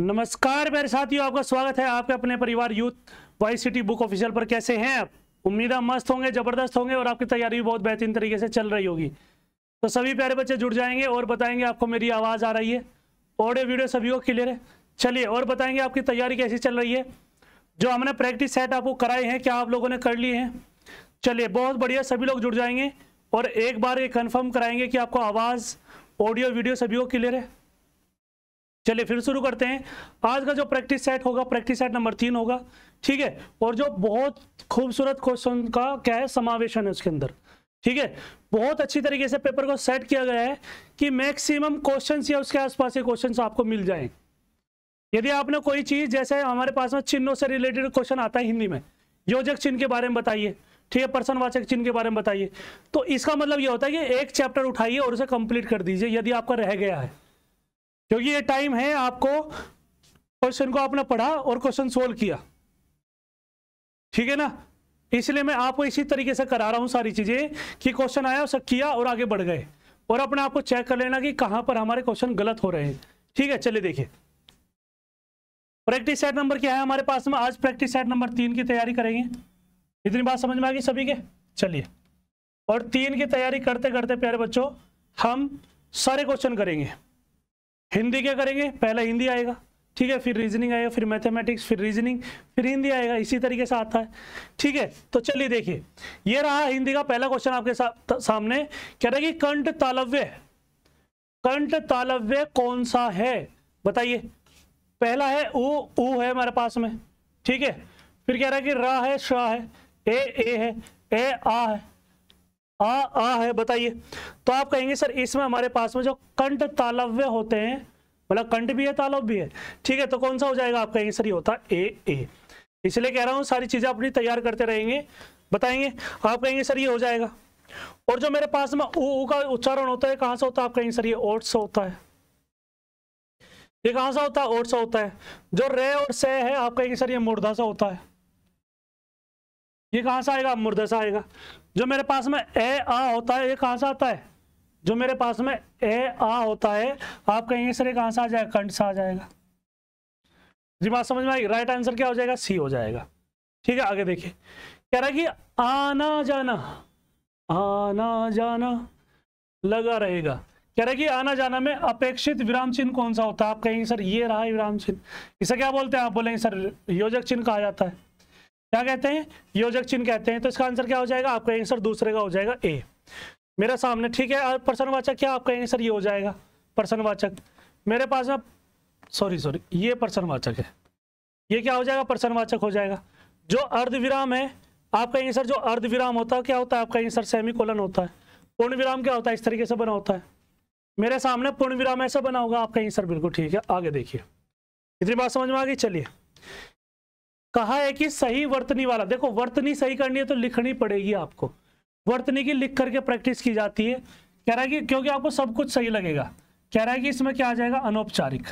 नमस्कार मेरे साथियों आपका स्वागत है आपके अपने परिवार youth Y city book official पर कैसे हैं आप उम्मीद मस्त होंगे जबरदस्त होंगे और आपकी तैयारी भी बहुत बेहतरीन तरीके से चल रही होगी तो सभी प्यारे बच्चे जुड़ जाएंगे और बताएंगे आपको मेरी आवाज़ आ रही है ऑडियो वीडियो सभी को क्लियर है चलिए और बताएंगे आपकी तैयारी कैसी चल रही है जो हमने प्रैक्टिस सेट आपको कराए हैं क्या आप लोगों ने कर लिए हैं चलिए बहुत बढ़िया सभी लोग जुड़ जाएंगे और एक बार ये कन्फर्म कराएंगे कि आपको आवाज़ ऑडियो वीडियो सभी को क्लियर है चलिए फिर शुरू करते हैं आज का जो प्रैक्टिस सेट होगा प्रैक्टिस सेट नंबर तीन होगा ठीक है और जो बहुत खूबसूरत क्वेश्चन का क्या है समावेशन है उसके अंदर ठीक है बहुत अच्छी तरीके से पेपर को सेट किया गया है कि मैक्सिमम क्वेश्चन या उसके आसपास के क्वेश्चन आपको मिल जाए यदि आपने कोई चीज जैसे हमारे पास में चिन्हों से रिलेटेड क्वेश्चन आता है हिंदी में योजक चिन्ह के बारे में बताइए ठीक है प्रसन्नवाचक चिन्ह के बारे में बताइए तो इसका मतलब ये होता है कि एक चैप्टर उठाइए और उसे कंप्लीट कर दीजिए यदि आपका रह गया है क्योंकि ये टाइम है आपको क्वेश्चन को आपने पढ़ा और क्वेश्चन सोल्व किया ठीक है ना इसलिए मैं आपको इसी तरीके से करा रहा हूं सारी चीज़ें कि क्वेश्चन आया सब किया और आगे बढ़ गए और अपने आपको चेक कर लेना कि कहाँ पर हमारे क्वेश्चन गलत हो रहे हैं ठीक है चलिए देखिए प्रैक्टिस सेट नंबर क्या है हमारे पास में आज प्रैक्टिस सेट नंबर तीन की तैयारी करेंगे इतनी बात समझ में आ गई सभी के चलिए और तीन की तैयारी करते करते प्यारे बच्चों हम सारे क्वेश्चन करेंगे हिंदी क्या करेंगे पहला हिंदी आएगा ठीक है फिर रीजनिंग आएगा फिर मैथमेटिक्स फिर रीजनिंग फिर हिंदी आएगा इसी तरीके से आता है ठीक है तो चलिए देखिए ये रहा हिंदी का पहला क्वेश्चन आपके सा, सामने कह रहा है कि कंठ तालव्य कंठ तालव्य कौन सा है बताइए पहला है ऊ ऊ है हमारे पास में ठीक है फिर कह रहा है कि रा है श है ए ए है ए आ है आ आ है बताइए तो आप कहेंगे सर इसमें हमारे पास में जो कंट तालव्य होते हैं बोला मतलब कंट भी है तालव भी है ठीक है तो कौन सा हो जाएगा आप कहेंगे सर ये होता ए ए इसलिए कह रहा हूं सारी चीज़ें अपनी तैयार करते रहेंगे बताएंगे आप कहेंगे सर ये हो जाएगा और जो मेरे पास में ऊ का उच्चारण होता है कहां से होता है आप कहेंगे सर ये ओट से होता है ये कहां से होता है ओट से होता है जो रे और से है आप कहेंगे सर ये मुर्दा से होता है ये कहां से आएगा मुर्दा से आएगा जो मेरे पास में ए आ होता है ये कहाँ से आता है जो मेरे पास में ए आ होता है आप कहेंगे से कहाँ से आ जाएगा कंठ से आ जाएगा जी बात समझ में आई राइट आंसर क्या हो जाएगा सी हो जाएगा ठीक है आगे देखिए कह रहा है कि आना जाना आना जाना लगा रहेगा कह रहा है कि आना जाना में अपेक्षित विराम चिन्ह कौन सा होता है आप कहेंगे सर ये रहा विराम चिन्ह इसे क्या बोलते हैं आप बोलेंगे सर योजक चिन्ह कहा जाता है क्या कहते हैं योजक चिन्ह कहते हैं तो इसका आंसर क्या हो जाएगा आपका आंसर दूसरे का हो जाएगा ए मेरा सामने ठीक है प्रश्नवाचक क्या आपका आंसर ये हो जाएगा प्रश्नवाचक मेरे पास में सॉरी सॉरी ये प्रश्नवाचक है ये क्या हो जाएगा प्रश्नवाचक हो जाएगा जो अर्धविराम है आपका आंसर जो अर्धविराम होता है क्या होता है आपका आंसर सेमी कोलन होता है पूर्ण विराम क्या होता है इस तरीके से बना होता है मेरे सामने पूर्ण विराम ऐसा बना होगा आपका आंसर बिल्कुल ठीक है आगे देखिए इतनी बात समझ में आ गई चलिए कहा है कि सही वर्तनी वाला देखो वर्तनी सही करनी है तो लिखनी पड़ेगी आपको वर्तनी की लिख करके प्रैक्टिस की जाती है कह रहा है कि क्योंकि आपको सब कुछ सही लगेगा कह रहा है कि इसमें क्या आ जाएगा अनौपचारिक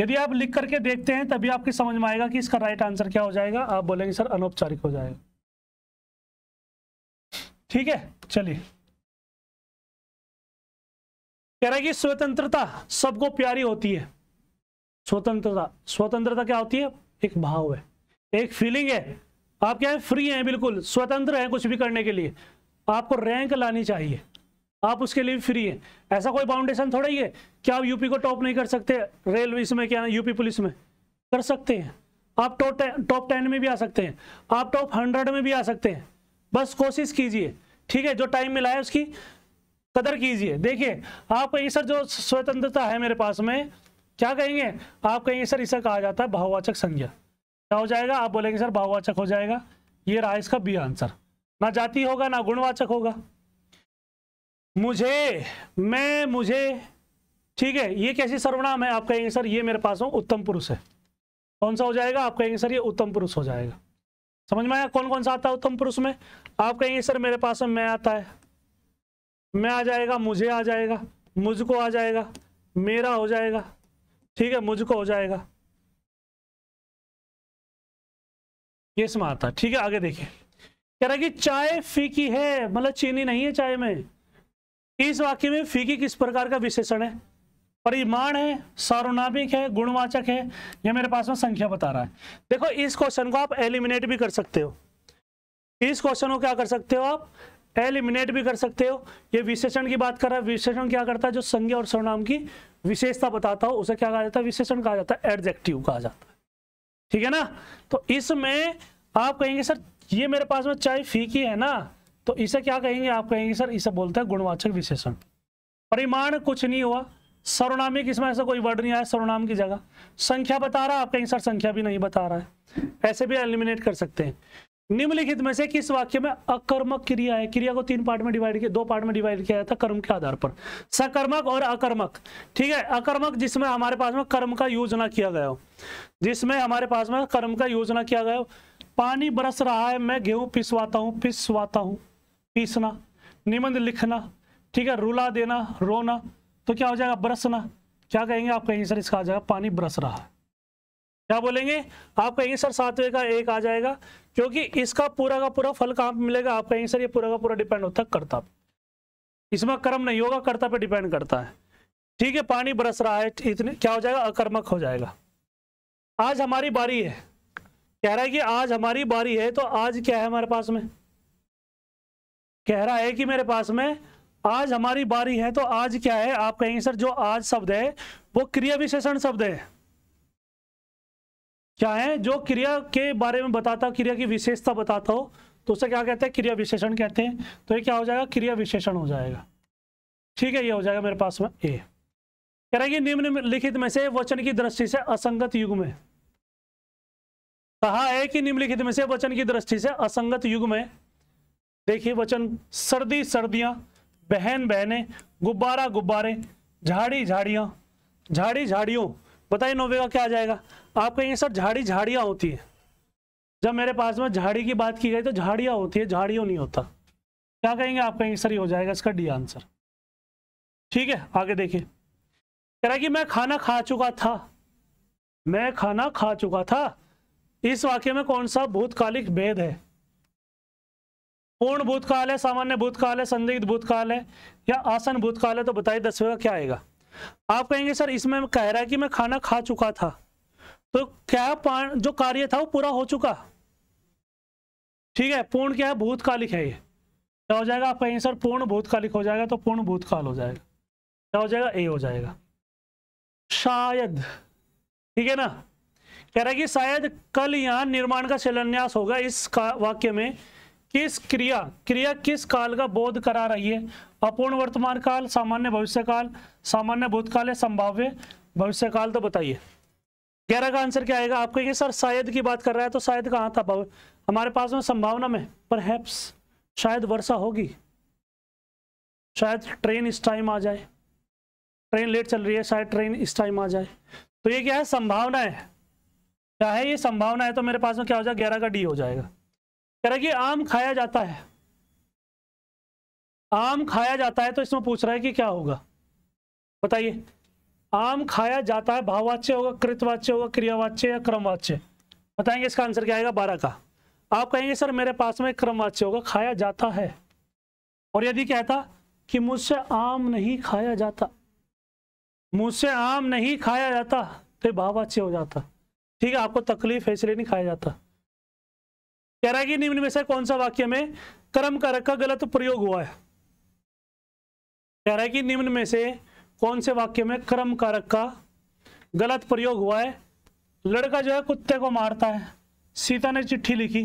यदि आप लिख करके देखते हैं तभी आपके समझ में आएगा कि इसका राइट आंसर क्या हो जाएगा आप बोलेंगे सर अनौपचारिक हो जाएगा ठीक है चलिए कह रहा है कि स्वतंत्रता सबको प्यारी होती है स्वतंत्रता स्वतंत्रता क्या होती है एक भाव है एक फीलिंग है आप क्या है फ्री हैं बिल्कुल स्वतंत्र हैं कुछ भी करने के लिए आपको रैंक लानी चाहिए आप उसके लिए भी फ्री हैं ऐसा कोई बाउंडेशन थोड़ा ही है कि आप यूपी को टॉप नहीं कर सकते रेलवे इसमें क्या यूपी पुलिस में कर सकते हैं आप टॉप टॉप टेन में भी आ सकते हैं आप टॉप हंड्रेड में भी आ सकते हैं बस कोशिश कीजिए ठीक है जो टाइम मिला है उसकी कदर कीजिए देखिए आप ये सर जो स्वतंत्रता है मेरे पास में क्या कहेंगे आप कहेंगे सर इसे कहा जाता है भाववाचक संज्ञा क्या हो जाएगा आप बोलेंगे सर भाववाचक हो जाएगा ये रहा इसका बी आंसर ना जाति होगा ना गुणवाचक होगा मुझे मैं मुझे ठीक है ये कैसी सर्वनाम है आप कहेंगे सर ये मेरे पास हो उत्तम पुरुष है कौन सा हो जाएगा आप कहेंगे सर ये उत्तम पुरुष हो जाएगा समझ में आया कौन कौन सा आता है उत्तम पुरुष में आप कहेंगे सर मेरे पास में मैं आता है मैं आ जाएगा मुझे आ जाएगा मुझको आ जाएगा मेरा हो जाएगा ठीक है मुझको हो जाएगा ये था ठीक है आगे देखिए कह रहा है कि चाय फीकी है मतलब चीनी नहीं है चाय में इस वाक्य में फीकी किस प्रकार का विशेषण है परिमाण है सार्वनामिक है गुणवाचक है ये मेरे पास में संख्या बता रहा है देखो इस क्वेश्चन को आप एलिमिनेट भी कर सकते हो इस क्वेश्चन को क्या कर सकते हो आप एलिमिनेट भी कर सकते हो ये विशेषण की बात कर रहा है विशेषण क्या करता है जो संज्ञा और सर्वनाम की विशेषता बताता हो उसे क्या कहा जाता है विशेषण कहा जाता है एडजेक्टिव कहा जाता है ठीक है ना तो इसमें आप कहेंगे सर ये मेरे पास में चाय फीकी है ना तो इसे क्या कहेंगे आप कहेंगे सर इसे बोलते हैं गुणवाचक विशेषण परिमाण कुछ नहीं हुआ सर्वनामिक इसमें ऐसा कोई वर्ड नहीं आया सर्वनाम की जगह संख्या बता रहा है आप कहेंगे सर संख्या भी नहीं बता रहा है ऐसे भी एलिमिनेट कर सकते हैं निम्नलिखित में से किस वाक्य में अकर्मक क्रिया है क्रिया को तीन पार्ट में डिवाइड किया दो पार्ट में डिवाइड किया है कर्म के आधार पर सकर्मक और अकर्मक ठीक है अकर्मक जिसमें हमारे पास में कर्म का योजना किया गया हो जिसमें हमारे पास में कर्म का योजना किया गया हो पानी बरस रहा है मैं गेहूं पिसवाता हूँ पिसवाता हूँ पीसना निबंध लिखना ठीक है रुला देना रोना तो क्या हो जाएगा बरसना क्या कहेंगे आप कहेंगे सर इसका आ जाएगा पानी बरस रहा है क्या बोलेंगे आप कहेंगे सर सातवें का एक आ जाएगा क्योंकि इसका पूरा का पूरा फल कहाँ मिलेगा आपका आंसर ये पूरा का पूरा डिपेंड होता है कर्ता इसमें कर्म नहीं होगा कर्ता पे डिपेंड करता है ठीक है पानी बरस रहा है इतने क्या हो जाएगा अकर्मक हो जाएगा आज हमारी बारी है कह रहा है कि आज हमारी बारी है तो आज क्या है हमारे पास में कह रहा है कि मेरे पास में आज हमारी बारी है तो आज क्या है आप कहेंगे सर जो आज शब्द है वो क्रिया विशेषण शब्द है चाहे जो क्रिया के बारे में बताता हो क्रिया की विशेषता बताता हो तो उसे क्या कहते हैं क्रिया विशेषण कहते हैं तो ये क्या हो जाएगा क्रिया विशेषण हो जाएगा ठीक है ये हो जाएगा मेरे पास में ए कह रहे है कि निम्नलिखित में से वचन की दृष्टि से असंगत युग में कहा है कि निम्नलिखित में से वचन की दृष्टि से असंगत युग में देखिए वचन सर्दी सर्दियां बहन बहने गुब्बारा गुब्बारे झाड़ी झाड़ियां झाड़ी झाड़ियों बताइए नोवे का क्या आ जाएगा आप कहेंगे सर झाड़ी झाड़ियाँ होती है जब मेरे पास में झाड़ी की बात की गई तो झाड़ियाँ होती है झाड़ियों नहीं होता क्या कहेंगे आप कहेंगे सर ये हो जाएगा इसका डी आंसर ठीक है आगे देखिए कह रहा कि मैं खाना खा चुका था मैं खाना खा चुका था इस वाक्य में कौन सा भूतकालिक भेद है पूर्ण भूतकाल है सामान्य भूतकाल है संदिग्ध भूतकाल है या आसन भूतकाल है तो बताइए दसवें का क्या आएगा आप कहेंगे सर इसमें कह रहा है कि मैं खाना खा चुका था तो क्या जो कार्य था वो पूरा हो चुका ठीक है पूर्ण क्या है भूतकालिक है ये क्या हो जाएगा आपका आंसर पूर्ण भूतकालिक हो जाएगा तो पूर्ण भूतकाल हो जाएगा क्या हो जाएगा ए हो जाएगा शायद ठीक है ना कह रहा है कि शायद कल यहां निर्माण का शिलान्यास होगा इस वाक्य में किस क्रिया क्रिया किस काल का बोध करा रही है अपूर्ण वर्तमान काल सामान्य भविष्य काल सामान्य भूतकाल है संभाव्य भविष्य काल तो बताइए ग्यारह का आंसर क्या आएगा आपको ये सर शायद की बात कर रहा है तो शायद कहाँ था हमारे पास में संभावना में पर शायद वर्षा होगी शायद ट्रेन इस टाइम आ जाए ट्रेन लेट चल रही है शायद ट्रेन इस टाइम आ जाए तो ये क्या है संभावना है क्या है ये संभावना है तो मेरे पास में क्या हो जाएगा ग्यारह का डी हो जाएगा कह रहा है कि आम खाया जाता है आम खाया जाता है तो इसमें पूछ रहा है कि क्या होगा बताइए आम खाया जाता है भाववाच्य होगा कृतवाच्य होगा क्रियावाच्य या क्रमवाच्य बताएंगे इसका आंसर क्या आएगा बारह का आप कहेंगे सर मेरे पास में क्रमवाच्य होगा खाया जाता है और यदि कहता कि मुझसे आम नहीं खाया जाता मुझसे आम नहीं खाया जाता तो भाववाच्य हो जाता ठीक है आपको तकलीफ है इसलिए नहीं खाया जाता कह रहा है कि निम्न में से कौन सा वाक्य में कर्म कारक का गलत प्रयोग हुआ है कह रहा है कि निम्न में से कौन से वाक्य में क्रम कारक का गलत प्रयोग हुआ है लड़का जो है कुत्ते को मारता है सीता ने चिट्ठी लिखी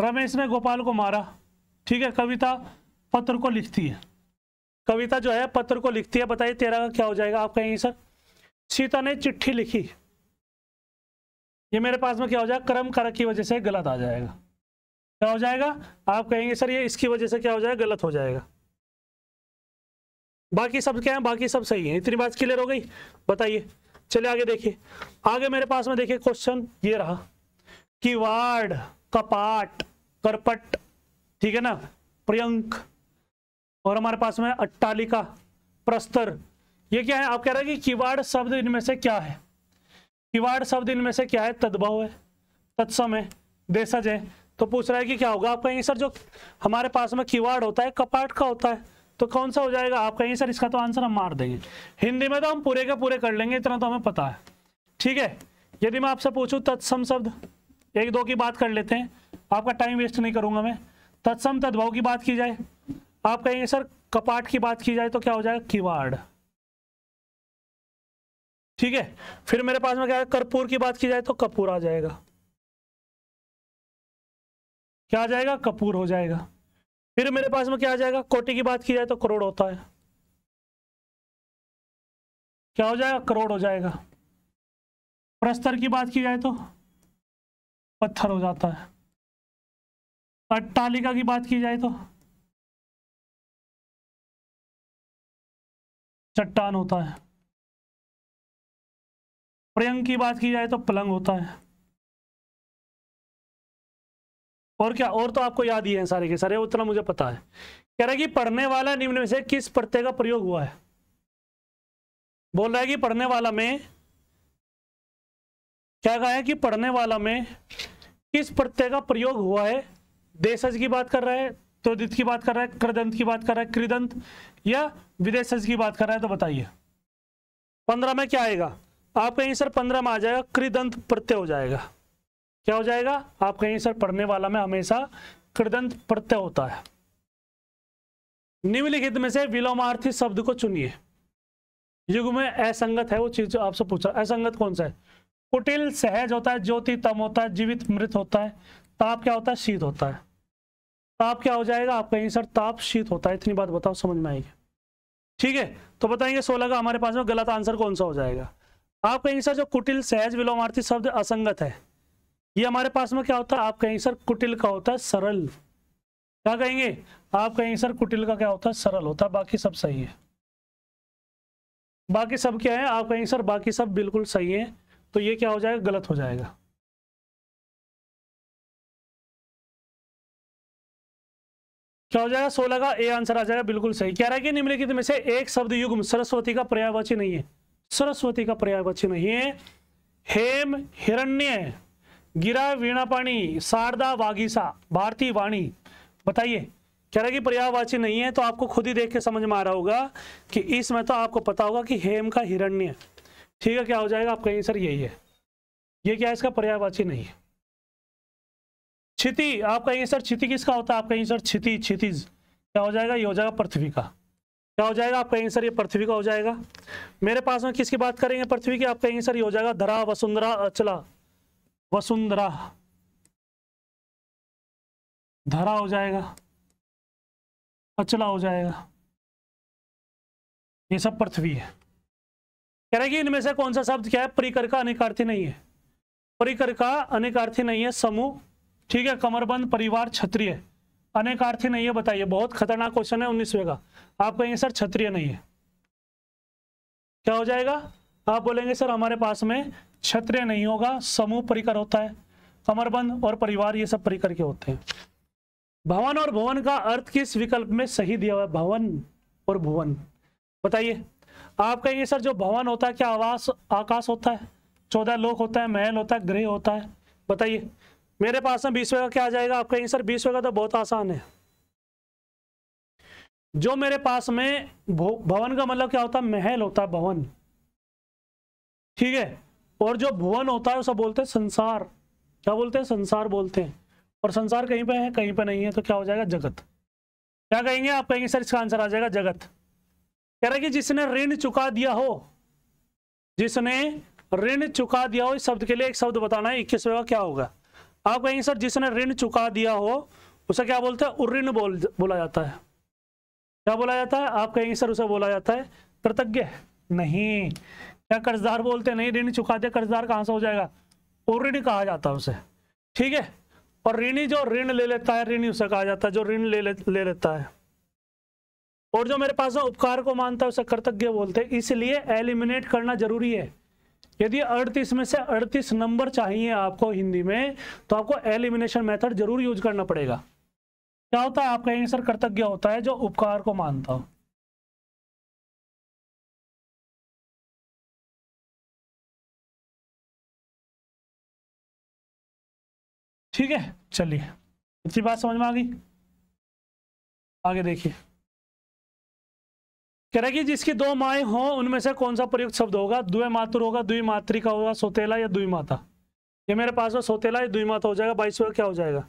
रमेश ने गोपाल को मारा ठीक है कविता पत्र को लिखती है कविता जो है पत्र को लिखती है बताइए तेरा का क्या हो जाएगा आप कहेंगे सर सीता ने चिट्ठी लिखी ये मेरे पास में क्या हो जाएगा कर्म कारक की वजह से गलत आ जाएगा क्या हो जाएगा आप कहेंगे सर ये इसकी वजह से क्या हो जाएगा गलत हो जाएगा बाकी सब क्या है बाकी सब सही है इतनी बात क्लियर हो गई बताइए चले आगे देखिए आगे मेरे पास में देखिए क्वेश्चन ये रहा किवाड़ कपाट करपट ठीक है ना प्रियंक और हमारे पास में अट्टालिका प्रस्तर ये क्या है आप कह रहे हैं कि किवाड़ शब्द इनमें से क्या है किवाड़ शब्द इनमें से क्या है तद्भव है तत्सम है देशज है तो पूछ रहा है कि क्या होगा आपका कहेंगे सर जो हमारे पास में किवाड़ होता है कपाट का होता है तो कौन सा हो जाएगा आप कहेंगे सर इसका तो आंसर हम मार देंगे हिंदी में तो हम पूरे के पूरे कर लेंगे इतना तो हमें पता है ठीक है यदि मैं आपसे पूछूं तत्सम शब्द एक दो की बात कर लेते हैं आपका टाइम वेस्ट नहीं करूँगा मैं तत्सम तद्भव की बात की जाए आप कहेंगे सर कपाट की बात की जाए तो क्या हो जाएगा किवाड़ ठीक है फिर मेरे पास में क्या है कर्पूर की बात की जाए तो कपूर आ जाएगा क्या आ जाएगा कपूर हो जाएगा फिर मेरे पास में क्या आ जाएगा कोटि की बात की जाए तो करोड़ होता है क्या हो जाएगा करोड़ हो जाएगा प्रस्तर की बात की जाए तो पत्थर हो जाता है अट्टालिका की बात की जाए तो चट्टान होता है प्रियंग की बात की जाए तो पलंग होता है और क्या और तो आपको याद ही है सारे के सारे उतना मुझे पता है कह रहा है कि पढ़ने वाला निम्न में से किस प्रत्यय का प्रयोग हुआ है बोल रहा है कि पढ़ने वाला में क्या कहा है कि पढ़ने वाला में किस प्रत्यय का प्रयोग हुआ है देशज की बात कर रहा है त्रोदित की बात कर रहा है कृदंत की बात कर रहा है कृदंत या विदेश की बात कर रहा है तो बताइए पंद्रह में क्या आएगा आपका आंसर पंद्रह में आ जाएगा कृदंत प्रत्यय हो जाएगा क्या हो जाएगा आप कहेंगे सर पढ़ने वाला में हमेशा कृदंत प्रत्यय होता है निम्नलिखित में से विलोमार्थी शब्द को चुनिए युग में असंगत है वो चीज आपसे पूछा असंगत कौन सा है कुटिल सहज होता है ज्योति तम होता है जीवित मृत होता है ताप क्या होता है शीत होता है ताप क्या हो जाएगा आप कहेंगे सर ताप शीत होता है इतनी बात बताओ समझ में आएगी ठीक है तो बताएंगे सोलह का हमारे पास में गलत आंसर कौन सा हो जाएगा आप कहेंगे सर जो कुटिल सहज विलोमार्थी शब्द असंगत है ये हमारे पास में क्या होता है आपका आंसर कुटिल का होता है सरल क्या कहेंगे आपका आंसर कुटिल का क्या होता है सरल होता है बाकी सब सही है बाकी सब क्या है आपका आंसर बाकी सब बिल्कुल सही है तो ये क्या हो जाएगा गलत हो जाएगा क्या हो जाएगा सोलह का ए आंसर आ जाएगा बिल्कुल सही कह रहा है कि निम्नलिखित में से एक शब्द युग्म सरस्वती का पर्यायवाची नहीं है सरस्वती का पर्यायवाची नहीं है हेम हिरण्य गिरा वीणा पानी शारदा वागीसा भारतीय वाणी बताइए कह रहा कि पर्यावाची नहीं है तो आपको खुद ही देख के समझ में आ रहा होगा कि इसमें तो आपको पता होगा कि हेम का हिरण्य ठीक है क्या हो जाएगा आपका सर यही है ये क्या है इसका पर्यावाची नहीं है क्षिति आपका सर क्षिति किसका होता है आपका सर क्षिति क्षितिज क्या हो जाएगा ये हो जाएगा पृथ्वी का क्या हो जाएगा आपका आंसर ये पृथ्वी का हो जाएगा मेरे पास में किसकी बात करेंगे पृथ्वी की आपका आंसर ये हो जाएगा धरा वसुंधरा अचला वसुंधरा धरा हो जाएगा अचला हो जाएगा ये सब पृथ्वी है कह रहे कि इनमें से कौन सा शब्द क्या है परिकर का अनेकार्थी नहीं है परिकर का अनेकार्थी नहीं है समूह ठीक है कमरबंद परिवार क्षत्रिय अनेकार्थी नहीं है बताइए बहुत खतरनाक क्वेश्चन है उन्नीसवे का आप कहेंगे सर क्षत्रिय नहीं है क्या हो जाएगा आप बोलेंगे सर हमारे पास में क्षत्रिय नहीं होगा समूह परिकर होता है कमरबंद और परिवार ये सब परिकर के होते हैं भवन और भुवन का अर्थ किस विकल्प में सही दिया हुआ है भवन और भुवन बताइए आप कहेंगे सर जो भवन होता है क्या आवास आकाश होता है चौदह लोक होता है महल होता है गृह होता है बताइए मेरे पास में बीसवे का क्या आ जाएगा आप कहेंगे सर बीसवे का तो बहुत आसान है जो मेरे पास में भवन का मतलब क्या होता है महल होता है भवन ठीक है और जो भुवन होता है उसे बोलते हैं संसार क्या बोलते हैं संसार बोलते हैं और संसार कहीं पे है कहीं पे नहीं है तो क्या हो जाएगा जगत क्या कहेंगे आप कहेंगे सर इसका आंसर आ जाएगा जगत कह रहे कि जिसने ऋण चुका दिया हो जिसने ऋण चुका दिया हो इस शब्द के लिए एक शब्द बताना है इक्कीस का क्या होगा आप कहेंगे सर जिसने ऋण चुका दिया हो उसे क्या बोलते हैं उऋण बोल बोला जाता है क्या बोला जाता है आप कहेंगे सर उसे बोला जाता है कृतज्ञ नहीं या कर्जदार बोलते नहीं ऋणी चुकाते कर्जदार कहाँ से हो जाएगा वो ऋणी कहा जाता है उसे ठीक है और ऋणी जो ऋण ले लेता है ऋणी उसे कहा जाता है जो ऋण ले ले, ले लेता है और जो मेरे पास उपकार को मानता है उसे कर्तज्ञ बोलते हैं इसलिए एलिमिनेट करना जरूरी है यदि अड़तीस में से अड़तीस नंबर चाहिए आपको हिंदी में तो आपको एलिमिनेशन मेथड जरूर यूज करना पड़ेगा क्या होता है आपका आंसर कर्तज्ञ होता है जो उपकार को मानता हो ठीक है चलिए इतनी बात समझ में आ गई आगे देखिए कह रहा कि जिसकी दो माए हों उनमें से कौन सा प्रयुक्त शब्द होगा द्वे मातुर होगा द्वि मातृ का होगा सोतेला या दुई माता ये मेरे पास हो सोतेला या दुई माता हो जाएगा बाईस क्या हो जाएगा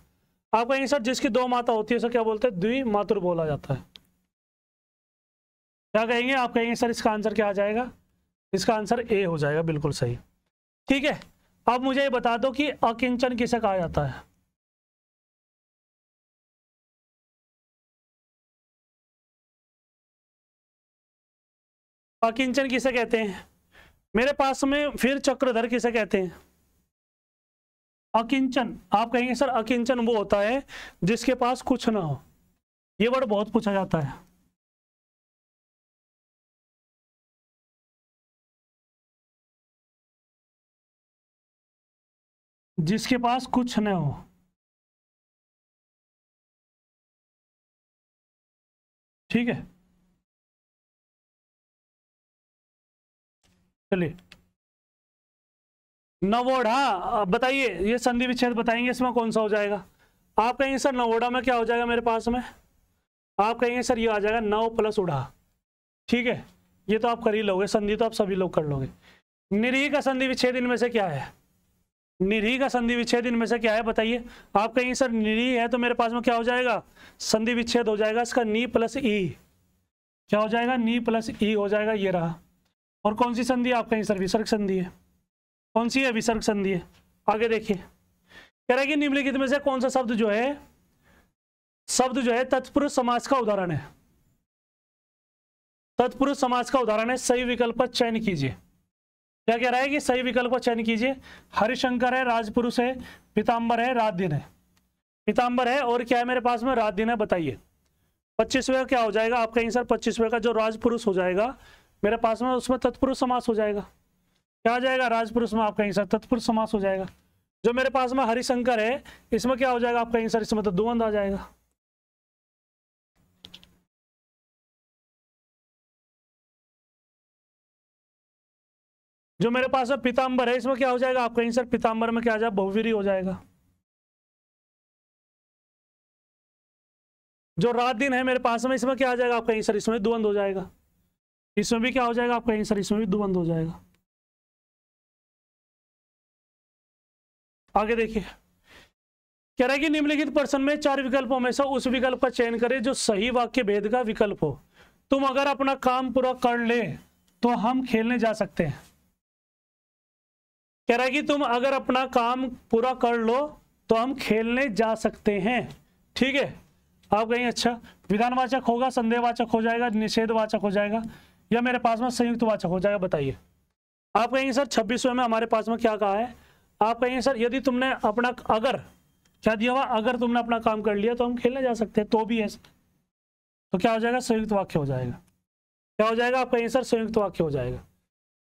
आप कहेंगे सर जिसकी दो माता होती है उसे क्या बोलते हैं द्वि मातुर बोला जाता है क्या कहेंगे आप कहेंगे सर इसका आंसर क्या आ जाएगा इसका आंसर ए हो जाएगा बिल्कुल सही ठीक है अब मुझे ये बता दो कि अकिंचन किसे कहा जाता है अकिंचन किसे कहते हैं मेरे पास में फिर चक्रधर किसे कहते हैं अकिंचन आप कहेंगे सर अकिंचन वो होता है जिसके पास कुछ ना हो ये वर्ड बहुत पूछा जाता है जिसके पास कुछ न हो ठीक है चलिए नवोढ़ा हाँ, अब बताइए ये संधि विच्छेद बताएंगे इसमें कौन सा हो जाएगा आप कहेंगे सर नवोढ़ा में क्या हो जाएगा मेरे पास में आप कहेंगे सर ये आ जाएगा नव प्लस उड़ा ठीक है ये तो आप कर ही लोगे संधि तो आप सभी लोग कर लोगे निरीह का संधि विच्छेद इनमें से क्या है निरी का संधि विच्छेद इनमें से क्या है बताइए आप कहीं सर निरी है तो मेरे पास में क्या हो जाएगा संधि विच्छेद हो जाएगा इसका नी प्लस ई क्या हो जाएगा नी प्लस ई हो जाएगा ये रहा और कौन सी संधि आप कहीं सर विसर्ग संधि है कौन सी है विसर्ग संधि है आगे देखिए कह रहा है कि निम्नलिखित में से कौन सा शब्द जो है शब्द जो है तत्पुरुष समाज का उदाहरण है तत्पुरुष समाज का उदाहरण है सही विकल्प पर चयन कीजिए क्या कह रहा है कि सही विकल्प का चयन कीजिए हरिशंकर है राजपुरुष है पीताम्बर है रात दिन है पीताम्बर है और क्या है मेरे पास में रात दिन है बताइए पच्चीसवें क्या हो जाएगा आपका आंसर पच्चीसवें का जो राजपुरुष हो जाएगा मेरे पास में उसमें तत्पुरुष समास हो जाएगा क्या हो जाएगा राजपुरुष में आपका आंसर तत्पुरुष समास हो जाएगा जो मेरे पास में हरिशंकर है इसमें क्या हो जाएगा आपका आंसर इसमें तो दुवंद आ जाएगा जो मेरे पास में पीताम्बर है इसमें क्या हो जाएगा आपका आंसर पीताम्बर में क्या आ जाएगा बहुवीरी हो जाएगा जो रात दिन है मेरे पास में इसमें क्या आ जाएगा आपका आंसर इसमें द्वंद हो जाएगा इसमें भी क्या हो जाएगा आपका आंसर इसमें भी द्वंद हो जाएगा आगे देखिए कह रहा है कि निम्नलिखित प्रश्न में चार विकल्पों में से उस विकल्प का चयन करें जो सही वाक्य भेद का विकल्प हो तुम अगर अपना काम पूरा कर ले तो हम खेलने जा सकते हैं कह रहा है कि तुम अगर अपना काम पूरा कर लो तो हम खेलने जा सकते हैं ठीक है आप कहीं अच्छा विधानवाचक होगा संदेहवाचक हो जाएगा निषेधवाचक हो जाएगा या मेरे पास में संयुक्त वाचक हो जाएगा बताइए आप कहेंगे सर छब्बीसवें में हमारे पास में क्या कहा है आप कहेंगे सर यदि तुमने अपना अगर क्या दिया हुआ अगर तुमने अपना काम कर लिया तो हम खेलने जा सकते हैं तो भी है तो क्या हो जाएगा संयुक्त वाक्य हो जाएगा क्या हो जाएगा आप कहेंगे सर संयुक्त वाक्य हो जाएगा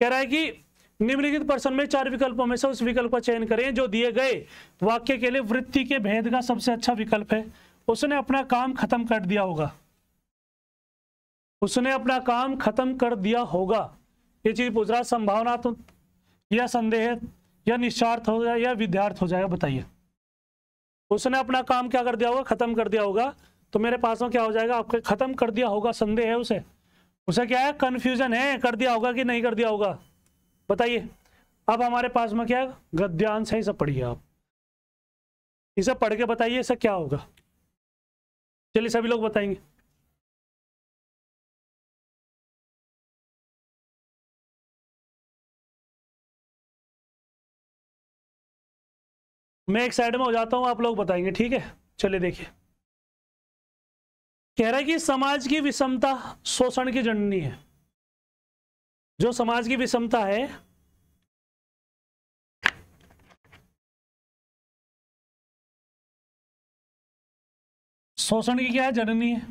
कह रहा है कि निम्नलिखित प्रश्न में चार विकल्पों में से उस विकल्प का चयन करें जो दिए गए वाक्य के लिए वृत्ति के भेद का सबसे अच्छा विकल्प है उसने अपना काम खत्म कर दिया होगा उसने अपना काम खत्म कर दिया होगा ये चीज पूछ रहा संभावना तो या संदेह या निश्चार्थ हो जाए या विद्यार्थ हो जाएगा बताइए उसने अपना काम क्या कर दिया होगा खत्म कर दिया होगा तो मेरे पास में क्या हो जाएगा आपके खत्म कर दिया होगा संदेह है उसे उसे क्या है कन्फ्यूजन है कर दिया होगा कि नहीं कर दिया होगा बताइए अब हमारे पास में क्या गद्यांश है सब पढ़िए आप इसे पढ़ के बताइए ऐसा क्या होगा चलिए सभी लोग बताएंगे मैं एक साइड में हो जाता हूं आप लोग बताएंगे ठीक है चलिए देखिए कह रहा है कि समाज की विषमता शोषण की जननी है जो समाज की विषमता है शोषण की क्या है जननी है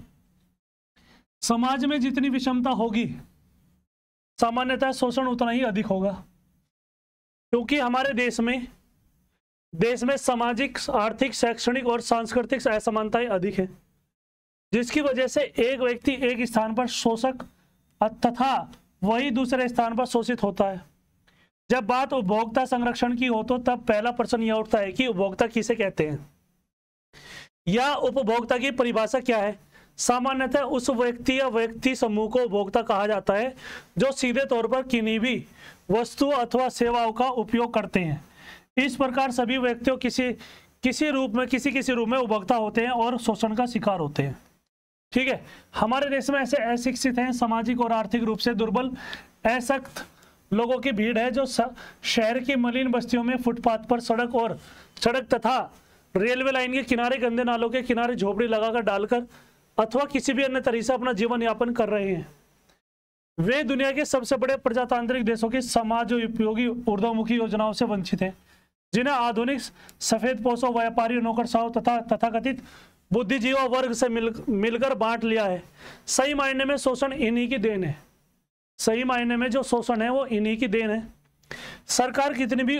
समाज में जितनी विषमता होगी सामान्यतः शोषण उतना ही अधिक होगा क्योंकि हमारे देश में देश में सामाजिक आर्थिक शैक्षणिक और सांस्कृतिक असमानताएं अधिक है जिसकी वजह से एक व्यक्ति एक स्थान पर शोषक तथा वही दूसरे स्थान पर शोषित होता है जब बात उपभोक्ता संरक्षण की हो तो तब पहला प्रश्न यह उठता है कि उपभोक्ता किसे कहते हैं या उपभोक्ता की परिभाषा क्या है सामान्यतः उस व्यक्ति या व्यक्ति समूह को उपभोक्ता कहा जाता है जो सीधे तौर पर किन्हीं भी वस्तु अथवा सेवाओं का उपयोग करते हैं इस प्रकार सभी व्यक्तियों किसी किसी रूप में किसी किसी रूप में उपभोक्ता होते हैं और शोषण का शिकार होते हैं ठीक है हमारे देश में ऐसे अशिक्षित हैं सामाजिक और आर्थिक रूप से दुर्बल असक्त लोगों की भीड़ है जो शहर की मलिन बस्तियों में फुटपाथ पर सड़क और सड़क तथा रेलवे लाइन के किनारे गंदे नालों के किनारे झोपड़ी लगाकर डालकर अथवा किसी भी अन्य तरीके से अपना जीवन यापन कर रहे हैं वे दुनिया के सबसे बड़े प्रजातांत्रिक देशों की समाज उपयोगी ऊर्धामुखी योजनाओं से वंचित हैं जिन्हें आधुनिक सफेद पोषो व्यापारी नौकरशाहों तथा तथाकथित बुद्धिजीव वर्ग से मिल मिलकर बांट लिया है सही मायने में शोषण इन्हीं की देन है सही मायने में जो शोषण है वो इन्हीं की देन है सरकार कितनी भी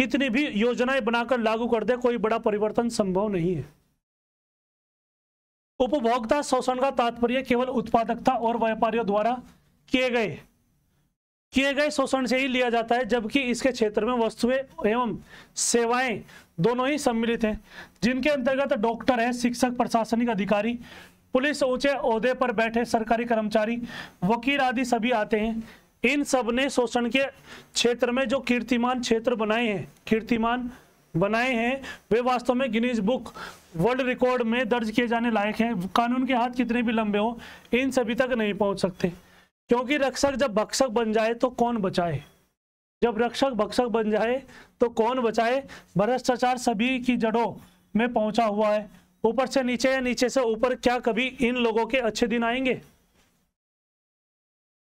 कितनी भी योजनाएं बनाकर लागू कर दे कोई बड़ा परिवर्तन संभव नहीं है उपभोक्ता शोषण का तात्पर्य केवल उत्पादकता और व्यापारियों द्वारा किए गए किए गए शोषण से ही लिया जाता है जबकि इसके क्षेत्र में वस्तुएं एवं सेवाएं दोनों ही सम्मिलित हैं जिनके अंतर्गत डॉक्टर हैं शिक्षक प्रशासनिक अधिकारी पुलिस ऊंचे औहदे पर बैठे सरकारी कर्मचारी वकील आदि सभी आते हैं इन सब ने शोषण के क्षेत्र में जो कीर्तिमान क्षेत्र बनाए हैं कीर्तिमान बनाए हैं वे वास्तव में गिनीज बुक वर्ल्ड रिकॉर्ड में दर्ज किए जाने लायक हैं कानून के हाथ कितने भी लंबे हों इन सभी तक नहीं पहुंच सकते क्योंकि रक्षक जब भक्षक बन जाए तो कौन बचाए जब रक्षक भक्षक बन जाए तो कौन बचाए भ्रष्टाचार सभी की जड़ों में पहुंचा हुआ है ऊपर से नीचे या नीचे से ऊपर क्या कभी इन लोगों के अच्छे दिन आएंगे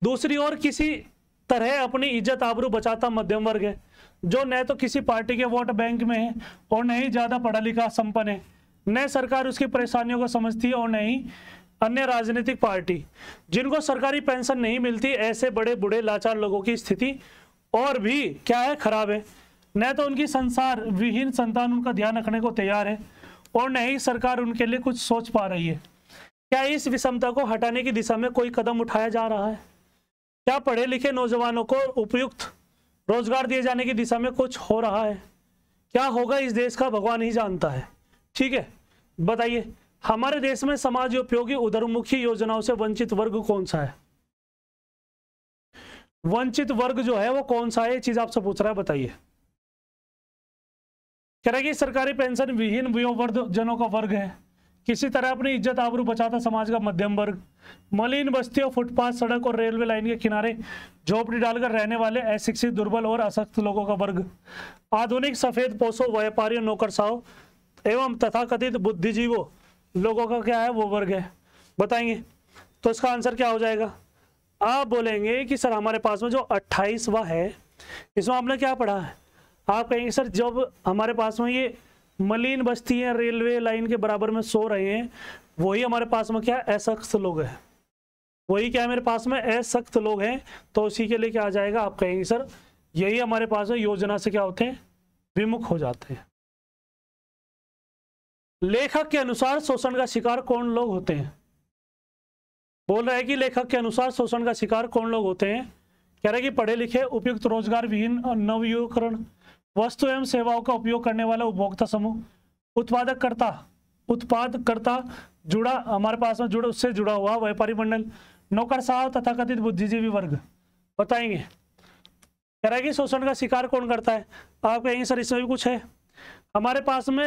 दूसरी ओर किसी तरह अपनी इज्जत आबरू बचाता मध्यम वर्ग है जो न तो किसी पार्टी के वोट बैंक में है और न ही ज्यादा पढ़ा लिखा संपन्न है न सरकार उसकी परेशानियों को समझती है और न ही अन्य राजनीतिक पार्टी जिनको सरकारी पेंशन नहीं मिलती ऐसे बड़े बूढ़े लाचार लोगों की स्थिति और भी क्या है खराब है न तो उनकी संसार विहीन संतान उनका ध्यान रखने को तैयार है और न ही सरकार उनके लिए कुछ सोच पा रही है क्या इस विषमता को हटाने की दिशा में कोई कदम उठाया जा रहा है क्या पढ़े लिखे नौजवानों को उपयुक्त रोजगार दिए जाने की दिशा में कुछ हो रहा है क्या होगा इस देश का भगवान ही जानता है ठीक है बताइए हमारे देश में समाज उपयोगी उधरमुखी योजनाओं से वंचित वर्ग कौन सा है वंचित वर्ग जो है वो कौन सा है चीज आपसे पूछ रहा है बताइए कह रहे कि सरकारी पेंशन विहीन वर्ग जनों का वर्ग है किसी तरह अपनी इज्जत आबरू बचाता समाज का मध्यम वर्ग मलिन बस्तियों फुटपाथ सड़क और रेलवे लाइन के किनारे झोपड़ी डालकर रहने वाले अशिक्षित दुर्बल और असक्त लोगों का वर्ग आधुनिक सफेद पोषो व्यापारियों नौकरशाहों एवं तथाकथित बुद्धिजीवों लोगों का क्या है वो वर्ग है बताएंगे तो इसका आंसर क्या हो जाएगा आप बोलेंगे कि सर हमारे पास में जो अट्ठाईसवा है इसमें आपने क्या पढ़ा है आप कहेंगे सर जब हमारे पास में ये मलिन बस्ती है रेलवे लाइन के बराबर में सो रहे हैं वही हमारे पास में क्या है असख्त लोग हैं वही क्या है मेरे पास में असख्त लोग हैं तो उसी के लिए क्या आ जाएगा आप कहेंगे सर यही हमारे पास में योजना से क्या होते हैं विमुख हो जाते हैं लेखक के अनुसार शोषण का शिकार कौन लोग होते हैं बोल रहे हैं कि लेखक के अनुसार शोषण का शिकार कौन लोग होते हैं कह रहे कि पढ़े लिखे उपयुक्त रोजगार विहीन और नवयुवकरण वस्तु एवं सेवाओं का उपयोग करने वाला उपभोक्ता समूह उत्पादक करता जुड़ा हमारे पास में जुड़ा उससे जुड़ा हुआ व्यापारी मंडल नौकर साहब तथा कथित बुद्धिजीवी वर्ग बताएंगे कह रहे कि शोषण का शिकार कौन करता है आप कहेंगे सर इसमें भी कुछ है हमारे पास में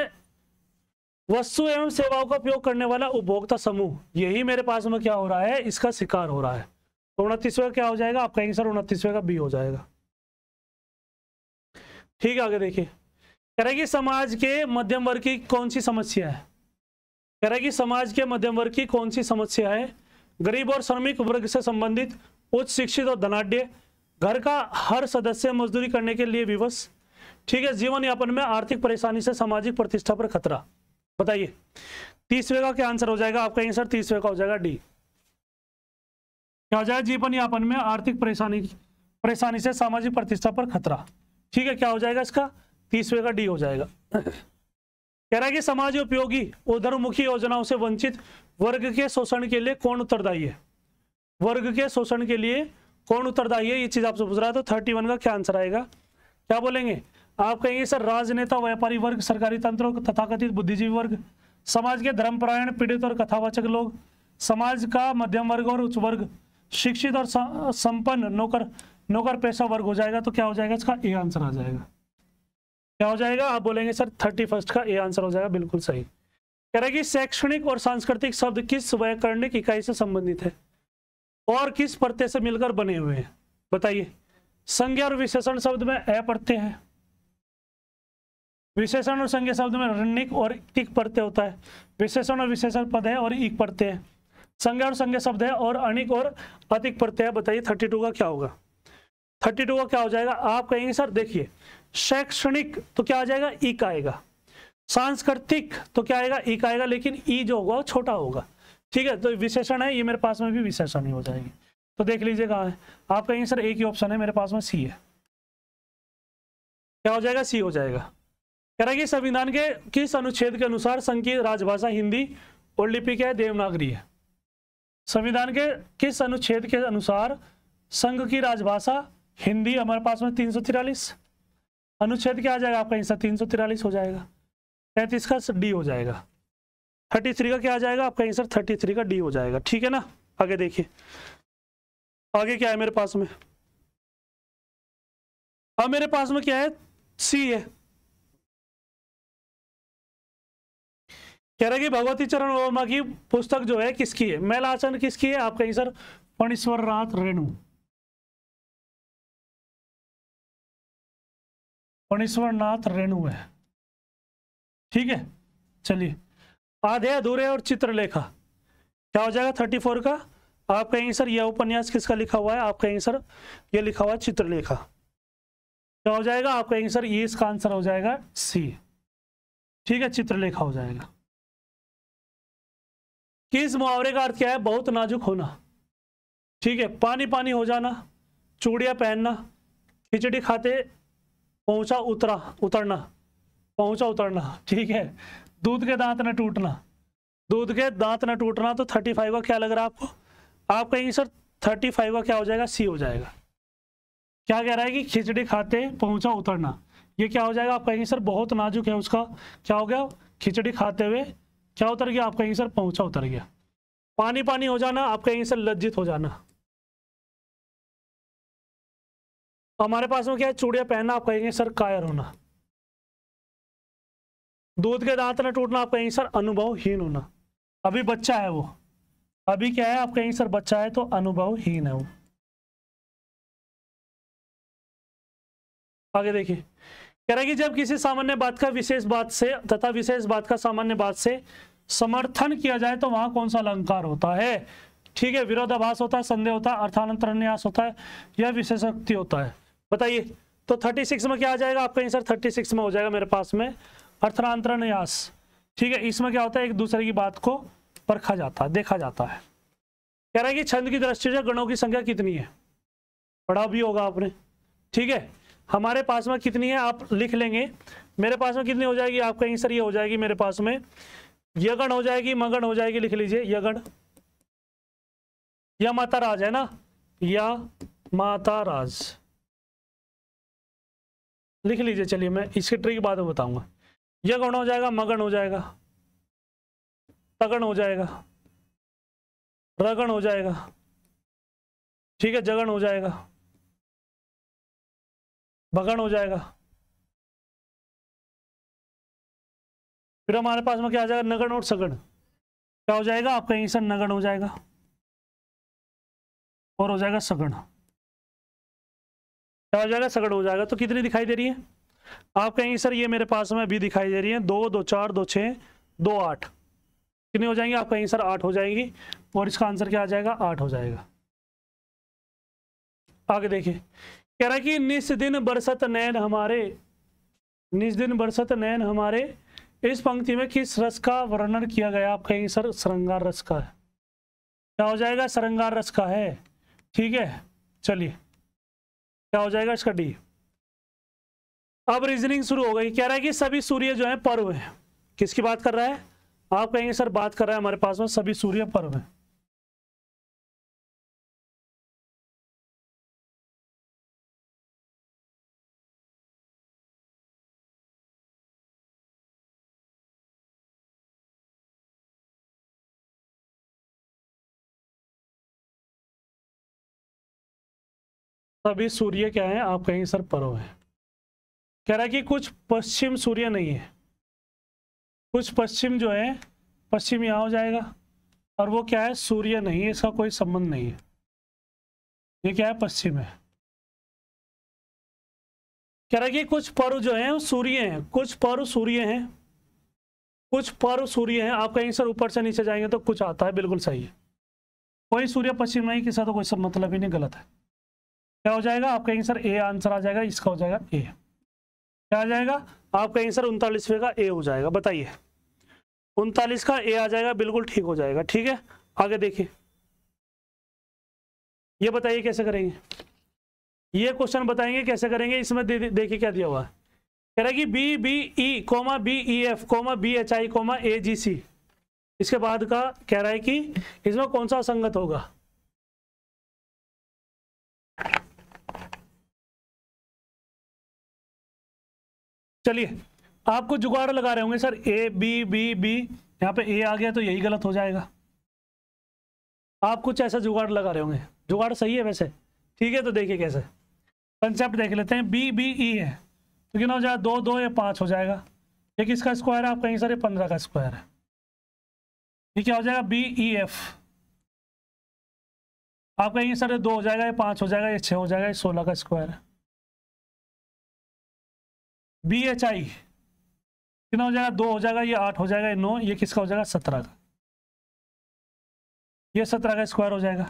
वस्तु एवं सेवाओं का उपयोग करने वाला उपभोक्ता समूह यही मेरे पास में क्या हो रहा है इसका शिकार हो रहा है तो उनतीसवें क्या हो जाएगा आप कहेंगे सर उनतीसवें का बी हो जाएगा ठीक है आगे देखिए कह रहे कि समाज के मध्यम वर्ग की कौन सी समस्या है कह रहे कि समाज के मध्यम वर्ग की कौन सी समस्या है गरीब और श्रमिक वर्ग से संबंधित उच्च शिक्षित और धनाढ़ घर का हर सदस्य मजदूरी करने के लिए विवश ठीक है जीवन यापन में आर्थिक परेशानी से सामाजिक प्रतिष्ठा पर खतरा बताइए तीसवे का क्या आंसर हो जाएगा आपका आंसर तीसवे का हो जाएगा डी क्या हो जाएगा जीवन यापन में आर्थिक परेशानी परेशानी से सामाजिक प्रतिष्ठा पर खतरा ठीक है क्या हो जाएगा इसका तीसवे का डी हो जाएगा कह रहा है कि समाज उपयोगी उधरमुखी योजनाओं से वंचित वर्ग के शोषण के लिए कौन उत्तरदायी है वर्ग के शोषण के लिए कौन उत्तरदायी है ये चीज आपसे पूछ रहा है तो थर्टी वन का क्या आंसर आएगा क्या बोलेंगे आप कहेंगे सर राजनेता व्यापारी वर्ग सरकारी तंत्र तथाकथित बुद्धिजीवी वर्ग समाज के धर्मपरायण पीड़ित और कथावाचक लोग समाज का मध्यम वर्ग और उच्च वर्ग शिक्षित और संपन्न नौकर नौकर पेशा वर्ग हो जाएगा तो क्या हो जाएगा इसका ए आंसर आ जाएगा क्या हो जाएगा आप बोलेंगे सर थर्टी फर्स्ट का ए आंसर हो जाएगा बिल्कुल सही कह रहे कि शैक्षणिक और सांस्कृतिक शब्द किस व्याकरणिक इकाई से संबंधित है और किस प्रत्यय से मिलकर बने हुए हैं बताइए संज्ञा और विशेषण शब्द में अप्रत्यय है विशेषण और संज्ञा शब्द में रणनिक और इक प्रत्यय होता है विशेषण और विशेषण पद है और इक प्रत्यय है संज्ञा और संज्ञा शब्द है और अनिक और अतिक प्रत्यय बताइए थर्टी टू का क्या होगा थर्टी टू का क्या हो जाएगा आप कहेंगे सर देखिए शैक्षणिक तो क्या आ जाएगा इक आएगा सांस्कृतिक तो क्या आएगा इक आएगा लेकिन ई जो होगा वो छोटा होगा ठीक है तो विशेषण है ये मेरे पास में भी विशेषण ही हो जाएंगे तो देख लीजिए कहा है आप कहेंगे सर एक ही ऑप्शन है मेरे पास में सी है क्या हो जाएगा सी हो जाएगा कह रहा है कि संविधान के किस अनुच्छेद के अनुसार संघ की राजभाषा हिंदी और लिपि क्या है देवनागरी है संविधान के किस अनुच्छेद के अनुसार संघ की राजभाषा हिंदी हमारे पास में तीन सौ तिरालीस अनुच्छेद क्या आ जाएगा आपका हिस्सा तीन सौ तिरालीस हो जाएगा तैतीस का डी हो जाएगा थर्टी थ्री का क्या आ जाएगा आपका आंसर थर्टी थ्री का डी हो जाएगा ठीक है ना आगे देखिए आगे क्या है मेरे पास में अब मेरे पास में क्या है सी है कह रहे कि भगवती चरण वर्मा की पुस्तक जो है किसकी है मैल आचरण किसकी है आप कहीं सर फणीश्वर नाथ रेणु फणीश्वर नाथ रेणु है ठीक है चलिए आधे अधूरे और चित्रलेखा क्या हो जाएगा थर्टी फोर का आप कहेंगे सर यह उपन्यास किसका लिखा हुआ है आप कहेंगे सर यह लिखा हुआ है चित्रलेखा क्या हो जाएगा आप कहेंगे सर ये इसका आंसर हो जाएगा सी ठीक है चित्रलेखा हो जाएगा कि इस मुहावरे का अर्थ क्या है बहुत नाजुक होना ठीक है पानी पानी हो जाना चूड़िया पहनना खिचड़ी खाते पहुंचा उतरा उतरना पहुंचा उतरना ठीक है दूध के दांत न टूटना दूध के दांत न टूटना तो थर्टी फाइव का क्या लग रहा है आपको आप कहेंगे सर थर्टी फाइव का क्या हो जाएगा सी हो जाएगा क्या कह रहा है कि खिचड़ी खाते पहुंचा उतरना ये क्या हो जाएगा आप कहेंगे सर बहुत नाजुक है उसका क्या हो गया खिचड़ी खाते हुए क्या उतर गया आपका आंसर पहुंचा उतर गया पानी पानी हो जाना आपका आंसर लज्जित हो जाना हमारे पास में क्या है चूड़िया पहनना आप कहेंगे सर कायर होना दूध के दांत न टूटना आप कहेंगे सर अनुभवहीन होना अभी बच्चा है वो अभी क्या है आप कहेंगे सर बच्चा है तो अनुभवहीन है वो आगे देखिए कह रहा है कि जब किसी सामान्य बात का विशेष बात से तथा विशेष बात का सामान्य बात से समर्थन किया जाए तो वहां कौन सा अलंकार होता है ठीक है विरोधाभास होता है संदेह होता है अर्थानंतरन्यास होता है या विशेषक्ति होता है बताइए तो 36 में क्या आ जाएगा आपका आंसर 36 में हो जाएगा मेरे पास में अर्थानांतरन्यास ठीक है इसमें क्या होता है एक दूसरे की बात को परखा जाता है देखा जाता है कह रहा है कि छंद की दृष्टि से गणों की संख्या कितनी है पढ़ा भी होगा आपने ठीक है हमारे पास में कितनी है आप लिख लेंगे मेरे पास में कितनी हो जाएगी आप कहेंगे सर ये हो जाएगी मेरे पास में यगण हो जाएगी मगण हो जाएगी लिख लीजिए यगण या माता राज है ना या माता राज लिख लीजिए चलिए मैं इसके ट्रिक बाद में बताऊंगा यगण हो जाएगा मगण हो जाएगा तगण हो जाएगा रगण हो जाएगा ठीक है जगण हो जाएगा भगन हो जाएगा फिर हमारे पास में क्या आ जाएगा नगण और सगण क्या हो जाएगा आपका यहीं से नगण हो जाएगा और हो जाएगा सगण क्या हो जाएगा सगड़ हो जाएगा तो कितनी दिखाई दे रही है आप कहेंगे सर ये मेरे पास में अभी दिखाई दे रही है दो दो चार दो छ दो आठ कितनी हो जाएंगे आप कहेंगे सर आठ हो जाएंगी और इसका आंसर क्या आ जाएगा आठ हो जाएगा आगे देखिए कह रहा कि निस दिन बरसत नैन हमारे निस दिन बरसत नैन हमारे इस पंक्ति में किस रस का वर्णन किया गया आप कहेंगे सर श्रृंगार रस का है क्या हो जाएगा श्रृंगार रस का है ठीक है चलिए क्या हो जाएगा इसका डी अब रीजनिंग शुरू हो गई कह रहा है कि सभी सूर्य जो है पर्व है किसकी बात कर रहा है आप कहेंगे सर बात कर रहा है हमारे पास में सभी सूर्य पर्व है सभी तो सूर्य क्या है आप कहेंगे सर परो है कह रहा है कि कुछ पश्चिम सूर्य नहीं है कुछ पश्चिम जो है पश्चिम यहाँ हो जाएगा और वो क्या है सूर्य नहीं है इसका कोई संबंध नहीं है ये क्या है पश्चिम है कह रहा कि कुछ पर्व जो है सूर्य हैं कुछ पर्व सूर्य हैं कुछ पर्व सूर्य हैं आप कहीं सर ऊपर से नीचे जाएंगे तो कुछ आता है बिल्कुल सही है कोई सूर्य पश्चिम नहीं किसा तो कोई सब मतलब ही नहीं गलत है क्या हो जाएगा आपका आंसर ए आंसर आ जाएगा इसका हो जाएगा ए क्या आ जाएगा आपका आंसर उनतालीसवें का ए हो जाएगा बताइए उनतालीस का ए आ जाएगा बिल्कुल ठीक हो जाएगा ठीक है आगे देखिए ये बताइए कैसे करेंगे ये क्वेश्चन बताएंगे कैसे करेंगे इसमें देखिए दे, देखिए क्या दिया हुआ है कह रहा है कि B B E comma B E F comma B H I comma A G C इसके बाद का कह रहा है कि इसमें कौन सा असंगत होगा चलिए आपको जुगाड़ लगा रहे होंगे sir A B B B यहाँ पे ए आ गया तो यही गलत हो जाएगा आप कुछ ऐसा जुगाड़ लगा रहे होंगे जुगाड़ सही है वैसे ठीक है तो देखिए कैसे कंसेप्ट देख लेते हैं बी बी ई है तो कितना हो जाएगा दो दो या पाँच हो जाएगा ये किसका स्क्वायर है आप कहीं सर ये पंद्रह का स्क्वायर है ये क्या हो जाएगा बी ई एफ आप कहेंगे सर ये दो हो जाएगा ये पाँच हो जाएगा ये छः हो जाएगा ये सोलह का स्क्वायर है बी एच आई कितना हो जाएगा दो हो जाएगा ये आठ हो जाएगा ये नौ ये किसका हो जाएगा सत्रह का ये सत्रह का स्क्वायर हो जाएगा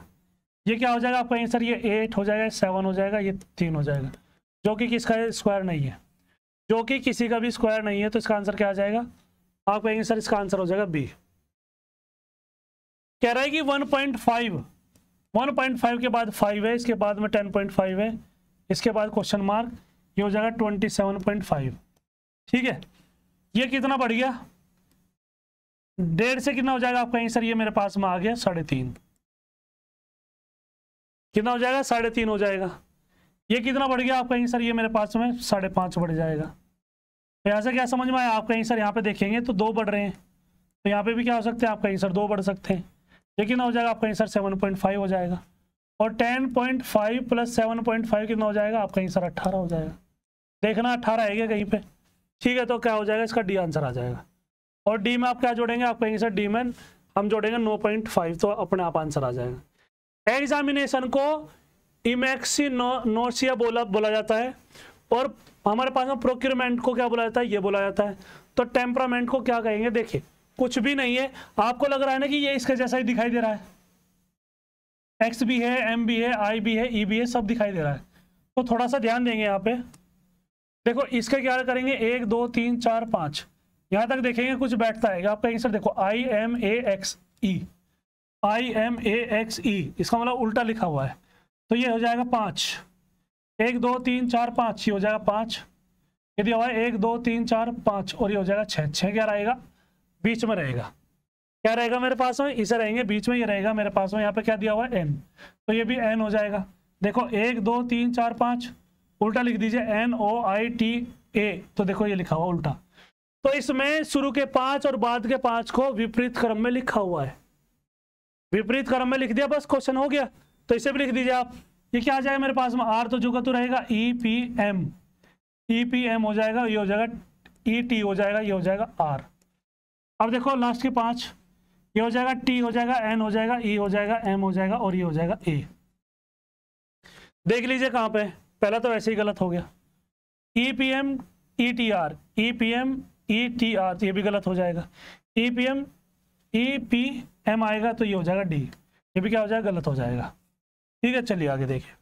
ये क्या हो जाएगा आपका आंसर ये एट हो जाएगा सेवन हो जाएगा ये तीन हो जाएगा जो कि किसका स्क्वायर नहीं है जो कि किसी का भी स्क्वायर नहीं है तो इसका आंसर क्या आ जाएगा आप कहेंगे सर इसका आंसर हो जाएगा बी कह रहा है कि 1.5 1.5 के बाद 5 है इसके बाद में 10.5 है इसके बाद क्वेश्चन मार्क ये हो जाएगा ट्वेंटी सेवन पॉइंट फाइव ठीक है ये कितना बढ़ गया डेढ़ से कितना हो जाएगा आपका आंसर ये मेरे पास में आ गया साढ़े तीन कितना हो जाएगा साढ़े तीन हो जाएगा ये कितना बढ़ गया आपका आंसर ये मेरे पास में साढ़े पांच बढ़ जाएगा तो यहाँ से क्या समझ में आया आपका आंसर यहाँ पे देखेंगे तो दो बढ़ रहे हैं तो यहाँ पे भी क्या हो सकते हैं आपका आंसर दो बढ़ सकते हैं ये कितना हो जाएगा आपका आंसर सेवन पॉइंट फाइव हो जाएगा और ten point five plus seven point five कितना हो जाएगा आपका आंसर अट्ठारह हो जाएगा देखना अट्ठारह है क्या कहीं पे ठीक है तो क्या हो जाएगा इसका डी आंसर आ जाएगा और डी में आप क्या जोड़ेंगे आप कहेंगे सर डी में हम जोड़ेंगे नो पॉइंट फाइव तो अपने आप आंसर आ जाएगा एग्जामिनेशन को इमेक्सी नोसिया बोला बोला जाता है और हमारे पास में प्रोक्यूरमेंट को क्या बोला जाता है ये बोला जाता है तो टेम्परामेंट को क्या कहेंगे देखिए कुछ भी नहीं है आपको लग रहा है ना कि ये इसके जैसा ही दिखाई दे रहा है एक्स भी है एम भी है आई भी है ई e भी है सब दिखाई दे रहा है तो थोड़ा सा ध्यान देंगे यहाँ पे देखो इसके क्या करेंगे एक दो तीन चार पांच यहां तक देखेंगे कुछ बैठता है आपका आंसर देखो I M A X E I M A X E इसका मतलब उल्टा लिखा हुआ है तो ये हो जाएगा पांच एक दो तीन चार पांच ये हो जाएगा पांच यदि है एक दो तीन चार पांच और ये हो जाएगा छह छह क्या रहेगा बीच में रहेगा क्या रहेगा मेरे पास में इसे रहेंगे बीच में ये रहेगा मेरे पास में यहाँ पे क्या दिया हुआ है एन तो ये भी एन हो जाएगा देखो एक दो तीन चार पांच उल्टा लिख दीजिए N O I T A तो देखो ये लिखा हुआ उल्टा तो इसमें शुरू के पांच और बाद के पांच को विपरीत क्रम में लिखा हुआ है विपरीत क्रम में लिख दिया बस क्वेश्चन हो गया तो इसे भी लिख दीजिए आप ये क्या आ जाएगा मेरे पास में आर तो जुगा तो रहेगा E P M E P M हो जाएगा ये हो जाएगा ई e टी हो जाएगा ये हो जाएगा आर अब देखो लास्ट के पांच ये हो जाएगा टी हो जाएगा एन हो जाएगा ई e हो जाएगा एम हो जाएगा और ये हो जाएगा ए देख लीजिए कहां पे पहला तो वैसे ही गलत हो गया E P M E T R E P M E T R ये भी गलत हो जाएगा E P M E P M आएगा तो ये हो जाएगा डी ये भी क्या हो जाएगा गलत हो जाएगा ठीक है चलिए आगे देखिए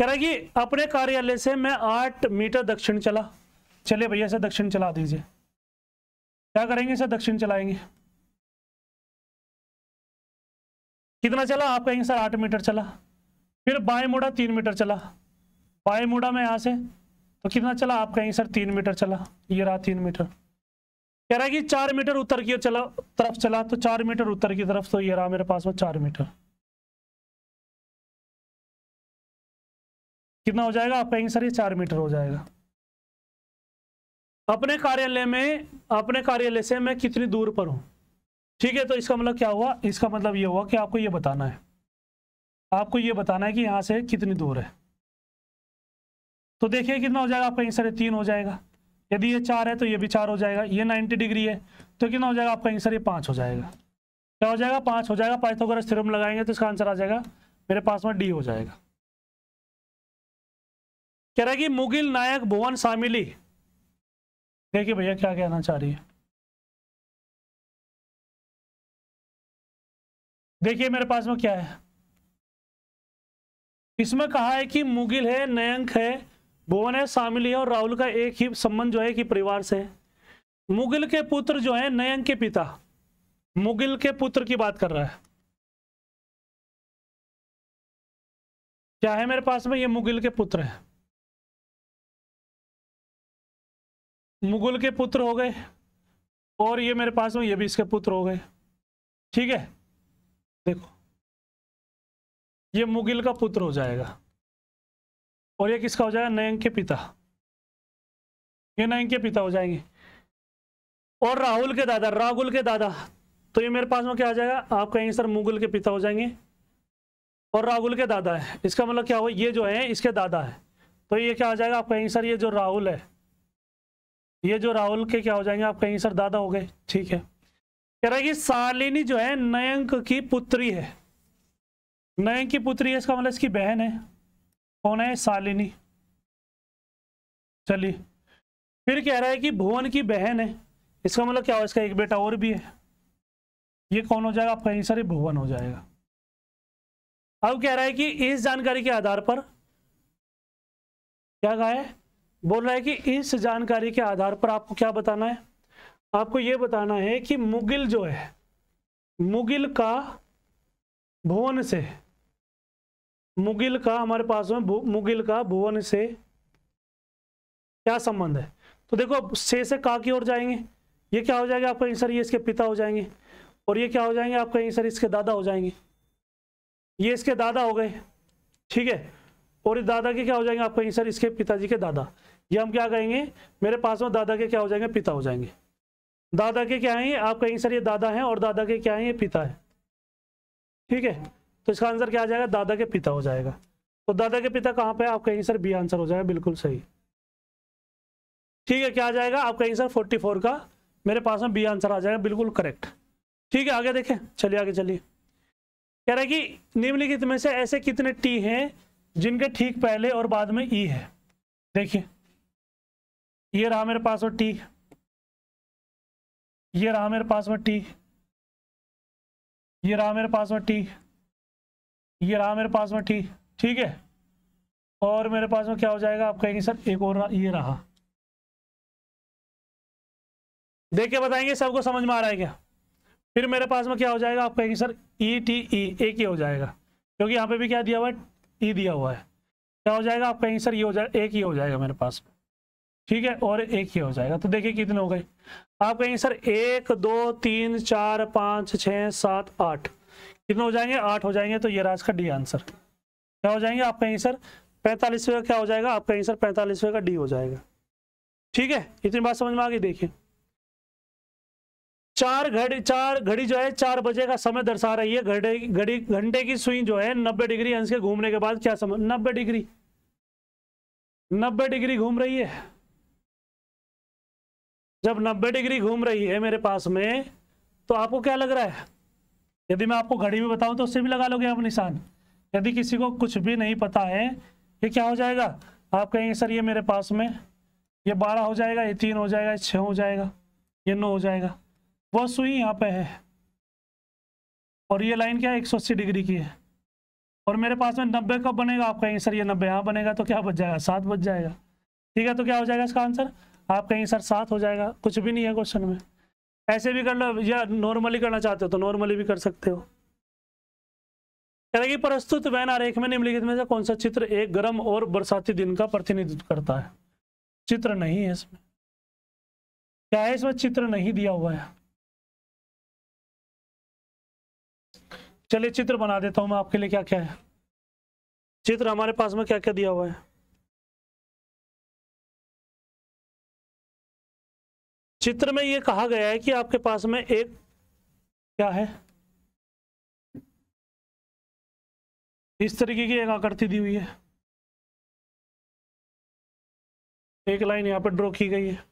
कह रहा है कि अपने कार्यालय से मैं आठ मीटर दक्षिण चला चलिए भैया से दक्षिण चला दीजिए क्या करेंगे सर दक्षिण चलाएंगे कितना चला आप कहेंगे सर आठ मीटर चला फिर बाएं मोड़ा तीन मीटर चला वाई मुड़ा में यहाँ से तो कितना चला आप कहेंगे सर तीन मीटर चला ये रहा तीन मीटर कह रहा है कि चार मीटर उत्तर की चला तरफ चला तो चार मीटर उत्तर की तरफ तो ये रहा मेरे पास में चार मीटर कितना हो जाएगा आप कहेंगे सर ये चार मीटर हो जाएगा अपने कार्यालय में अपने कार्यालय से मैं कितनी दूर पर हूँ ठीक है तो इसका मतलब क्या हुआ इसका मतलब ये हुआ कि आपको ये बताना है आपको ये बताना है कि यहाँ से कितनी दूर है तो देखिए कितना हो जाएगा आपका आंसर सर तीन हो जाएगा यदि ये चार है तो ये भी चार हो जाएगा ये नाइन्टी डिग्री है तो कितना हो जाएगा आपका आंसर ये पाँच हो जाएगा क्या हो जाएगा पाँच हो जाएगा तो अगर थ्योरम लगाएंगे तो इसका आंसर आ जाएगा मेरे पास में डी हो जाएगा कह रहा है कि मुगिल नायक भुवन सामिली देखिए भैया क्या कहना चाह रही है देखिए मेरे पास में क्या है इसमें कहा है कि मुगिल है नयंक है भुवन है शामिल है और राहुल का एक ही संबंध जो है कि परिवार से है मुगिल के पुत्र जो है नयंग के पिता मुगिल के पुत्र की बात कर रहा है क्या है मेरे पास में ये मुगिल के पुत्र है मुगल के पुत्र हो गए और ये मेरे पास में ये भी इसके पुत्र हो गए ठीक है देखो ये मुगिल का पुत्र हो जाएगा और ये किसका हो जाएगा नयंक के पिता ये नयंग के पिता हो जाएंगे और राहुल के दादा राहुल के दादा तो ये मेरे पास में क्या आ जाएगा आप कहेंगे सर मुगल के पिता हो जाएंगे और राहुल के दादा है इसका मतलब क्या हुआ ये जो है इसके दादा है तो ये क्या आ जाएगा आप कहेंगे सर ये जो राहुल है ये जो राहुल के क्या हो जाएंगे आप कहेंगे सर दादा हो गए ठीक है कह रहा है कि शालिनी जो है नयंक की पुत्री है नयंक की पुत्री है इसका मतलब इसकी बहन है कौन है शालिनी चलिए फिर कह रहा है कि भुवन की बहन है इसका मतलब क्या हो इसका एक बेटा और भी है ये कौन हो जाएगा आपका आंसर भुवन हो जाएगा अब कह रहा है कि इस जानकारी के आधार पर क्या कहा है बोल रहा है कि इस जानकारी के आधार पर आपको क्या बताना है आपको ये बताना है कि मुगिल जो है मुगिल का भुवन से मुगिल का हमारे पास में मुगिल का भुवन से क्या संबंध है तो देखो से से का की ओर जाएंगे ये क्या हो जाएगा आपका आंसर ये इसके पिता हो जाएंगे और ये क्या हो जाएंगे आपका आंसर इसके दादा हो जाएंगे ये इसके दादा हो गए ठीक है और इस दादा के क्या हो जाएंगे आपका आंसर इसके पिताजी के दादा ये हम क्या कहेंगे मेरे पास में दादा के क्या हो जाएंगे पिता हो जाएंगे दादा के क्या है आपका आंसर ये दादा है और दादा के क्या है ये पिता है ठीक है तो इसका आंसर क्या आ जाएगा दादा के पिता हो जाएगा तो दादा के पिता कहाँ पे आप कहेंगे सर बी आंसर हो जाएगा बिल्कुल सही ठीक है क्या आ जाएगा आप कहेंगे सर फोर्टी फोर का मेरे पास में बी आंसर आ जाएगा बिल्कुल करेक्ट ठीक है आगे देखें चलिए आगे चलिए कह रहा है कि निम्नलिखित में से ऐसे कितने टी हैं जिनके ठीक पहले और बाद में ई है देखिए ये रहा मेरे पास में टी ये रहा मेरे पास में टी ये रहा मेरे पास में टी ये रहा मेरे पास में ठीक ठीक है और मेरे पास में क्या हो जाएगा आप कहेंगे सर एक और ये रहा देख के बताएंगे सबको समझ में आ रहा है क्या फिर मेरे पास में क्या हो जाएगा आप कहेंगे सर ई टी ई एक ही हो जाएगा क्योंकि यहाँ पे भी क्या दिया हुआ है ई e दिया हुआ है क्या हो जाएगा आप कहेंगे सर ये हो जाएगा एक ही हो जाएगा मेरे पास ठीक है और एक ही हो जाएगा तो देखिए कितने हो गए आप कहेंगे सर एक दो तीन चार पाँच छः सात आठ कितने हो जाएंगे आठ हो जाएंगे तो ये रहा इसका डी आंसर क्या हो जाएंगे आपका आंसर पैंतालीसवे का क्या हो जाएगा आपका आंसर पैंतालीसवे का डी हो जाएगा ठीक है इतनी बात समझ में आ गई देखिए चार घड़ी चार घड़ी जो है चार बजे का समय दर्शा रही है घड़े घड़ी घंटे की सुई जो है नब्बे डिग्री अंश के घूमने के बाद क्या समय नब्बे डिग्री नब्बे डिग्री घूम रही है जब नब्बे डिग्री घूम रही है मेरे पास में तो आपको क्या लग रहा है यदि मैं आपको घड़ी भी बताऊं तो उससे भी लगा लोगे आप निशान यदि किसी को कुछ भी नहीं पता है ये क्या हो जाएगा आप कहेंगे सर ये मेरे पास में ये बारह हो जाएगा ये तीन हो जाएगा ये छः हो जाएगा ये नौ हो जाएगा वह सुई यहाँ पे है और ये लाइन क्या है एक सौ अस्सी डिग्री की है और मेरे पास में नब्बे कब बनेगा आप कहेंगे सर ये नब्बे यहाँ बनेगा तो क्या बच जाएगा सात बच जाएगा ठीक है तो क्या हो जाएगा इसका आंसर आप कहेंगे सर सात हो जाएगा कुछ भी नहीं है क्वेश्चन में ऐसे भी करना या नॉर्मली करना चाहते हो तो नॉर्मली भी कर सकते हो क्या प्रस्तुत वैन आरेख में निम्नलिखित में से कौन सा चित्र एक गर्म और बरसाती दिन का प्रतिनिधित्व करता है चित्र नहीं है इसमें क्या है इसमें चित्र नहीं दिया हुआ है चलिए चित्र बना देता हूं मैं आपके लिए क्या क्या है चित्र हमारे पास में क्या क्या दिया हुआ है चित्र में ये कहा गया है कि आपके पास में एक क्या है इस तरीके की एक आकृति दी हुई है एक लाइन यहाँ पर ड्रॉ की गई है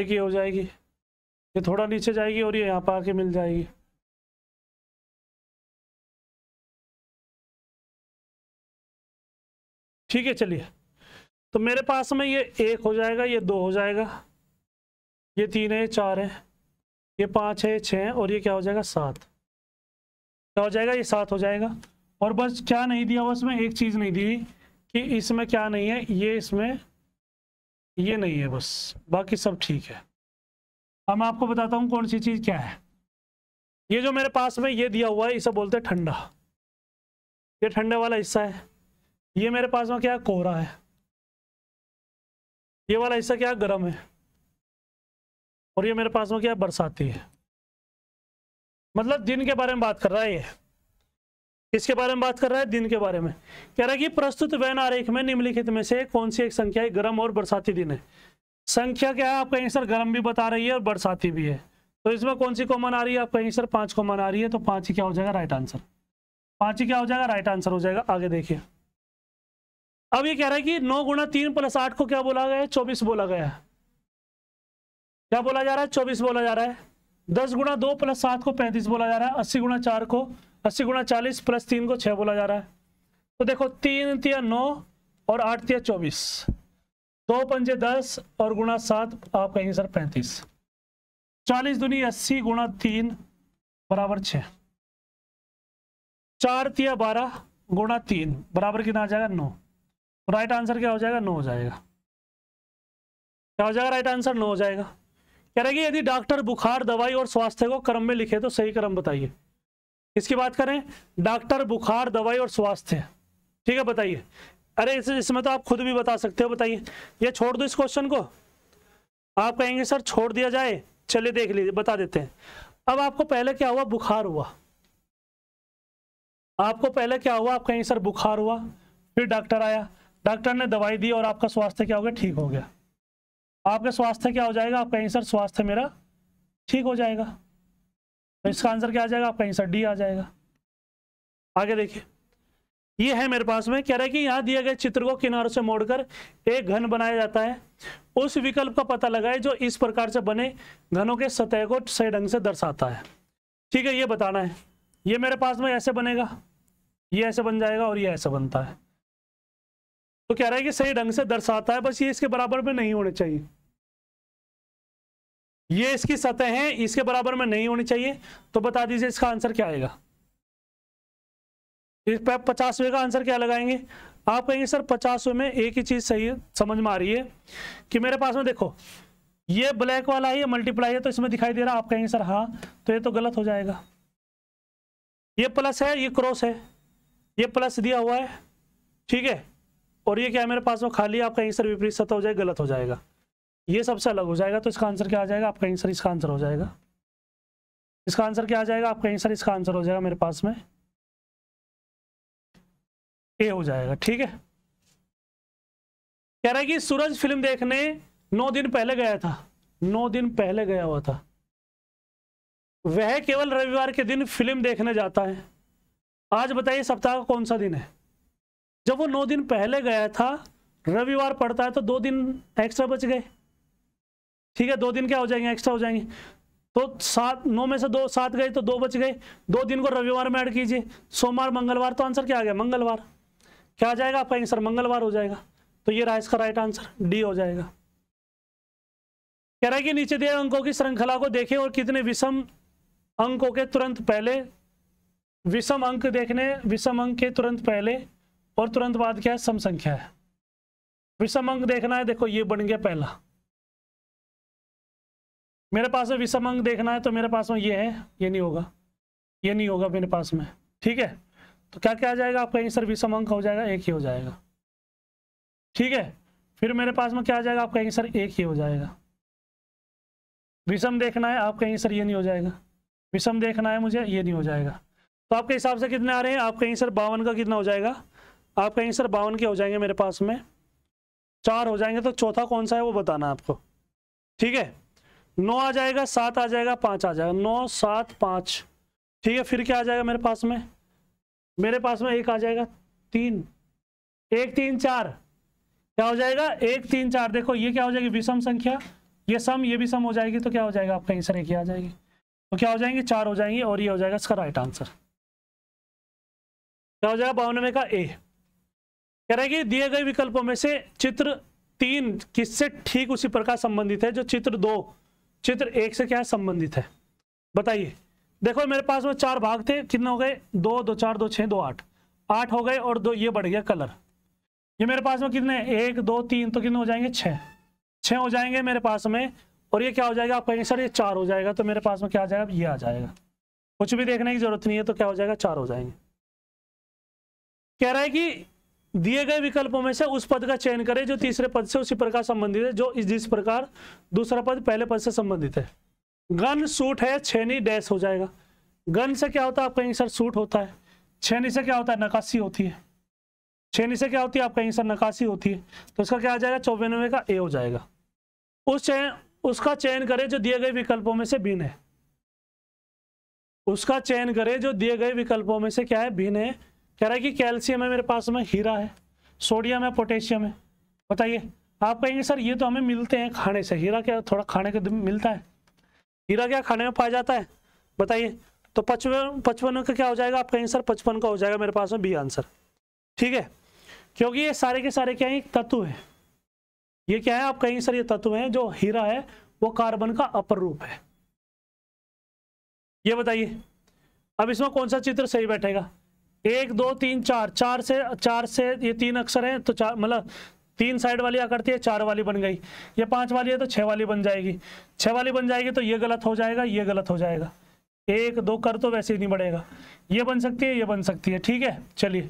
एक ही हो जाएगी ये थोड़ा नीचे जाएगी और ये यहाँ पर आके मिल जाएगी ठीक है चलिए तो मेरे पास में ये एक हो जाएगा ये दो हो जाएगा ये तीन है चार है ये पाँच है छः और ये क्या हो जाएगा सात क्या हो जाएगा ये सात हो जाएगा और बस क्या नहीं दिया हुआ में एक चीज़ नहीं दी कि इसमें क्या नहीं है ये इसमें ये नहीं है बस बाकी सब ठीक है अब मैं आपको बताता हूँ कौन सी चीज़ क्या है ये जो मेरे पास में ये दिया हुआ है इसे बोलते हैं ठंडा ये ठंडे वाला हिस्सा है ये मेरे पास में क्या है कोहरा है ये वाला हिस्सा क्या गर्म है और ये मेरे पास में क्या बरसाती है मतलब दिन के बारे में बात कर रहा है ये किसके बारे में बात कर रहा है दिन के बारे में कह रहा है कि प्रस्तुत वैन आरेख में निम्नलिखित में से कौन सी एक संख्या गर्म और बरसाती दिन है संख्या क्या है आपका आंसर गर्म भी बता रही है और बरसाती भी है तो इसमें कौन सी कॉमन आ रही है आपका आंसर पांच कॉमन आ रही है तो पांच ही क्या हो जाएगा राइट आंसर पांच ही क्या हो जाएगा राइट आंसर हो जाएगा आगे देखिए अब ये कह रहा है कि नौ गुणा तीन प्लस आठ को क्या बोला गया है चौबीस बोला गया है क्या बोला जा रहा है चौबीस बोला जा रहा है दस गुणा दो प्लस सात को पैंतीस बोला जा रहा है अस्सी गुणा चार को अस्सी गुणा चालीस प्लस तीन को छह बोला जा रहा है तो देखो तीन तिया नौ और आठ तिया चौबीस दो पंजे दस और गुणा सात आप कहेंगे सर पैंतीस चालीस दुनी अस्सी गुणा तीन बराबर छ चार तिया बारह गुणा तीन बराबर कितना आ जाएगा नौ राइट तो आंसर क्या हो जाएगा नो हो जाएगा क्या हो जाएगा राइट आंसर नो हो जाएगा कह रहे कि यदि डॉक्टर बुखार दवाई और स्वास्थ्य को क्रम में लिखे तो सही क्रम बताइए इसकी बात करें डॉक्टर बुखार दवाई और स्वास्थ्य ठीक है बताइए अरे इस, इसमें तो आप खुद भी बता सकते हो बताइए ये छोड़ दो इस क्वेश्चन को आप कहेंगे सर छोड़ दिया जाए चलिए देख लीजिए बता देते हैं अब आपको पहले क्या हुआ बुखार हुआ आपको पहले क्या हुआ आप कहेंगे सर बुखार हुआ फिर डॉक्टर आया डॉक्टर ने दवाई दी और आपका स्वास्थ्य क्या हो गया ठीक हो गया आपके स्वास्थ्य क्या हो जाएगा आप कहीं सर स्वास्थ्य मेरा ठीक हो जाएगा तो इसका आंसर क्या आ जाएगा आप कहीं सर डी आ जाएगा आगे देखिए ये है मेरे पास में कह रहा है कि यहाँ दिए गए चित्र को किनारों से मोड़कर एक घन बनाया जाता है उस विकल्प का पता लगाए जो इस प्रकार से बने घनों के सतह को सही ढंग से दर्शाता है ठीक है ये बताना है ये मेरे पास में ऐसे बनेगा ये ऐसे बन जाएगा और ये ऐसे बनता है तो कह रहा है कि सही ढंग से दर्शाता है बस ये इसके बराबर में नहीं होने चाहिए ये इसकी सतह है इसके बराबर में नहीं होनी चाहिए तो बता दीजिए इसका आंसर क्या आएगा इस पर पचासवे का आंसर क्या लगाएंगे आप कहेंगे सर पचासवे में एक ही चीज सही है समझ में आ रही है कि मेरे पास में देखो ये ब्लैक वाला है ये मल्टीप्लाई है तो इसमें दिखाई दे रहा आप कहेंगे सर हाँ तो ये तो गलत हो जाएगा ये प्लस है ये क्रॉस है ये प्लस दिया हुआ है ठीक है और ये क्या है मेरे पास वो खाली आपका आंसर विपरीत सतह हो जाए गलत हो जाएगा ये सबसे अलग हो जाएगा तो इसका आंसर क्या आ जाएगा आपका आंसर इसका आंसर हो जाएगा इसका आंसर क्या आ जाएगा आपका आंसर इसका आंसर हो जाएगा मेरे पास में ए हो जाएगा ठीक है कह रहा है कि सूरज फिल्म देखने नौ दिन पहले गया था नौ दिन पहले गया हुआ था वह केवल रविवार के दिन फिल्म देखने जाता है आज बताइए सप्ताह का कौन सा दिन है जब वो नौ दिन पहले गया था रविवार पड़ता है तो दो दिन एक्स्ट्रा बच गए ठीक है दो दिन क्या हो जाएंगे एक्स्ट्रा हो जाएंगे तो सात नौ में से दो सात गए तो दो बच गए दो दिन को रविवार में ऐड कीजिए सोमवार मंगलवार तो आंसर क्या आ गया मंगलवार क्या आ जाएगा आपका आंसर मंगलवार हो जाएगा तो ये रहा इसका राइट आंसर डी हो जाएगा कह रहा है कि नीचे दिए अंकों की श्रृंखला को देखें और कितने विषम अंकों के तुरंत पहले विषम अंक देखने विषम अंक के तुरंत पहले और तुरंत बाद क्या है सम संख्या है विषम अंक देखना है देखो ये बन गया पहला मेरे पास में विषम अंक देखना है तो मेरे पास में ये है ये नहीं होगा ये नहीं होगा मेरे पास में ठीक है तो क्या क्या आ जाएगा आपका आंसर विषम अंक हो जाएगा एक ही हो जाएगा ठीक है फिर मेरे पास में क्या आ जाएगा आपका आंसर एक ही हो जाएगा विषम देखना है आपका आंसर ये नहीं हो जाएगा विषम देखना है मुझे ये नहीं हो जाएगा तो आपके हिसाब से कितने आ रहे हैं आपका आंसर बावन का कितना हो जाएगा आप कहेंगे सर बावन के हो जाएंगे मेरे पास में चार हो जाएंगे तो चौथा कौन सा है वो बताना आपको ठीक है नौ आ जाएगा सात आ जाएगा पाँच आ जाएगा नौ सात पाँच ठीक है फिर क्या आ जाएगा मेरे पास में मेरे पास में एक आ जाएगा तीन एक तीन चार क्या हो जाएगा एक तीन चार देखो ये क्या हो जाएगी विषम संख्या ये सम ये भी सम हो जाएगी तो क्या हो जाएगा आपका आंसर एक ही आ जाएगी तो क्या हो जाएंगे चार हो जाएंगे और ये हो जाएगा इसका राइट आंसर क्या हो जाएगा बावनवे का ए कह रहे कि दिए गए विकल्पों में से चित्र तीन किससे ठीक उसी प्रकार संबंधित है जो चित्र दो चित्र एक से क्या संबंधित है बताइए देखो मेरे पास में चार भाग थे कितने हो गए दो दो चार दो छः दो आठ आठ हो गए और दो ये बढ़ गया कलर ये मेरे पास में कितने एक दो तीन तो कितने हो जाएंगे छः छः हो जाएंगे मेरे पास में और ये क्या हो जाएगा आप कहेंगे सर ये चार हो जाएगा तो मेरे पास में क्या आ जाएगा ये आ जाएगा कुछ भी देखने की जरूरत नहीं है तो क्या हो जाएगा चार हो जाएंगे कह रहा है कि दिए गए विकल्पों में से उस पद का चयन करें जो तीसरे पद से उसी प्रकार संबंधित है जो इस जिस प्रकार दूसरा पद पहले पद से संबंधित है गन सूट है छेनी डैश हो जाएगा गन से क्या होता है आपका आंसर सूट होता है छेनी से क्या होता है नकाशी होती है छेनी से क्या होती है आपका आंसर नकाशी होती है तो इसका क्या आ जाएगा चौबेनवे का ए हो जाएगा उस चयन उसका चयन करे जो दिए गए विकल्पों में से भिन्न है उसका चयन करे जो दिए गए विकल्पों में से क्या है भिन्न है कह रहा है कि कैल्शियम है मेरे पास में हीरा है सोडियम है पोटेशियम है बताइए आप कहेंगे सर ये तो हमें मिलते हैं खाने से हीरा क्या थोड़ा खाने के मिलता है हीरा क्या खाने में पाया जाता है बताइए तो पचपन पचपन का क्या हो जाएगा आप कहेंगे सर पचपन का हो जाएगा मेरे पास में बी आंसर ठीक है क्योंकि ये सारे के सारे क्या है तत्व है ये क्या है आप कहेंगे सर ये तत्व है जो हीरा है वो कार्बन का अपर रूप है ये बताइए अब इसमें कौन सा चित्र सही बैठेगा एक दो तीन चार चार से चार से ये तीन अक्षर हैं तो चार मतलब तीन साइड वाली आकृति है चार वाली बन गई ये पांच वाली है तो छह वाली बन जाएगी छह वाली बन जाएगी तो ये गलत हो जाएगा ये गलत हो जाएगा एक दो कर तो वैसे ही नहीं बढ़ेगा ये बन सकती है ये बन सकती है ठीक है चलिए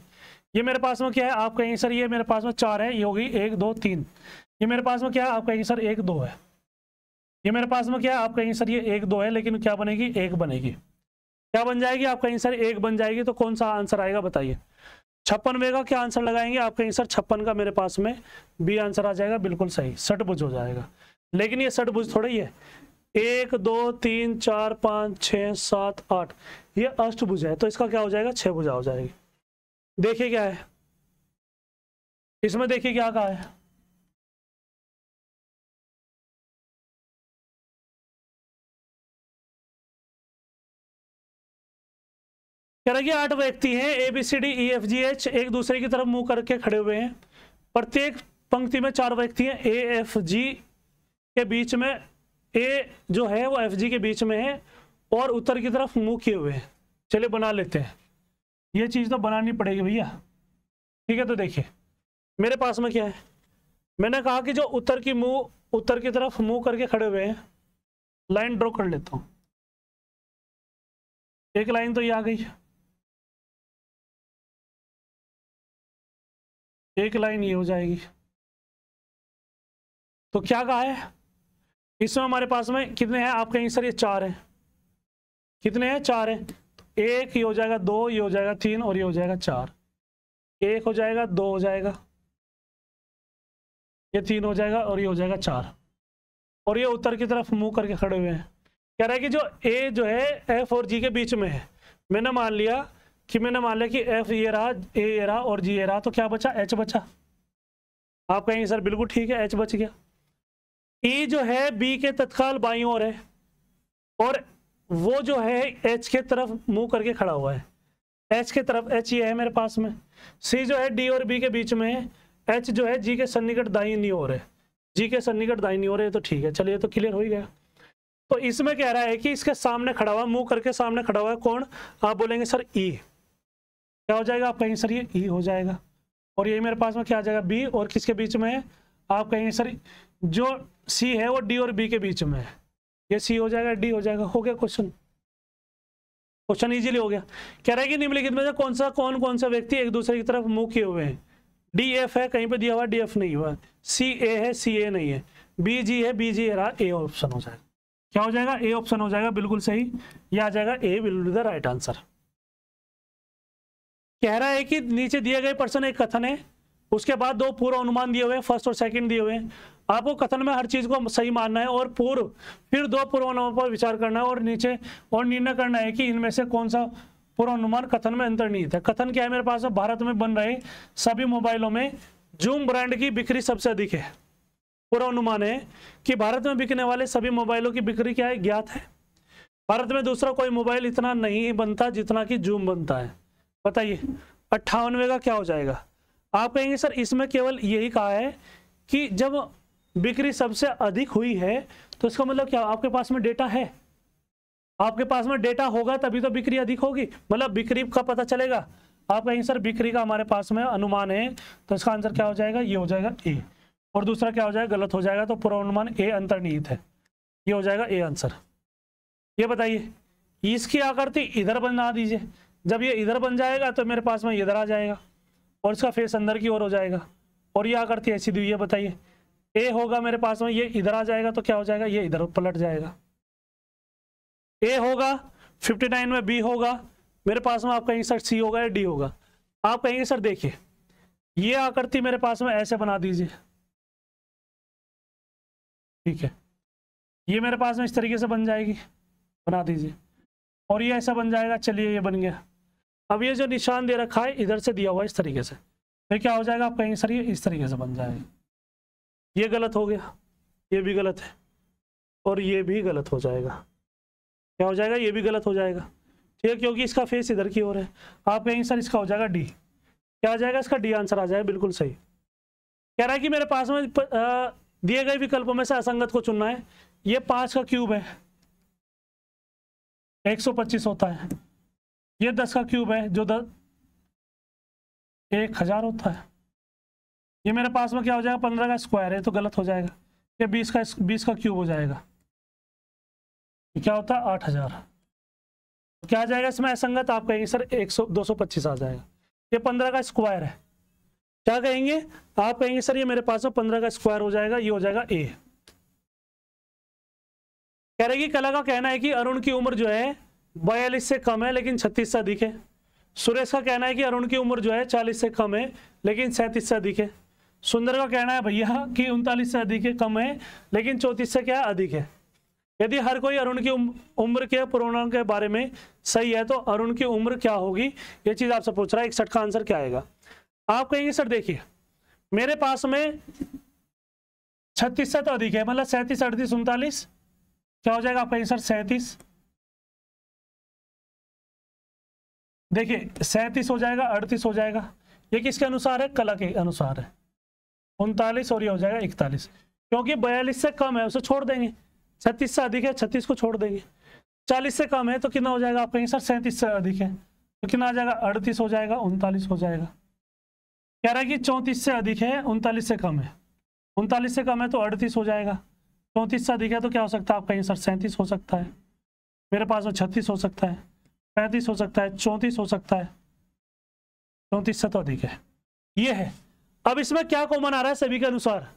ये मेरे पास में क्या है आप कहेंगे सर ये मेरे पास में चार है ये होगी एक दो तीन ये मेरे पास में क्या है आप कहेंगे सर एक दो है ये मेरे पास में क्या है आप कहेंगे सर ये एक दो है लेकिन क्या बनेगी एक बनेगी क्या बन जाएगी आपका आंसर एक बन जाएगी तो कौन सा आंसर आएगा बताइए छप्पन में का क्या आंसर लगाएंगे आपका आंसर छप्पन का मेरे पास में बी आंसर आ जाएगा बिल्कुल सही बुझ हो जाएगा लेकिन ये सटभुज थोड़ा ही है एक दो तीन चार पाँच छ सात आठ ये अष्टभुज है तो इसका क्या हो जाएगा छह बुझा हो जाएगी देखिए क्या है इसमें देखिए क्या कहा है कह कि आठ व्यक्ति हैं A B C D E F G H एक दूसरे की तरफ मुंह करके खड़े हुए हैं प्रत्येक पंक्ति में चार व्यक्ति हैं ए एफ जी के बीच में ए जो है वो एफ जी के बीच में है और उत्तर की तरफ मुंह किए हुए हैं चलिए बना लेते हैं ये चीज़ तो बनानी पड़ेगी भैया ठीक है तो देखिए मेरे पास में क्या है मैंने कहा कि जो उत्तर की मुंह उत्तर की तरफ मुंह करके खड़े हुए हैं लाइन ड्रॉ कर लेता हूँ एक लाइन तो ये आ गई है एक लाइन ये हो जाएगी तो क्या कहा है इसमें हमारे पास में कितने हैं आप कहेंगे सर ये चार हैं कितने हैं चार हैं तो एक ये हो जाएगा दो ये हो जाएगा तीन और ये हो जाएगा चार एक हो जाएगा दो हो जाएगा ये तीन हो जाएगा और ये हो जाएगा चार और ये उत्तर की तरफ मुंह करके खड़े हुए हैं कह रहा है कि जो ए जो है एफ और जी के बीच में है मैंने मान लिया कि मैंने मान लिया कि एफ ये रहा ए ये रहा और जी ये रहा तो क्या बचा एच बचा आप कहेंगे सर बिल्कुल ठीक है एच बच गया ई e जो है बी के तत्काल बाई और है और वो जो है एच के तरफ मुंह करके खड़ा हुआ है एच के तरफ एच ये है मेरे पास में सी जो है डी और बी के बीच में है एच जो है जी के सन्निकट नहीं हो है जी के सन्निकट नहीं हो रहे तो ठीक है चलिए तो क्लियर हो ही गया तो इसमें कह रहा है कि इसके सामने खड़ा हुआ मुंह करके सामने खड़ा हुआ है कौन आप बोलेंगे सर ई e। क्या हो जाएगा आपका आंसर ये ई हो जाएगा और ये मेरे पास में क्या आ जाएगा बी और किसके बीच में है आपका आंसर जो सी है वो डी और बी के बीच में है ये सी हो जाएगा डी हो जाएगा हो गया क्वेश्चन क्वेश्चन इजीली हो गया कह रहा है कि निम्नलिखित में से कौन सा कौन कौन सा व्यक्ति एक दूसरे की तरफ मुंह किए हुए हैं डी एफ है कहीं पे दिया हुआ डी एफ नहीं हुआ सी ए है सी ए नहीं है बी जी है बी जी रहा ए ऑप्शन हो जाएगा क्या हो जाएगा ए ऑप्शन हो जाएगा बिल्कुल सही यह आ जाएगा A will be the right answer कह रहा है कि नीचे दिए गए प्रश्न एक कथन है उसके बाद दो पूर्व अनुमान दिए हुए फर्स्ट और सेकंड दिए हुए आपको कथन में हर चीज को सही मानना है और पूर्व फिर दो पूर्वानुमान पर विचार करना है और नीचे और निर्णय करना है कि इनमें से कौन सा पूर्वानुमान कथन में अंतर्निहित है कथन क्या है मेरे पास भारत में बन रहे सभी मोबाइलों में जूम ब्रांड की बिक्री सबसे अधिक है पूर्व अनुमान है कि भारत में बिकने वाले सभी मोबाइलों की बिक्री क्या है ज्ञात है भारत में दूसरा कोई मोबाइल इतना नहीं बनता जितना कि जूम बनता है बताइए अट्ठावनवे का क्या हो जाएगा आप कहेंगे सर इसमें केवल यही कहा है कि जब बिक्री सबसे अधिक हुई है तो इसका मतलब क्या आपके पास में डेटा है आपके पास में डेटा होगा तभी तो बिक्री अधिक होगी मतलब बिक्री का पता चलेगा आप कहेंगे सर बिक्री का हमारे पास में अनुमान है तो इसका आंसर क्या हो जाएगा ये हो जाएगा ए और दूसरा क्या हो जाएगा गलत हो जाएगा तो पूर्वानुमान ए अंतर्निहित है ये हो जाएगा ए आंसर ये बताइए इसकी आकृति इधर बना दीजिए जब ये इधर बन जाएगा तो मेरे पास में इधर आ जाएगा और इसका फेस अंदर की ओर हो जाएगा और ये आकृति ऐसी दी है बताइए ए होगा मेरे पास में ये इधर आ जाएगा तो क्या हो जाएगा ये इधर पलट जाएगा ए होगा 59 में बी होगा मेरे पास में आप कहेंगे सर सी होगा या डी होगा आप कहेंगे सर देखिए ये आकृति मेरे पास में ऐसे बना दीजिए ठीक है ये मेरे पास में इस तरीके से बन जाएगी बना दीजिए और ये ऐसा बन जाएगा चलिए ये बन गया अब ये जो निशान दे रखा है इधर से दिया हुआ इस तरीके से फिर क्या हो जाएगा आप कहेंगे सर ये इस तरीके से बन जाएगा ये गलत हो गया ये भी गलत है और ये भी गलत हो जाएगा क्या हो जाएगा ये भी गलत हो जाएगा ठीक है क्योंकि इसका फेस इधर की ओर है आप कहेंगे सर इसका हो जाएगा डी क्या आ जाएगा इसका डी आंसर आ जाएगा बिल्कुल सही कह रहा है कि मेरे पास में दिए गए विकल्पों में से असंगत को चुनना है ये पाँच का क्यूब है एक सौ पच्चीस होता है ये दस का क्यूब है जो दस एक हज़ार होता है ये मेरे पास में क्या हो जाएगा पंद्रह का स्क्वायर है तो गलत हो जाएगा ये बीस का बीस का क्यूब हो जाएगा ये क्या होता है आठ हज़ार तो क्या आ जाएगा इसमें असंगत आप कहेंगे सर एक सौ दो सौ पच्चीस आ जाएगा ये पंद्रह का स्क्वायर है क्या कहेंगे आप कहेंगे सर ये मेरे पास में पंद्रह का स्क्वायर हो जाएगा ये हो जाएगा ए कह रहे कला का कहना है कि अरुण की उम्र जो है बयालीस से कम है लेकिन छत्तीस से अधिक है सुरेश का कहना है कि अरुण की उम्र जो है चालीस से कम है लेकिन सैंतीस से अधिक है सुंदर का कहना है भैया कि उनतालीस से अधिक है कम है लेकिन चौंतीस से क्या अधिक है यदि हर कोई अरुण की उम्र के पुराणों के बारे में सही है तो अरुण की उम्र क्या होगी ये चीज़ आपसे पूछ रहा है इकसठ का आंसर क्या आएगा आप कहेंगे सर देखिए मेरे पास में छत्तीस से तो अधिक है मतलब सैंतीस अड़तीस उनतालीस क्या हो जाएगा आपका आंसर सैंतीस देखिए सैंतीस हो जाएगा अड़तीस हो जाएगा ये किसके अनुसार है कला के अनुसार है उनतालीस और ये हो जाएगा इकतालीस क्योंकि बयालीस से कम है उसे छोड़ देंगे छत्तीस से अधिक है छत्तीस को छोड़ देंगे चालीस से कम है तो कितना हो जाएगा आप कहेंगे सर सैंतीस से अधिक है तो कितना आ जाएगा अड़तीस हो जाएगा उनतालीस हो जाएगा कह रहा है कि चौंतीस से अधिक है उनतालीस से कम है उनतालीस से कम है तो अड़तीस हो जाएगा चौंतीस से अधिक है तो क्या हो सकता है आप कहेंगे सर सैंतीस हो सकता है मेरे पास वो तो छत्तीस हो सकता है पैंतीस हो सकता है चौंतीस हो सकता है चौंतीस से तो अधिक है ये है अब इसमें क्या कॉमन आ रहा है सभी के अनुसार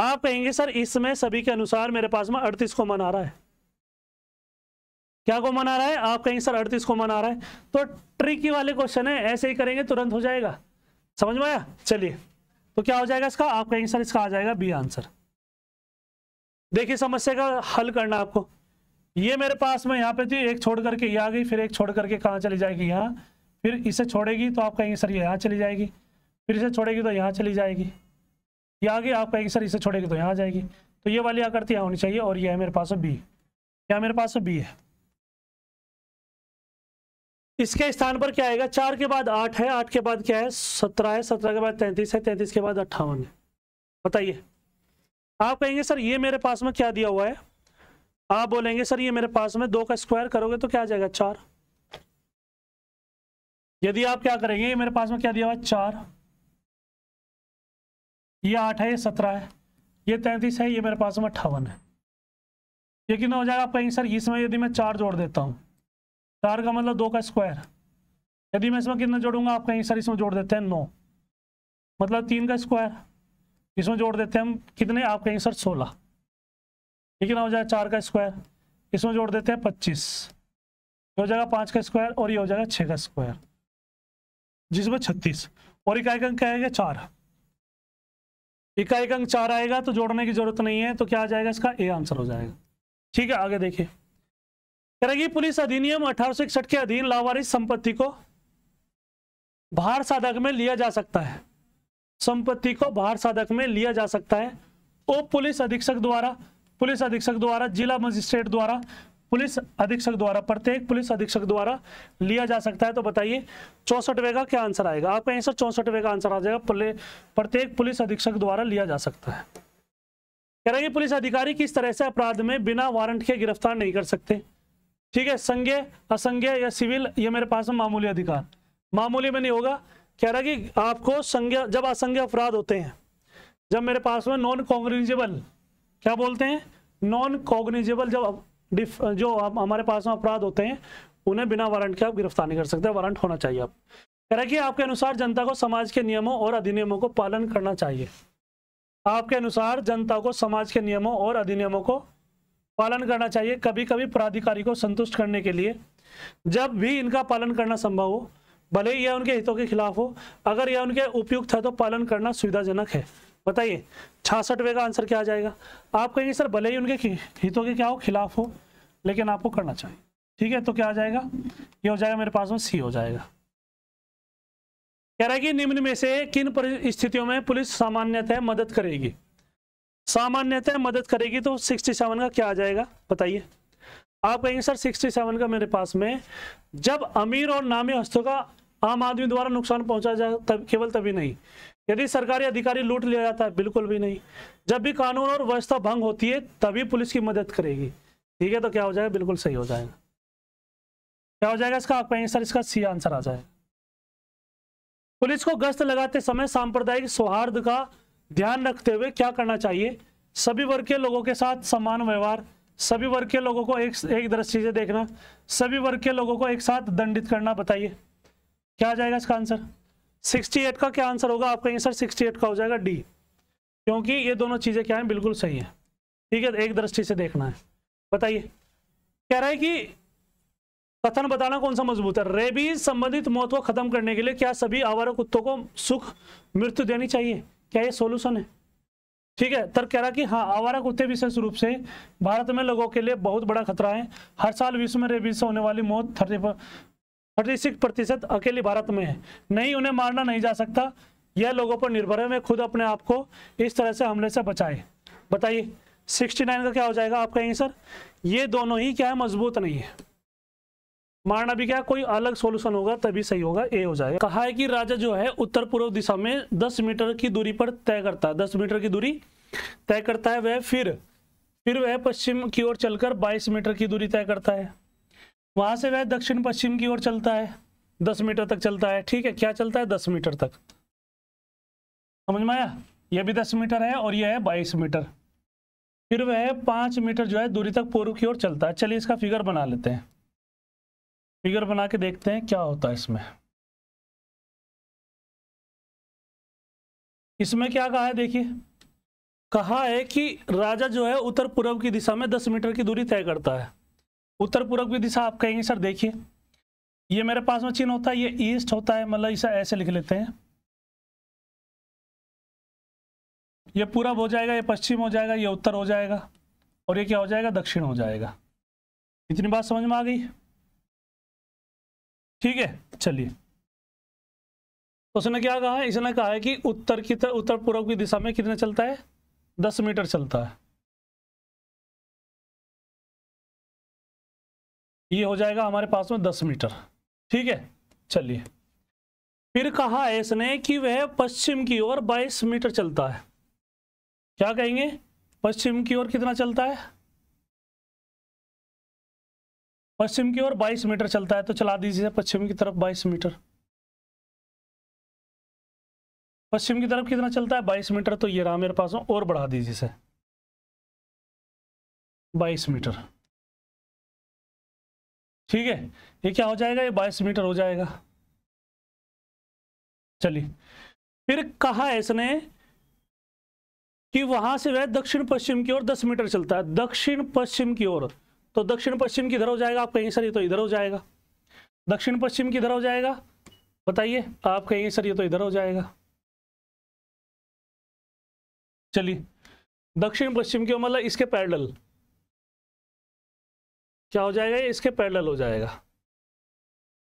आप कहेंगे सर इसमें सभी के अनुसार मेरे पास में अड़तीस कॉमन आ रहा है क्या कॉमन आ रहा है आप कहेंगे सर अड़तीस कॉमन आ रहा है तो ट्रिकी वाले क्वेश्चन है ऐसे ही करेंगे तुरंत हो जाएगा समझ में आया चलिए तो क्या हो जाएगा इसका आप कहेंगे सर इसका आ जाएगा बी आंसर देखिए समस्या का हल करना आपको ये मेरे पास में यहाँ पे थी एक छोड़ करके ये आ गई फिर एक छोड़ करके कहाँ चली जाएगी यहाँ फिर इसे छोड़ेगी तो आप कहेंगे सर ये यहाँ चली जाएगी फिर इसे छोड़ेगी तो यहाँ चली जाएगी ये आ गई आप कहेंगे सर इसे छोड़ेगी तो यहाँ जाएगी तो ये वाली आकृति यहाँ होनी चाहिए और यह है मेरे पास बी क्या मेरे पास बी है इसके स्थान पर क्या आएगा चार के बाद आठ है आठ के बाद क्या है सत्रह है सत्रह के बाद तैंतीस है तैंतीस के बाद अट्ठावन है बताइए आप कहेंगे सर ये मेरे पास में क्या दिया हुआ है आप बोलेंगे सर ये मेरे पास में दो का स्क्वायर करोगे तो क्या आ जाएगा चार यदि आप क्या करेंगे ये मेरे पास में क्या दिया हुआ चार ये आठ है ये सत्रह है ये तैंतीस है ये मेरे पास में अट्ठावन है ये कितना हो जाएगा आप कहेंगे सर इसमें यदि मैं चार जोड़ देता हूँ चार का मतलब दो का स्क्वायर यदि मैं इसमें कितना जोड़ूंगा आप कहेंगे सर इसमें जोड़ देते हैं नौ मतलब तीन का स्क्वायर इसमें जोड़ देते हैं हम कितने आप कहेंगे सर सोलह ये कितना हो जाएगा चार का स्क्वायर इसमें जोड़ देते हैं पच्चीस हो जाएगा पांच का स्क्वायर और ये हो जाएगा छह का स्क्वायर जिसमें छत्तीस और इकाई अंक क्या आएगा चार इकाई अंक चार आएगा तो जोड़ने की जरूरत नहीं है तो क्या आ जाएगा इसका ए आंसर हो जाएगा ठीक है आगे देखिए करेगी पुलिस अधिनियम अठारह के अधीन लावारिस संपत्ति को भार साधक में लिया जा सकता है संपत्ति को भार साधक में लिया जा सकता है वो पुलिस अधीक्षक द्वारा पुलिस अधीक्षक द्वारा जिला मजिस्ट्रेट द्वारा पुलिस अधीक्षक द्वारा प्रत्येक पुलिस अधीक्षक द्वारा लिया जा सकता है तो बताइए चौसठवे का क्या आंसर आएगा आपका आंसर चौसठवे का आंसर आ जाएगा प्रत्येक पुलिस अधीक्षक द्वारा लिया जा सकता है कह रहे पुलिस अधिकारी किस तरह से अपराध में बिना वारंट के गिरफ्तार नहीं कर सकते ठीक है संज्ञ असंज्ञ या सिविल ये मेरे पास है मामूली अधिकार मामूली में नहीं होगा कह रहा कि आपको संज्ञा जब असंज्ञ अपराध होते हैं जब मेरे पास में नॉन कॉन्ग्रिजिबल क्या बोलते हैं नॉन कॉग्निजेबल जब डिफ जो हमारे पास में अपराध होते हैं उन्हें बिना वारंट के आप गिरफ्तार नहीं कर सकते वारंट होना चाहिए आप कह रहे कि आपके अनुसार जनता को समाज के नियमों और अधिनियमों को पालन करना चाहिए आपके अनुसार जनता को समाज के नियमों और अधिनियमों को पालन करना चाहिए कभी कभी प्राधिकारी को संतुष्ट करने के लिए जब भी इनका पालन करना संभव हो भले ही यह उनके हितों के खिलाफ हो अगर यह उनके उपयुक्त है तो पालन करना सुविधाजनक है बताइए छासठवें का आंसर क्या आ जाएगा आप कहेंगे सर भले ही उनके हितों के क्या हो खिलाफ हो लेकिन आपको करना चाहिए ठीक है तो क्या आ जाएगा ये हो जाएगा मेरे पास में सी हो जाएगा कह रहा है कि निम्न में से किन परिस्थितियों में पुलिस सामान्यतः मदद करेगी सामान्यतः मदद करेगी तो 67 का क्या आ जाएगा बताइए आप कहेंगे सर 67 का मेरे पास में जब अमीर और नामी हस्तों का आम आदमी द्वारा नुकसान पहुंचा जाए तब केवल तभी नहीं यदि सरकारी अधिकारी लूट लिया जाता है बिल्कुल भी नहीं जब भी कानून और व्यवस्था भंग होती है तभी पुलिस की मदद करेगी ठीक है तो क्या हो जाएगा बिल्कुल सही हो जाएगा क्या हो जाएगा इसका आंसर इसका सी आंसर आ जाएगा पुलिस को गश्त लगाते समय सांप्रदायिक सौहार्द का ध्यान रखते हुए क्या करना चाहिए सभी वर्ग के लोगों के साथ समान व्यवहार सभी वर्ग के लोगों को एक एक दृष्टि से देखना सभी वर्ग के लोगों को एक साथ दंडित करना बताइए क्या आ जाएगा इसका आंसर 68 का क्या आंसर होगा आप कहेंगे सर 68 का हो जाएगा डी क्योंकि ये दोनों चीज़ें क्या है बिल्कुल सही है ठीक है एक दृष्टि से देखना है बताइए कह रहा है कि कथन बताना कौन सा मजबूत है रेबीज संबंधित मौत को खत्म करने के लिए क्या सभी आवारा कुत्तों को सुख मृत्यु देनी चाहिए क्या ये सोल्यूशन है ठीक है तर कह रहा कि हाँ आवारा कुत्ते विशेष रूप से भारत में लोगों के लिए बहुत बड़ा खतरा है हर साल विश्व में रेबीज से होने वाली मौत थर्टी 36 प्रतिशत अकेले भारत में है नहीं उन्हें मारना नहीं जा सकता यह लोगों पर निर्भर है मैं खुद अपने आप को इस तरह से हमले से बचाए बताइए 69 का क्या हो जाएगा आप कहेंगे सर ये दोनों ही क्या है मजबूत नहीं है मारना भी क्या कोई अलग सोल्यूशन होगा तभी सही होगा ए हो जाएगा कहा है कि राजा जो है उत्तर पूर्व दिशा में दस मीटर की दूरी पर तय करता है दस मीटर की दूरी तय करता है वह फिर फिर वह पश्चिम की ओर चलकर 22 मीटर की दूरी तय करता है वहां से वह दक्षिण पश्चिम की ओर चलता है दस मीटर तक चलता है ठीक है क्या चलता है दस मीटर तक समझ में आया यह भी दस मीटर है और यह है बाईस मीटर फिर वह पांच मीटर जो है दूरी तक पूर्व की ओर चलता है चलिए इसका फिगर बना लेते हैं फिगर बना के देखते हैं क्या होता है इसमें इसमें क्या कहा है देखिए कहा है कि राजा जो है उत्तर पूर्व की दिशा में दस मीटर की दूरी तय करता है उत्तर पूर्व की दिशा आप कहेंगे सर देखिए ये मेरे पास में चिन्ह होता है ये ईस्ट होता है मतलब इसे ऐसे लिख लेते हैं ये पूरब हो जाएगा ये पश्चिम हो जाएगा ये उत्तर हो जाएगा और ये क्या हो जाएगा दक्षिण हो जाएगा इतनी बात समझ में आ गई ठीक है चलिए उसने क्या कहा इसने कहा है कि उत्तर की उत्तर पूर्व की दिशा में कितना चलता है दस मीटर चलता है ये हो जाएगा हमारे पास में दस मीटर ठीक है चलिए फिर कहा है इसने कि वह पश्चिम की ओर बाईस मीटर चलता है क्या कहेंगे पश्चिम की ओर कितना चलता है पश्चिम की ओर 22 मीटर चलता है तो चला दीजिए पश्चिम की तरफ 22 मीटर पश्चिम की तरफ कितना चलता है 22 मीटर तो ये रहा मेरे पास और बढ़ा दीजिए इसे 22 मीटर ठीक है ये क्या हो जाएगा ये बाईस मीटर हो जाएगा चलिए फिर कहा इसने कि वहां से वह दक्षिण पश्चिम की ओर दस मीटर चलता है दक्षिण पश्चिम की ओर तो दक्षिण पश्चिम किधर हो जाएगा आप कहेंगे सर ये तो इधर हो जाएगा दक्षिण पश्चिम किधर हो जाएगा बताइए आप कहेंगे सर ये तो इधर हो जाएगा चलिए दक्षिण पश्चिम की ओर मतलब इसके पैरल क्या हो जाएगा इसके पैरल हो जाएगा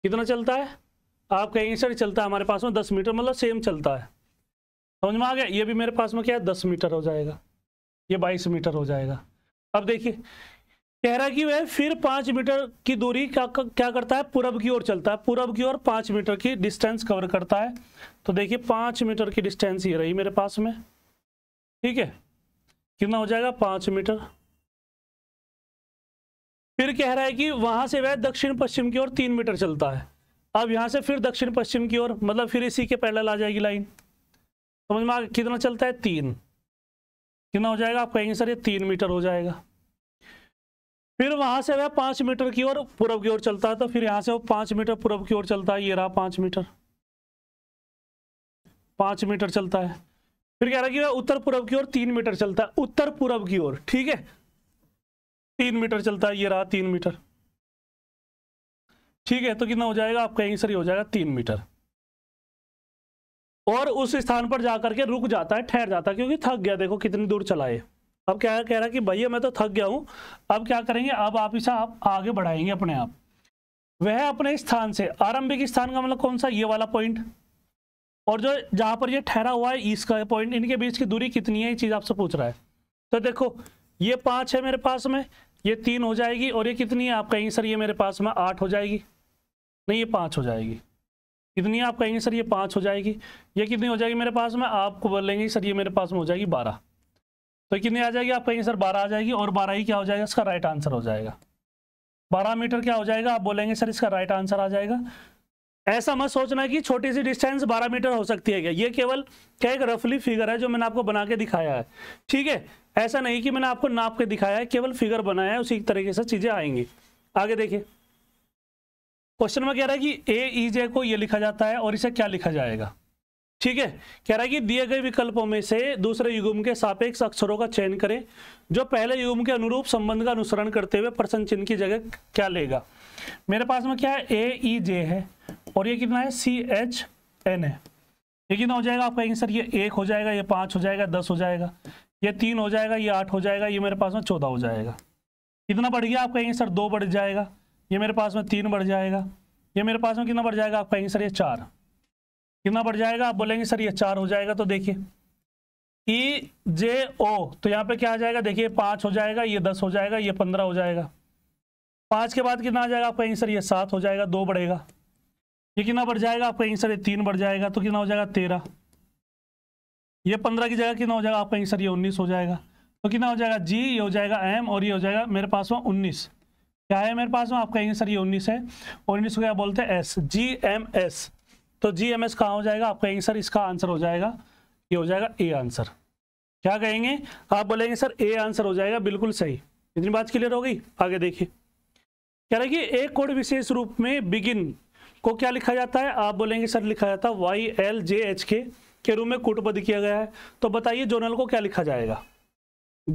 कितना चलता है आप कहेंगे सर चलता है हमारे पास में दस मीटर मतलब सेम चलता है समझ में आ गया ये भी मेरे पास में क्या है दस मीटर हो जाएगा ये बाईस मीटर हो जाएगा अब देखिए कह रहा कि वह फिर पाँच मीटर की दूरी क्या क्या करता है पूरब की ओर चलता है पूरब की ओर पाँच मीटर की डिस्टेंस कवर करता है तो देखिए पाँच मीटर की डिस्टेंस ये रही मेरे पास में ठीक है कितना हो जाएगा पाँच मीटर फिर कह रहा है कि वहां से वह दक्षिण पश्चिम की ओर तीन मीटर चलता है अब यहां से फिर दक्षिण पश्चिम की ओर मतलब फिर इसी के पैरल आ जाएगी लाइन समझ में आ कितना चलता है तीन कितना हो जाएगा आप कहेंगे सर ये तीन मीटर हो जाएगा फिर वहां से वह पांच मीटर की ओर पूर्व की ओर चलता है तो फिर यहां से वो पांच मीटर पूर्व की ओर चलता है ये रहा पांच मीटर पांच मीटर चलता है फिर कह रहा है कि वह उत्तर पूर्व की ओर तीन मीटर चलता है उत्तर पूर्व की ओर ठीक है तीन मीटर चलता है ये रहा तीन मीटर ठीक है तो कितना हो जाएगा आपका आंसर ये हो जाएगा तीन मीटर और उस स्थान पर जाकर के रुक जाता है ठहर जाता है क्योंकि थक गया देखो कितनी दूर है अब क्या कह रहा है कि भैया मैं तो थक गया हूं अब क्या करेंगे अब आप इसे आप आगे बढ़ाएंगे अपने आप वह अपने स्थान से आरंभिक स्थान का मतलब कौन सा ये वाला पॉइंट और जो जहां पर ये ठहरा हुआ है इसका पॉइंट इनके बीच की दूरी कितनी है ये चीज़ आपसे पूछ रहा है तो देखो ये पांच है मेरे पास में ये तीन हो जाएगी और ये कितनी है आप कहेंगे सर ये मेरे पास में आठ हो जाएगी नहीं ये पांच हो जाएगी कितनी आप कहेंगे सर ये पांच हो जाएगी ये कितनी हो जाएगी मेरे पास में आपको बोलेंगे सर ये मेरे पास में हो जाएगी बारह तो कितनी आ जाएगी आप कहेंगे सर बारह आ जाएगी और बारह ही क्या हो जाएगा इसका राइट आंसर हो जाएगा बारह मीटर क्या हो जाएगा आप बोलेंगे सर इसका राइट आंसर आ जाएगा ऐसा मत सोचना कि छोटी सी डिस्टेंस 12 मीटर हो सकती है क्या ये केवल क्या एक रफली फिगर है जो मैंने आपको बना के दिखाया है ठीक है ऐसा नहीं कि मैंने आपको नाप के दिखाया है केवल फिगर बनाया है उसी तरीके से चीजें आएंगी आगे देखिए क्वेश्चन में कह रहा है कि ए ई जे को ये लिखा जाता है और इसे क्या लिखा जाएगा ठीक है कह रहा है कि दिए गए विकल्पों में से दूसरे युगम के सापेक्ष अक्षरों का चयन करें जो पहले युगम के अनुरूप संबंध का अनुसरण करते हुए प्रश्न चिन्ह की जगह क्या लेगा मेरे पास में क्या है ए ई जे है और ये कितना है सी एच एन है ये कितना हो जाएगा आपका आंसर ये एक हो जाएगा ये पांच हो जाएगा दस हो जाएगा ये तीन हो जाएगा ये आठ हो जाएगा ये मेरे पास में चौदह हो जाएगा कितना बढ़ गया आप कहेंगे सर दो बढ़ जाएगा ये मेरे पास में तीन बढ़ जाएगा ये मेरे पास में कितना बढ़ जाएगा आप कहेंगे सर ये चार कितना बढ़ जाएगा आप बोलेंगे सर ये चार हो जाएगा तो देखिए ई जे ओ तो यहाँ पे क्या आ जाएगा देखिए पाँच हो जाएगा ये दस हो जाएगा ये पंद्रह हो जाएगा पाँच के बाद कितना आ जाएगा आप कहेंगे सर ये सात हो जाएगा दो बढ़ेगा ये कितना बढ़ जाएगा आप कहेंगे सर ये तीन बढ़ जाएगा तो कितना हो जाएगा तेरह ये पंद्रह की जगह कितना हो जाएगा आपका सर ये उन्नीस हो जाएगा तो कितना हो जाएगा जी ये हो जाएगा एम और ये हो जाएगा मेरे पास में उन्नीस क्या है मेरे पास में आप कहेंगे सर ये उन्नीस है उन्नीस को क्या बोलते हैं एस जी एम एस तो जी एम एस कहाँ हो जाएगा आप कहेंगे सर इसका आंसर हो जाएगा ये हो जाएगा ए आंसर क्या कहेंगे आप बोलेंगे सर ए आंसर हो जाएगा बिल्कुल सही इतनी बात क्लियर हो गई आगे देखिए कह रहे कि एक कोड विशेष रूप में बिगिन को क्या लिखा जाता है आप बोलेंगे सर लिखा जाता है वाई एल जे एच के के रूप में कूटबद्ध किया गया है तो बताइए जोनल को क्या लिखा जाएगा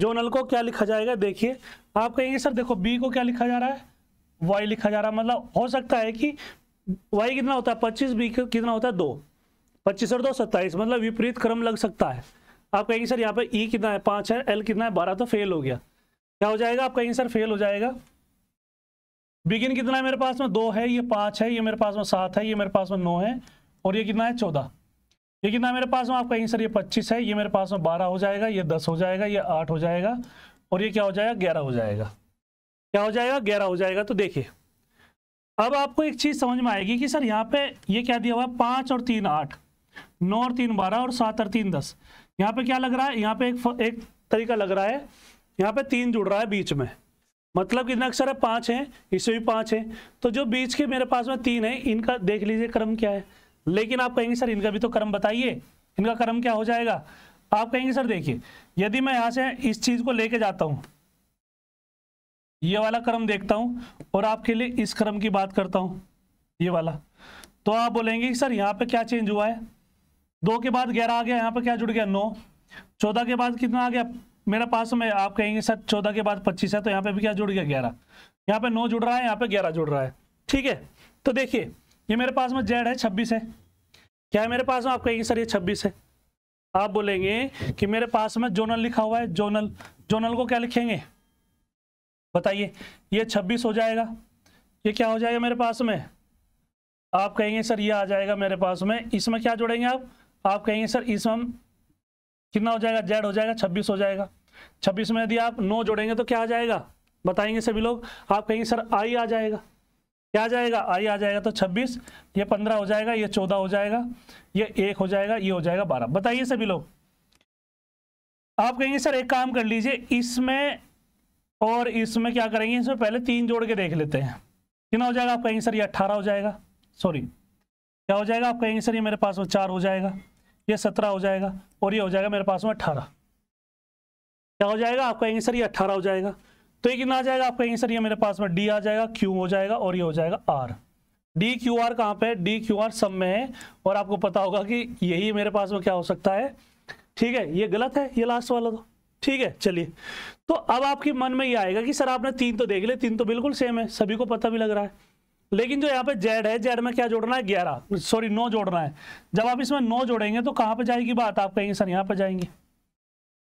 जोनल को क्या लिखा जाएगा देखिए आप कहेंगे सर देखो बी को क्या लिखा जा रहा है वाई लिखा जा रहा है मतलब हो सकता है कि वाई कितना होता है पच्चीस बी कितना होता है दो पच्चीस और दो सत्ताईस मतलब विपरीत क्रम लग सकता है आप कहेंगे सर यहाँ पे ई कितना है पाँच है एल कितना है बारह तो फेल हो गया क्या हो जाएगा आप कहेंगे सर फेल हो जाएगा बिगिन कितना है मेरे पास में दो है ये पाँच है ये मेरे पास में सात है ये मेरे पास में नौ है और ये कितना है चौदह ये कितना मेरे पास में आपका आंसर ये पच्चीस है ये मेरे पास में बारह हो जाएगा ये दस हो जाएगा ये आठ हो जाएगा और ये क्या हो जाएगा ग्यारह हो जाएगा क्या हो जाएगा ग्यारह हो जाएगा तो देखिए अब आपको एक चीज़ समझ में आएगी कि सर यहाँ पे ये क्या दिया हुआ है पांच और तीन आठ नौ और तीन बारह और सात और तीन दस यहाँ पे क्या लग रहा है यहाँ पे एक एक तरीका लग रहा है यहाँ पे तीन जुड़ रहा है बीच में मतलब कितना अक्षर है पाँच है इसमें भी पांच है तो जो बीच के मेरे पास में तीन है इनका देख लीजिए क्रम क्या है लेकिन आप कहेंगे सर इनका भी तो कर्म बताइए इनका कर्म क्या हो जाएगा आप कहेंगे सर देखिए यदि मैं यहां से इस चीज को लेके जाता हूं ये वाला क्रम देखता हूँ और आपके लिए इस क्रम की बात करता हूँ ये वाला तो आप बोलेंगे सर यहाँ पे क्या चेंज हुआ है दो के बाद ग्यारह आ गया यहाँ पे क्या जुड़ गया नौ चौदह के बाद कितना आ गया मेरा पास में आप कहेंगे सर चौदह के बाद पच्चीस है तो यहाँ पे भी क्या जुड़ गया ग्यारह यहाँ पे नौ जुड़ रहा है यहाँ पे ग्यारह जुड़ रहा है ठीक है तो देखिए ये मेरे पास में जेड है छब्बीस है क्या है मेरे पास में आप कहेंगे सर ये छब्बीस है आप बोलेंगे कि मेरे पास में जोनल लिखा हुआ है जोनल जोनल को क्या लिखेंगे बताइए ये छब्बीस हो जाएगा ये क्या हो जाएगा मेरे पास में आप कहेंगे सर ये आ जाएगा मेरे पास में इसमें क्या जोड़ेंगे आप आप कहेंगे सर इसमें कितना हो जाएगा जेड हो जाएगा छब्बीस हो जाएगा छब्बीस में यदि आप नौ जोड़ेंगे तो क्या आ जाएगा बताएंगे सभी लोग आप कहेंगे सर आई आ जाएगा क्या आ जाएगा आई आ जाएगा तो 26 ये 15 हो जाएगा ये 14 हो जाएगा ये एक हो जाएगा ये हो जाएगा 12 बताइए सभी लोग आप कहेंगे सर एक काम कर लीजिए इसमें और इसमें क्या करेंगे इसमें पहले तीन जोड़ के देख लेते हैं कितना हो जाएगा आप कहेंगे सर ये अट्ठारह हो जाएगा सॉरी क्या हो जाएगा आप कहेंगे सर ये मेरे पास में चार हो जाएगा ये सत्रह हो जाएगा और ये हो जाएगा मेरे पास में अट्ठारह क्या हो जाएगा आप कहेंगे सर ये अट्ठारह हो जाएगा तो ये कितना आ जाएगा आप कहेंगे सर ये मेरे पास में डी आ जाएगा क्यू हो जाएगा और ये हो जाएगा आर डी क्यू आर कहाँ पे डी क्यू आर सब में है और आपको पता होगा कि यही मेरे पास में क्या हो सकता है ठीक है ये गलत है ये लास्ट वाला तो ठीक है चलिए तो अब आपके मन में ये आएगा कि सर आपने तीन तो देख लिया तीन तो बिल्कुल सेम है सभी को पता भी लग रहा है लेकिन जो यहाँ पे जेड है जेड में क्या जोड़ना है ग्यारह सॉरी नौ जोड़ना है जब आप इसमें नौ जोड़ेंगे तो कहाँ पे जाएगी बात आप कहेंगे सर यहाँ पे जाएंगे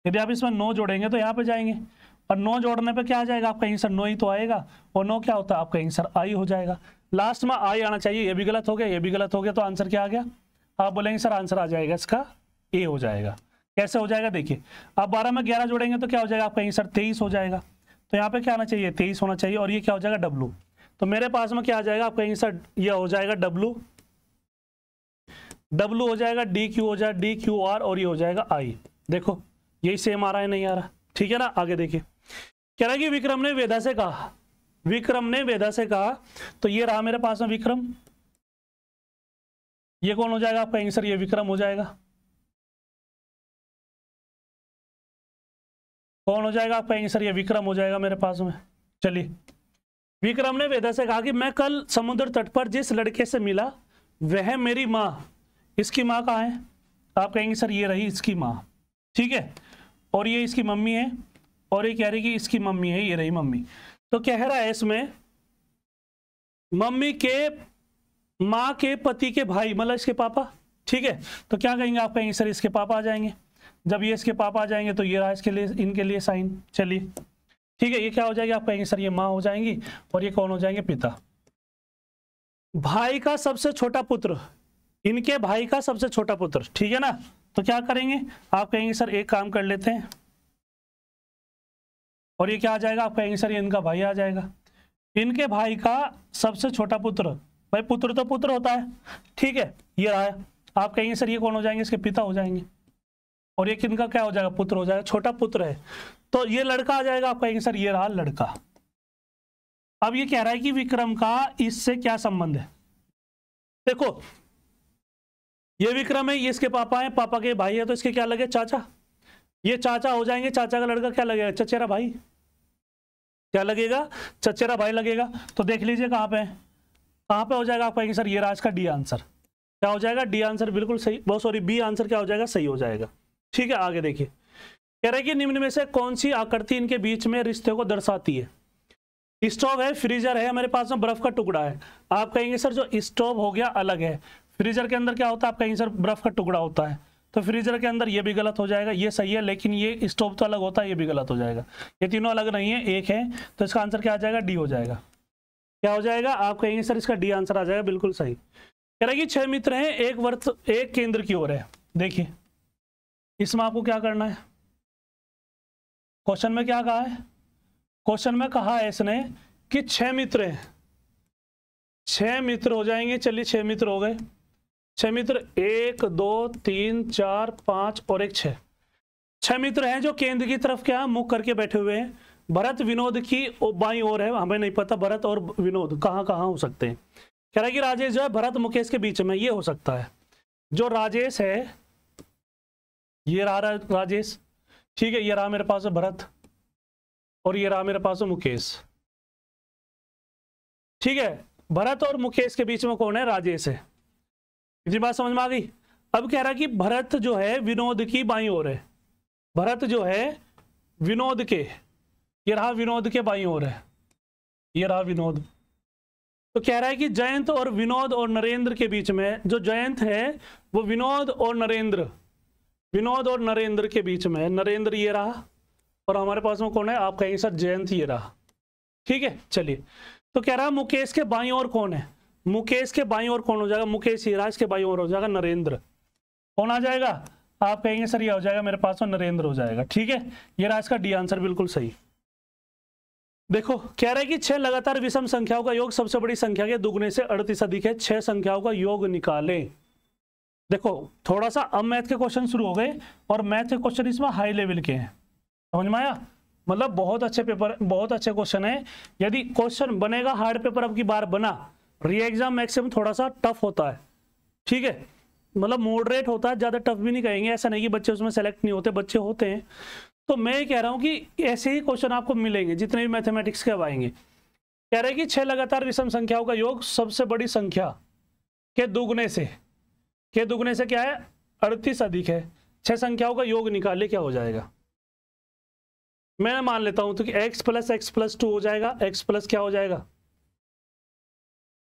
यदि आप इसमें नो जोड़ेंगे तो यहाँ पे जाएंगे और नो जोड़ने पे क्या आ जाएगा आपका आंसर नो ही तो आएगा और नो क्या होता है आपका आंसर आई हो जाएगा लास्ट में आई आना चाहिए ये भी गलत हो गया ये भी गलत हो गया तो आंसर क्या आ गया आप बोलेंगे सर आंसर आ जाएगा इसका ए हो जाएगा कैसे हो जाएगा देखिए आप बारह में ग्यारह जोड़ेंगे तो क्या हो जाएगा आपका आंसर तेईस हो जाएगा तो यहाँ पे क्या आना चाहिए तेईस होना चाहिए और ये क्या हो जाएगा डब्लू तो मेरे पास में क्या आ जाएगा आपका आंसर यह हो जाएगा डब्लू डब्लू हो जाएगा डी क्यू हो जाएगा डी क्यू आर और ये हो जाएगा आई देखो यही सेम आ रहा है नहीं आ रहा ठीक है ना आगे देखिए कह रहा कि विक्रम ने वेदा से कहा विक्रम ने वेदा से कहा तो ये रहा मेरे पास में विक्रम ये कौन हो जाएगा आपका आंसर ये विक्रम हो जाएगा कौन हो जाएगा आपका आंसर ये विक्रम हो जाएगा मेरे पास में चलिए विक्रम ने वेदा से कहा कि मैं कल समुद्र तट पर जिस लड़के से मिला वह मेरी माँ इसकी माँ कहा है आप कहेंगे सर ये रही इसकी माँ ठीक है और ये इसकी मम्मी है और ये कह रही कि इसकी मम्मी है ये रही मम्मी तो कह रहा है इसमें मम्मी के माँ के पति के भाई मतलब इसके पापा ठीक है तो क्या कहेंगे आप कहेंगे सर इसके पापा आ जाएंगे जब ये इसके पापा आ जाएंगे तो ये रहा इसके लिए इनके लिए साइन चलिए ठीक है ये क्या हो जाएगी आप कहेंगे सर ये माँ हो जाएंगी और ये कौन हो जाएंगे पिता भाई का सबसे छोटा पुत्र इनके भाई का सबसे छोटा पुत्र ठीक है ना तो क्या करेंगे आप कहेंगे सर एक काम कर लेते हैं और ये क्या आ जाएगा आप कहेंगे सर ये इनका भाई आ जाएगा इनके भाई का सबसे छोटा पुत्र भाई पुत्र तो पुत्र होता है ठीक है ये रहा है आप कहेंगे सर ये कौन हो जाएंगे इसके पिता हो जाएंगे और ये किनका क्या हो जाएगा पुत्र हो जाएगा छोटा पुत्र है तो ये लड़का आ जाएगा आप कहेंगे सर ये रहा लड़का अब ये कह रहा है कि विक्रम का इससे क्या संबंध है देखो ये विक्रम है ये इसके पापा हैं पापा के भाई है तो इसके क्या लगे चाचा ये चाचा हो जाएंगे चाचा का लड़का क्या लगेगा चचेरा भाई क्या लगेगा चचेरा भाई लगेगा तो देख लीजिए कहाँ पे कहाँ पे हो जाएगा आप कहेंगे सर ये राज का डी आंसर क्या हो जाएगा डी आंसर बिल्कुल सही बहुत सॉरी बी आंसर क्या हो जाएगा सही हो जाएगा ठीक है आगे देखिए कह रहे कि निम्न में से कौन सी आकृति इनके बीच में रिश्ते को दर्शाती है स्टोव है फ्रीजर है हमारे पास में बर्फ का टुकड़ा है आप कहेंगे सर जो स्टोव हो गया अलग है फ्रीजर के अंदर क्या होता है आपका यहीं बर्फ का टुकड़ा होता है तो फ्रीजर के अंदर ये भी गलत हो जाएगा ये सही है लेकिन ये स्टोव तो अलग होता है ये भी गलत हो जाएगा ये तीनों अलग नहीं है एक है तो इसका आंसर क्या आ जाएगा डी हो जाएगा क्या हो जाएगा आप कहेंगे सर इसका डी आंसर आ जाएगा बिल्कुल सही कह रहा कि छह मित्र हैं एक वर्त एक केंद्र की ओर है देखिए इसमें आपको क्या करना है क्वेश्चन में क्या कहा है क्वेश्चन में कहा है इसने कि छह मित्र हैं छह मित्र हो जाएंगे चलिए छह मित्र हो गए छह मित्र एक दो तीन चार पांच और एक छह छह मित्र हैं जो केंद्र की तरफ क्या मुख करके बैठे हुए हैं भरत विनोद की बाई और है हमें नहीं पता भरत और विनोद कहाँ कहाँ हो सकते हैं कह रहा है कि राजेश जो है भरत मुकेश के बीच में ये हो सकता है जो राजेश है ये रहा राजेश ठीक है ये रहा मेरे पास भरत और ये रहा मेरे पास मुकेश ठीक है भरत और मुकेश के बीच में कौन है राजेश है इतनी बात समझ में आ गई अब कह रहा कि भरत जो है विनोद की बाई ओर है भरत जो है विनोद के ये रहा विनोद के बाई ओर है ये रहा विनोद तो कह रहा है कि जयंत और विनोद और नरेंद्र के बीच में जो जयंत है वो विनोद और नरेंद्र विनोद और नरेंद्र के बीच में नरेंद्र ये रहा और हमारे पास में कौन है आप कहेंगे सर जयंत ये रहा ठीक है चलिए तो कह रहा मुकेश के बाई और कौन है मुकेश के बाई और कौन हो जाएगा मुकेश राज के बाई और हो जाएगा नरेंद्र कौन आ जाएगा आप कहेंगे सर ये हो जाएगा मेरे पास नरेंद्र हो जाएगा ठीक है ये राज का डी आंसर बिल्कुल सही देखो कह रहे कि छह लगातार विषम संख्याओं का योग सबसे बड़ी संख्या के दुगने से अड़तीस अधिक है छह संख्याओं का योग निकालें देखो थोड़ा सा अब मैथ के क्वेश्चन शुरू हो गए और मैथ के क्वेश्चन इसमें हाई लेवल के हैं समझ में आया मतलब बहुत अच्छे पेपर बहुत अच्छे क्वेश्चन है यदि क्वेश्चन बनेगा हार्ड पेपर अब की बार बना री एग्जाम मैक्सिमम थोड़ा सा टफ होता है ठीक है मतलब मॉडरेट होता है ज़्यादा टफ भी नहीं कहेंगे ऐसा नहीं कि बच्चे उसमें सेलेक्ट नहीं होते बच्चे होते हैं तो मैं ये कह रहा हूँ कि ऐसे ही क्वेश्चन आपको मिलेंगे जितने भी मैथमेटिक्स के अब आएंगे कह रहे हैं कि छह लगातार विषम संख्याओं का योग सबसे बड़ी संख्या के दुगने से के दुगने से क्या है अड़तीस अधिक है छह संख्याओं का योग निकाले क्या हो जाएगा मैं मान लेता हूं तो कि x plus x plus two हो जाएगा x प्लस क्या हो जाएगा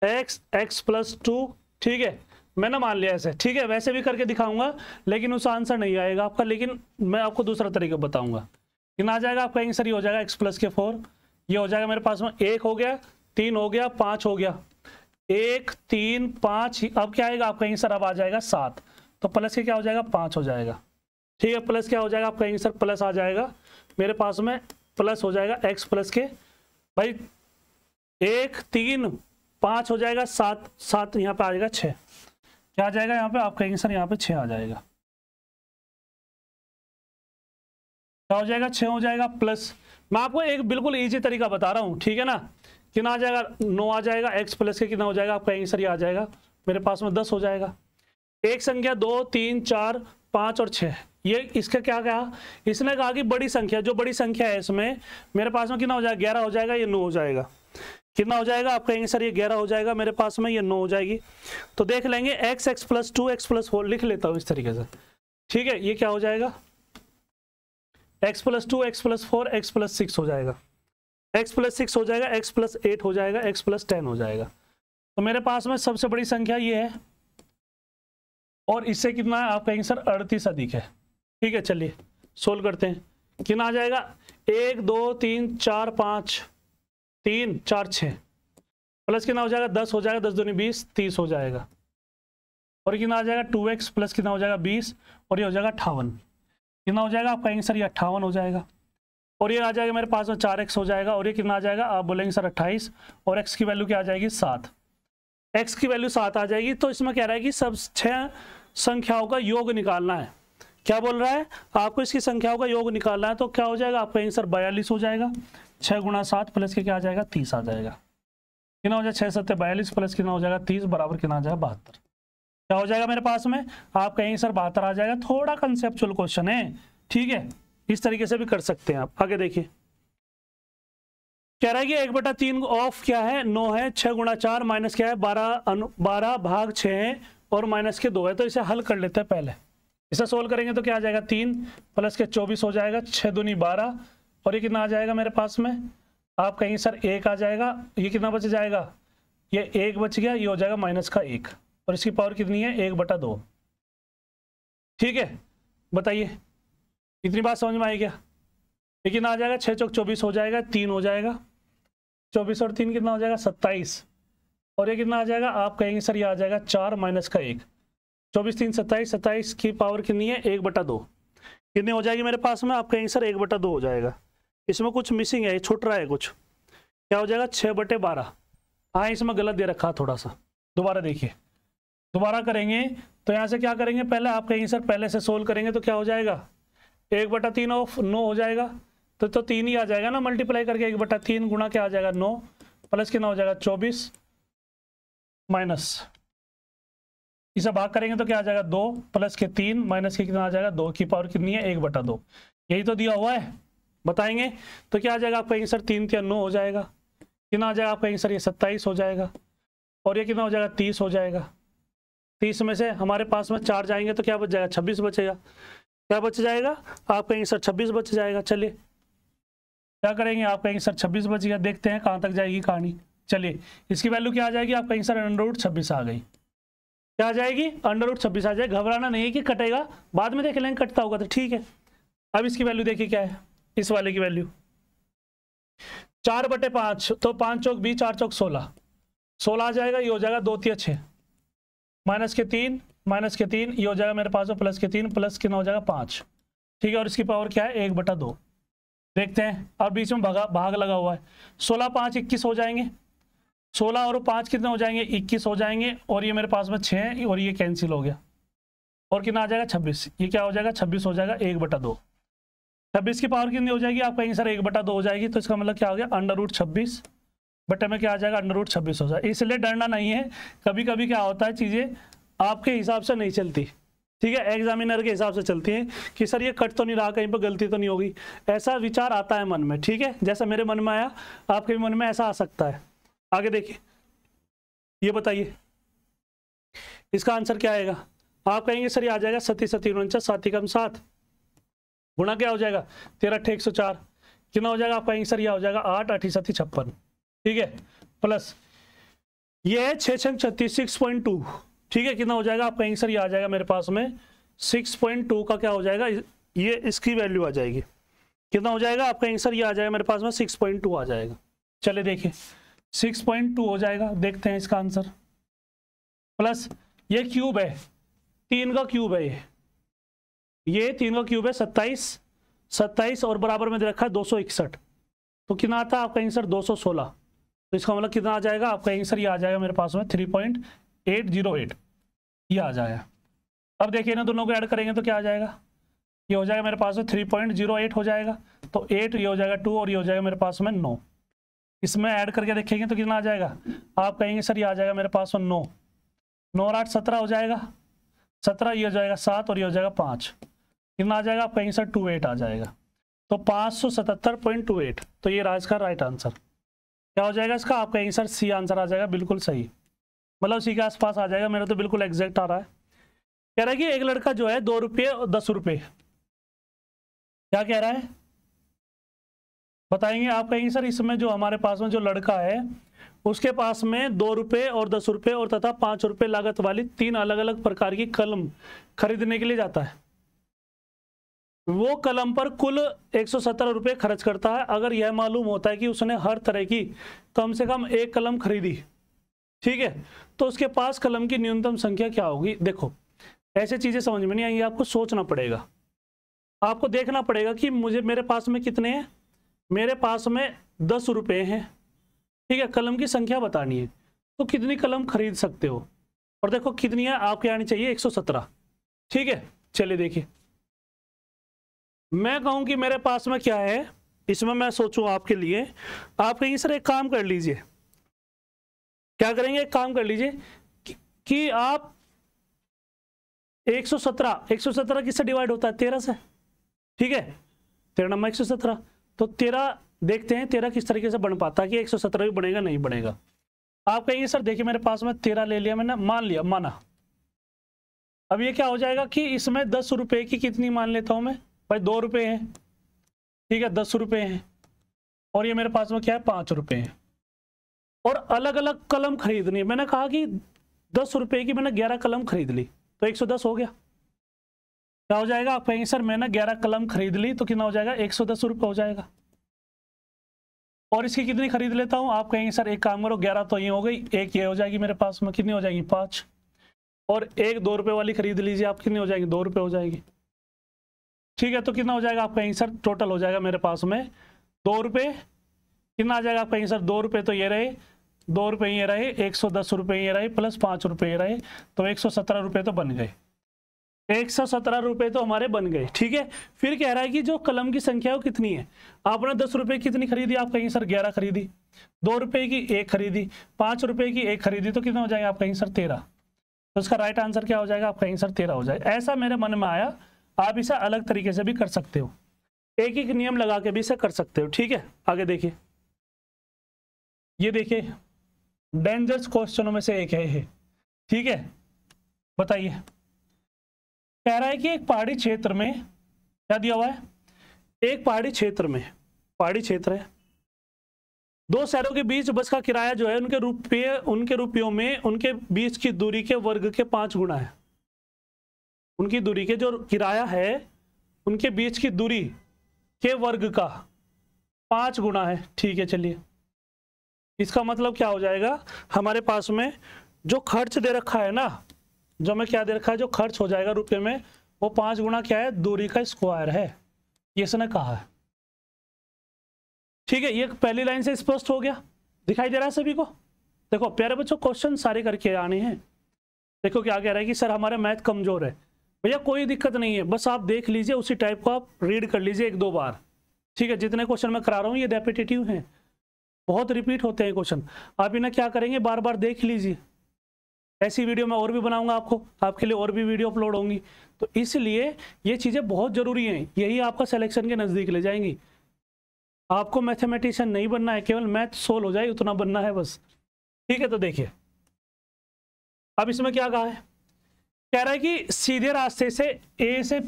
एक्स एक्स प्लस टू ठीक है मैंने मान लिया ऐसे ठीक है वैसे भी करके दिखाऊंगा लेकिन उसका आंसर नहीं आएगा आपका लेकिन मैं आपको दूसरा तरीका बताऊंगा लेकिन आ जाएगा आपका आंसर ये हो जाएगा एक्स प्लस के फोर ये हो जाएगा मेरे पास में एक हो गया तीन हो गया पाँच हो गया एक तीन पाँच अब क्या आएगा आपका आंसर अब आ जाएगा सात तो प्लस के क्या हो जाएगा पाँच हो जाएगा ठीक है प्लस क्या हो जाएगा आपका आंसर प्लस आ जाएगा मेरे पास में प्लस हो जाएगा एक्स प्लस के भाई एक तीन पाँच हो जाएगा सात सात यहाँ पे आ जाएगा छः क्या आ जाएगा यहाँ पे आप कहेंगे सर यहाँ पे छह आ जाएगा क्या हो जाएगा छः हो जाएगा प्लस मैं आपको एक बिल्कुल ईजी तरीका बता रहा हूँ ठीक है ना कितना आ जाएगा नौ आ जाएगा एक्स प्लस के कितना हो जाएगा आप कहेंगे सर ये आ जाएगा मेरे पास में दस हो जाएगा एक संख्या दो तीन चार पाँच और छः ये इसका क्या कहा इसने कहा कि बड़ी संख्या जो बड़ी संख्या है इसमें मेरे पास में कितना हो जाएगा ग्यारह हो जाएगा ये नौ हो जाएगा कितना हो जाएगा आप कहेंगे सर ये ग्यारह हो जाएगा मेरे पास में ये नौ हो जाएगी तो देख लेंगे x x plus two x plus four लिख लेता हूँ इस तरीके से ठीक है ये क्या हो जाएगा x plus two x plus four x plus six हो जाएगा एक्स प्लस सिक्स हो जाएगा एक्स प्लस एट हो जाएगा एक्स प्लस टेन हो जाएगा तो मेरे पास में सबसे बड़ी संख्या ये है और इससे कितना है आप कहेंगे सर अड़तीस अधिक है ठीक है चलिए सोल्व करते हैं कितना आ जाएगा एक दो तीन चार पाँच तीन चार छः प्लस कितना हो जाएगा दस हो जाएगा दस दूनी बीस तीस हो जाएगा और कितना आ जाएगा टू एक्स प्लस कितना हो जाएगा बीस और ये हो जाएगा अट्ठावन कितना हो जाएगा आपका आंसर ये अट्ठावन हो जाएगा और ये आ जाएगा मेरे पास में चार एक्स हो जाएगा और ये कितना आ जाएगा आप बोलेंगे सर अट्ठाईस और एक्स की वैल्यू क्या आ जाएगी सात एक्स की वैल्यू सात आ जाएगी तो इसमें कह रहा है कि सब छः संख्याओं का योग निकालना है क्या बोल रहा है आपको इसकी संख्याओं का योग निकालना है तो क्या हो जाएगा आपका आंसर बयालीस हो जाएगा छः गुणा सात प्लस के क्या आ जाएगा तीस आ जाएगा कितना हो जाएगा छः सत्य बयालीस प्लस कितना हो जाएगा तीस बराबर कितना आ जाएगा बहत्तर क्या हो जाएगा मेरे पास में आपका आंसर बहत्तर आ जाएगा थोड़ा कंसेप्चुअल क्वेश्चन है ठीक है इस तरीके से भी कर सकते हैं आप आगे देखिए कह रहा है कि एक बटा तीन ऑफ क्या है नौ है छः गुणा चार माइनस क्या है बारह बारह भाग छः है और माइनस के दो है तो इसे हल कर लेते हैं पहले इसे सोल्व करेंगे तो क्या आ जाएगा तीन प्लस के चौबीस हो जाएगा छः दूनी बारह और ये कितना आ जाएगा मेरे पास में आप कहेंगे सर एक आ जाएगा ये कितना बच जाएगा ये एक बच गया ये हो जाएगा माइनस का एक और इसकी पावर कितनी है एक बटा दो ठीक है बताइए इतनी बात समझ में आई क्या कितना आ जाएगा छः चौक चौबीस हो जाएगा तीन हो जाएगा चौबीस और तीन कितना हो जाएगा सत्ताईस और ये कितना आ जाएगा आप कहेंगे सर ये आ जाएगा चार माइनस का एक चौबीस तीन सत्ताईस सत्ताईस की पावर कितनी है एक बटा दो कितनी हो जाएगी मेरे पास में आपका आंसर एक बटा दो हो जाएगा इसमें कुछ मिसिंग है छुट रहा है कुछ क्या हो जाएगा छः बटे बारह हाँ इसमें गलत दे रखा थोड़ा सा दोबारा देखिए दोबारा करेंगे तो यहाँ से क्या करेंगे पहले आपका आंसर पहले से सोल्व करेंगे तो क्या हो जाएगा एक बटा तीन ऑफ नो हो जाएगा तो तो तीन ही आ जाएगा ना मल्टीप्लाई करके एक बटा तीन गुणा क्या आ जाएगा नो प्लस कितना हो जाएगा चौबीस माइनस इसे भाग करेंगे तो क्या आ जाएगा दो प्लस के तीन माइनस के कितना आ जाएगा दो की पावर कितनी है एक बटा दो यही तो दिया हुआ है बताएंगे तो क्या आ जाएगा आपका आंसर तीन तीन नौ हो जाएगा कितना आ जाएगा आपका आंसर ये सत्ताईस हो जाएगा और ये कितना हो जाएगा तीस हो जाएगा तीस में से हमारे पास में चार जाएंगे तो क्या बच जाएगा छब्बीस बचेगा क्या बच जाएगा आपका आंसर छब्बीस बच जाएगा चलिए क्या करेंगे आपका आंसर छब्बीस बच गया देखते हैं कहाँ तक जाएगी कहानी चलिए इसकी वैल्यू क्या आ जाएगी आपका आंसर अंडर रूट छब्बीस आ गई क्या आ जाएगी अंडर रूट छब्बीस आ जाएगी घबराना नहीं है कि कटेगा बाद में देख लेंगे कटता होगा तो ठीक है अब इसकी वैल्यू देखिए क्या है इस वाले की वैल्यू चार बटे पांच तो पांच चौक बीस चार चौक सोलह सोलह आ जाएगा ये हो जाएगा दो तीय छः माइनस के तीन माइनस के तीन ये हो जाएगा मेरे पास प्लस के तीन प्लस के हो जाएगा पाँच ठीक है और इसकी पावर क्या है एक बटा दो देखते हैं और बीच में भागा भाग लगा हुआ है सोलह पाँच इक्कीस हो जाएंगे सोलह और पाँच कितने हो जाएंगे इक्कीस हो जाएंगे और ये मेरे पास में छः और ये कैंसिल हो गया और कितना आ जाएगा छब्बीस ये क्या हो जाएगा छब्बीस हो जाएगा एक बटा दो छब्बीस की पावर कितनी हो जाएगी आप कहेंगे सर एक बटा दो हो जाएगी तो इसका मतलब क्या हो गया अंडर रूट छब्बीस बटे में क्या आ जाएगा अंडर रूट छब्बीस हो जाएगा इसलिए डरना नहीं है कभी कभी क्या होता है चीज़ें आपके हिसाब से नहीं चलती ठीक है एग्जामिनर के हिसाब से चलती हैं कि सर ये कट तो नहीं रहा कहीं पर गलती तो नहीं होगी ऐसा विचार आता है मन में ठीक है जैसा मेरे मन में आया आपके भी मन में ऐसा आ सकता है आगे देखिए ये बताइए इसका आंसर क्या आएगा आप कहेंगे सर ये आ जाएगा सती सती उनचास सात कम सात गुणा क्या हो जाएगा तेरह अठे एक सौ चार कितना हो जाएगा आप कहेंगे सर यह हो जाएगा आठ अठी सती छप्पन ठीक है प्लस ये है छः छम छत्तीस सिक्स पॉइंट टू ठीक है कितना हो जाएगा आप कहेंगे सर ये आ जाएगा मेरे पास में सिक्स पॉइंट टू का क्या हो जाएगा ये इसकी वैल्यू आ जाएगी कितना हो जाएगा आप कहेंगे सर ये आ जाएगा मेरे पास में सिक्स पॉइंट टू आ जाएगा चले देखिए सिक्स पॉइंट टू हो जाएगा देखते हैं इसका आंसर प्लस ये क्यूब है तीन का क्यूब है ये ये तीन का क्यूब है सत्ताईस सत्ताईस और बराबर में दे रखा है दो सौ इकसठ तो कितना आता है आपका आंसर दो सौ सोलह तो इसका मतलब कितना आ जाएगा आपका आंसर ये आ जाएगा मेरे पास में three point eight zero eight ये आ जाएगा अब देखिए ना दोनों को ऐड करेंगे तो क्या आ जाएगा ये हो जाएगा मेरे पास में थ्री पॉइंट जीरो एट हो जाएगा तो एट ये हो जाएगा टू और ये हो जाएगा मेरे पास में नौ इसमें ऐड करके देखेंगे तो कितना आ जाएगा आप कहेंगे सर ये आ जाएगा मेरे पास वो तो नौ नौ और आठ सत्रह हो जाएगा सत्रह ये हो जाएगा सात और ये हो जाएगा पाँच कितना आ जाएगा आप कहेंगे सर टू एट आ जाएगा तो पाँच सौ सतहत्तर पॉइंट टू एट तो ये रहा इसका राइट आंसर क्या हो जाएगा इसका आप कहेंगे सर सी आंसर आ जाएगा बिल्कुल सही मतलब उसी के आसपास आ जाएगा मेरा तो बिल्कुल एग्जैक्ट आ रहा है कह रहा है कि एक लड़का जो है दो रुपये और दस रुपये क्या कह रहा है बताएंगे आप कहेंगे सर इसमें जो हमारे पास में जो लड़का है उसके पास में दो रुपये और दस रुपये और तथा पाँच रुपये लागत वाली तीन अलग अलग प्रकार की कलम खरीदने के लिए जाता है वो कलम पर कुल एक सौ सत्तर रुपये खर्च करता है अगर यह मालूम होता है कि उसने हर तरह की कम से कम एक कलम खरीदी ठीक है तो उसके पास कलम की न्यूनतम संख्या क्या होगी देखो ऐसे चीज़ें समझ में नहीं आएंगी आपको सोचना पड़ेगा आपको देखना पड़ेगा कि मुझे मेरे पास में कितने हैं मेरे पास में दस रुपये हैं ठीक है कलम की संख्या बतानी है तो कितनी कलम खरीद सकते हो और देखो कितनी है आपके आनी चाहिए एक सौ सत्रह ठीक है चलिए देखिए मैं कहूँ कि मेरे पास में क्या है इसमें मैं सोचूँ आपके लिए आप कहेंगे सर एक काम कर लीजिए क्या करेंगे एक काम कर लीजिए कि, कि आप 117 117 किससे डिवाइड होता है तेरह से ठीक है तेरह नंबर एक सौ सत्रह तो तेरह देखते हैं तेरह किस तरीके से बन पाता कि एक सौ सत्रह भी बनेगा नहीं बनेगा आप कहिए सर देखिए मेरे पास में तेरह ले लिया मैंने मान लिया माना अब ये क्या हो जाएगा कि इसमें दस रुपये की कितनी मान लेता हूँ मैं भाई दो रुपये हैं ठीक है दस रुपये हैं और ये मेरे पास में क्या है पाँच रुपये हैं और अलग अलग कलम खरीदनी मैंने कहा कि दस रुपये की मैंने ग्यारह कलम खरीद ली तो एक सौ दस हो गया क्या हो जाएगा आप कहेंगे सर मैंने ग्यारह कलम खरीद ली तो कितना हो जाएगा एक सौ दस रुपये हो जाएगा और इसकी कितनी खरीद लेता हूँ आप कहेंगे सर एक काम करो ग्यारह तो ये हो गई एक ये हो जाएगी मेरे पास में कितनी हो जाएगी पाँच और एक दो रुपये वाली खरीद लीजिए आप कितनी हो जाएगी दो रुपये हो जाएगी ठीक है तो कितना हो जाएगा आप कहेंगे सर टोटल हो जाएगा मेरे पास में दो रुपये कितना आ जाएगा आप कहेंगे सर दो रुपये तो ये रहे दो रुपये ये रहे एक सौ दस रुपये ये रहे प्लस पाँच रुपये ये रहे तो एक सौ सत्रह रुपये तो बन गए एक सौ सत्रह रुपये तो हमारे बन गए ठीक है फिर कह रहा है कि जो कलम की संख्या वो कितनी है आपने दस रुपये कितनी खरीदी आप कहीं सर ग्यारह खरीदी दो रुपये की एक खरीदी पाँच रुपये की एक खरीदी तो कितना हो जाएगा आप कहीं सर तेरह तो उसका राइट आंसर क्या हो जाएगा आप कहीं सर तेरह हो जाएगा ऐसा मेरे मन में आया आप इसे अलग तरीके से भी कर सकते हो एक एक नियम लगा के भी इसे कर सकते हो ठीक है आगे देखिए ये देखिए डेंजरस क्वेश्चनों में से एक है ठीक है बताइए कह रहा है कि एक पहाड़ी क्षेत्र में क्या दिया हुआ है एक पहाड़ी क्षेत्र में पहाड़ी क्षेत्र है दो शहरों के बीच बस का किराया जो है उनके रुपये उनके रुपयों में उनके बीच की दूरी के वर्ग के पांच गुना है उनकी दूरी के जो किराया है उनके बीच की दूरी के वर्ग का पांच गुना है ठीक है चलिए इसका मतलब क्या हो जाएगा हमारे पास में जो खर्च दे रखा है ना जो हमें क्या दे रखा है जो खर्च हो जाएगा रुपये में वो पाँच गुना क्या है दूरी का स्क्वायर है ये इसने कहा है ठीक है ये पहली लाइन से स्पष्ट हो गया दिखाई दे रहा है सभी को देखो प्यारे बच्चों क्वेश्चन सारे करके आने हैं देखो क्या कह रहा है कि सर हमारा मैथ कमज़ोर है भैया कोई दिक्कत नहीं है बस आप देख लीजिए उसी टाइप को आप रीड कर लीजिए एक दो बार ठीक है जितने क्वेश्चन मैं करा रहा हूँ ये रेपिटेटिव हैं बहुत रिपीट होते हैं क्वेश्चन आप इन्हें क्या करेंगे बार बार देख लीजिए ऐसी वीडियो मैं और भी बनाऊंगा आपको आपके लिए और भी वीडियो अपलोड होंगी तो इसलिए ये चीज़ें बहुत ज़रूरी हैं यही आपका सिलेक्शन के नज़दीक ले जाएंगी आपको मैथमेटिशियन नहीं बनना है केवल मैथ सोल्व हो जाए उतना बनना है बस ठीक है तो देखिए अब इसमें क्या कहा है कह रहा है कि सीधे रास्ते से ए से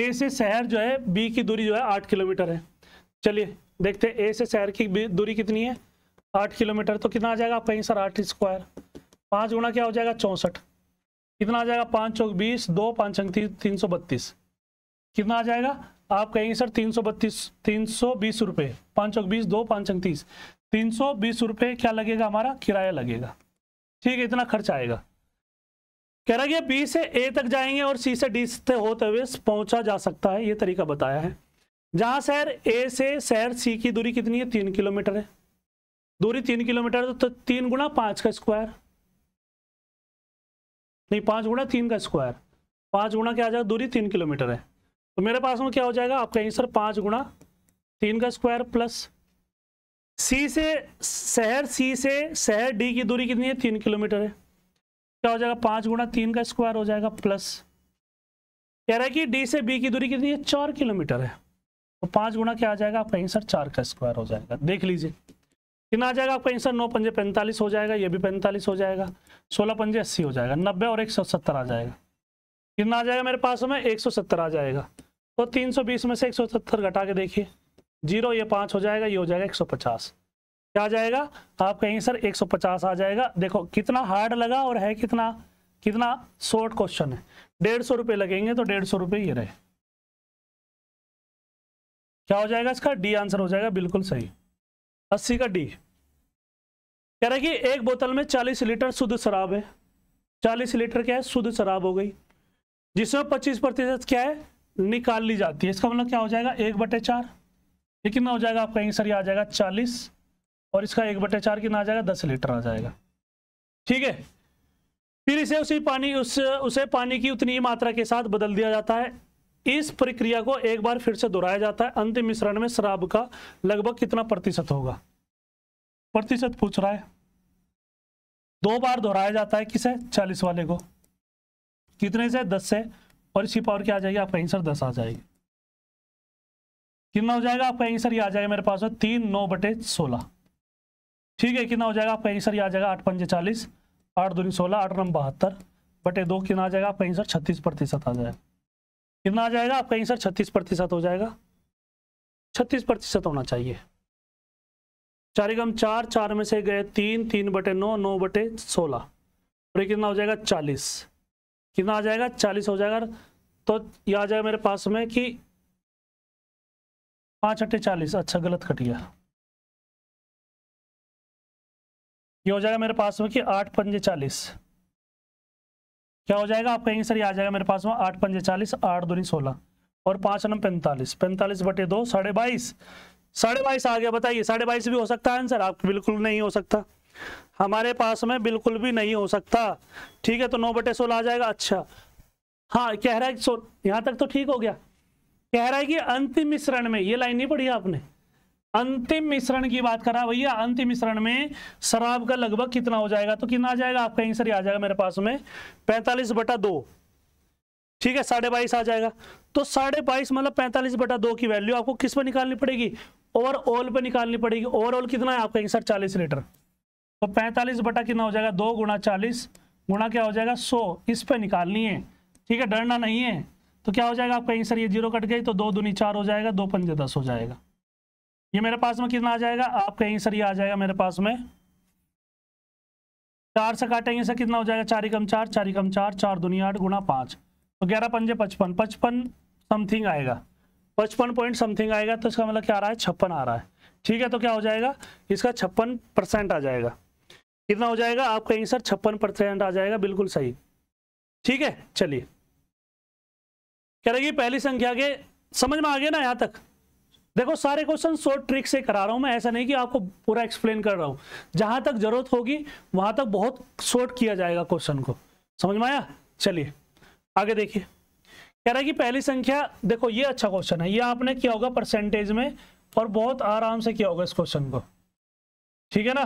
ए से शहर जो है बी की दूरी जो है आठ किलोमीटर है चलिए देखते हैं ए से शहर की दूरी कितनी है आठ किलोमीटर तो कितना आ जाएगा आपका आंसर आठ स्क्वायर पाँच गुणा क्या हो जाएगा चौंसठ कितना आ जाएगा पाँच चौक बीस दो पाँच अंक तीन सौ बत्तीस कितना आ जाएगा आप कहेंगे सर तीन सौ बत्तीस तीन सौ बीस रुपये पाँच चौक बीस दो पाँच अंक तीस तीन सौ बीस रुपये क्या लगेगा हमारा किराया लगेगा ठीक है इतना खर्च आएगा कह रहा है बी से ए तक जाएंगे और सी से डी से होते हुए पहुंचा जा सकता है ये तरीका बताया है जहां शहर ए से शहर सी की दूरी कितनी है तीन किलोमीटर है दूरी तीन किलोमीटर तो तीन गुणा पाँच का स्क्वायर नहीं पाँच गुणा तीन का स्क्वायर पाँच गुणा क्या आ जाएगा दूरी तीन किलोमीटर है तो मेरे पास में क्या हो जाएगा आपका सर पाँच गुणा तीन का स्क्वायर प्लस सी से शहर सी से शहर डी की दूरी कितनी है तीन किलोमीटर है क्या हो जाएगा पाँच गुणा तीन का स्क्वायर हो जाएगा प्लस कह रहा है कि डी से बी की दूरी कितनी है चार किलोमीटर है तो पाँच गुणा क्या आ जाएगा आपका आंसर चार का स्क्वायर हो जाएगा देख लीजिए कितना आ जाएगा आपका आंसर नौ पंजे पैंतालीस हो जाएगा ये भी पैंतालीस हो जाएगा सोलह पंजे अस्सी हो जाएगा नब्बे और एक सौ सत्तर आ जाएगा कितना आ जाएगा मेरे पास में एक सौ सत्तर आ जाएगा तो तीन सौ बीस में से एक सौ सत्तर घटा के देखिए जीरो ये पाँच हो जाएगा ये हो जाएगा एक सौ पचास क्या आ जाएगा आपका आंसर एक सौ पचास आ जाएगा देखो कितना हार्ड लगा और है कितना कितना शॉर्ट क्वेश्चन है डेढ़ सौ रुपये लगेंगे तो डेढ़ सौ रुपये ये रहे क्या हो जाएगा इसका डी आंसर हो जाएगा बिल्कुल सही अस्सी का डी कह रहा है कि एक बोतल में 40 लीटर शुद्ध शराब है 40 लीटर क्या है शुद्ध शराब हो गई जिसमें 25 प्रतिशत क्या है निकाल ली जाती है इसका मतलब क्या हो जाएगा एक बटे चार ये कितना हो जाएगा आपका आंसर ये आ जाएगा 40 और इसका एक बटे चार कितना आ जाएगा दस लीटर आ जाएगा ठीक है फिर इसे उसी पानी उस उसे पानी की उतनी मात्रा के साथ बदल दिया जाता है इस प्रक्रिया को एक बार फिर से दोहराया जाता है अंतिम मिश्रण में शराब का लगभग कितना प्रतिशत होगा प्रतिशत पूछ रहा है दो बार दोहराया जाता है किसे चालीस वाले को कितने से दस से और इसकी पावर क्या आ जाएगी आपका आंसर दस आ जाएगी कितना हो जाएगा आपका आंसर ये आ जाएगा मेरे पास तीन नौ बटे सोलह ठीक है कितना हो जाएगा आपका आंसर ये आ जाएगा आठ पंजे चालीस आठ दूनी सोलह आठ नम बहत्तर बटे दो कितना आ जाएगा आपका आंसर छत्तीस प्रतिशत आ जाएगा कितना आ जाएगा आपका आंसर छत्तीस प्रतिशत हो जाएगा छत्तीस प्रतिशत होना चाहिए चारिकम चार चार में से गए तीन तीन बटे नौ नौ बटे सोलह और ये कितना हो जाएगा चालीस कितना आ जाएगा चालीस हो जाएगा तो ये आ जाएगा मेरे पास में कि पांच अट्ठे चालीस अच्छा गलत कट गया ये हो जाएगा मेरे पास में कि आठ पंजे चालीस क्या हो जाएगा आप कहेंगे सर ये आ जाएगा मेरे पास में आठ पंजे चालीस आठ दूनी सोलह और पांच नम पैंतालीस पैंतालीस बटे दो साढ़े बाईस साढ़े बाईस आ गया बताइए साढ़े बाईस भी हो सकता है आंसर आप बिल्कुल नहीं हो सकता हमारे पास में बिल्कुल भी नहीं हो सकता ठीक है तो नौ बटे सोलह आ जाएगा अच्छा हाँ कह रहा है सो यहाँ तक तो ठीक हो गया कह रहा है कि अंतिम मिश्रण में ये लाइन नहीं पढ़ी आपने अंतिम मिश्रण की बात कर रहा भैया अंतिम मिश्रण में शराब का लगभग कितना हो जाएगा तो कितना आ जाएगा आपका आंसर आ जाएगा मेरे पास में पैंतालीस बटा दो ठीक है साढ़े बाईस आ जाएगा तो साढ़े बाईस मतलब पैंतालीस बटा दो की वैल्यू आपको किस पर निकालनी पड़ेगी ओवरऑल पे निकालनी पड़ेगी ओवरऑल कितना है आपका इकसठ चालीस लीटर तो पैंतालीस बटा कितना हो जाएगा दो गुणा चालीस गुणा क्या हो जाएगा सौ इस पे निकालनी है ठीक है डरना नहीं है तो क्या हो जाएगा आपका सर ये जीरो कट गई तो दो दूनी चार हो जाएगा दो पंजे दस हो जाएगा ये मेरे पास में कितना आ जाएगा आपका सर ये आ जाएगा मेरे पास में चार से काटेंगे सर कितना हो जाएगा चार कम चार चार कम चार चार दुनिया आठ गुणा पाँच तो ग्यारह पंजे पचपन पचपन समथिंग आएगा पचपन पॉइंट समथिंग आएगा तो इसका मतलब क्या आ रहा है छप्पन आ रहा है ठीक है तो क्या हो जाएगा इसका छप्पन परसेंट आ जाएगा कितना हो जाएगा आप कहेंगे सर छप्पन परसेंट आ जाएगा बिल्कुल सही ठीक है चलिए कह रहे पहली संख्या के समझ में आ गया ना यहाँ तक देखो सारे क्वेश्चन शॉर्ट ट्रिक से करा रहा हूं मैं ऐसा नहीं कि आपको पूरा एक्सप्लेन कर रहा हूं जहां तक जरूरत होगी वहां तक बहुत शॉर्ट किया जाएगा क्वेश्चन को समझ में आया चलिए आगे देखिए कह रहा है कि पहली संख्या देखो ये अच्छा क्वेश्चन है ये आपने किया होगा परसेंटेज में और बहुत आराम से किया होगा इस क्वेश्चन को ठीक है ना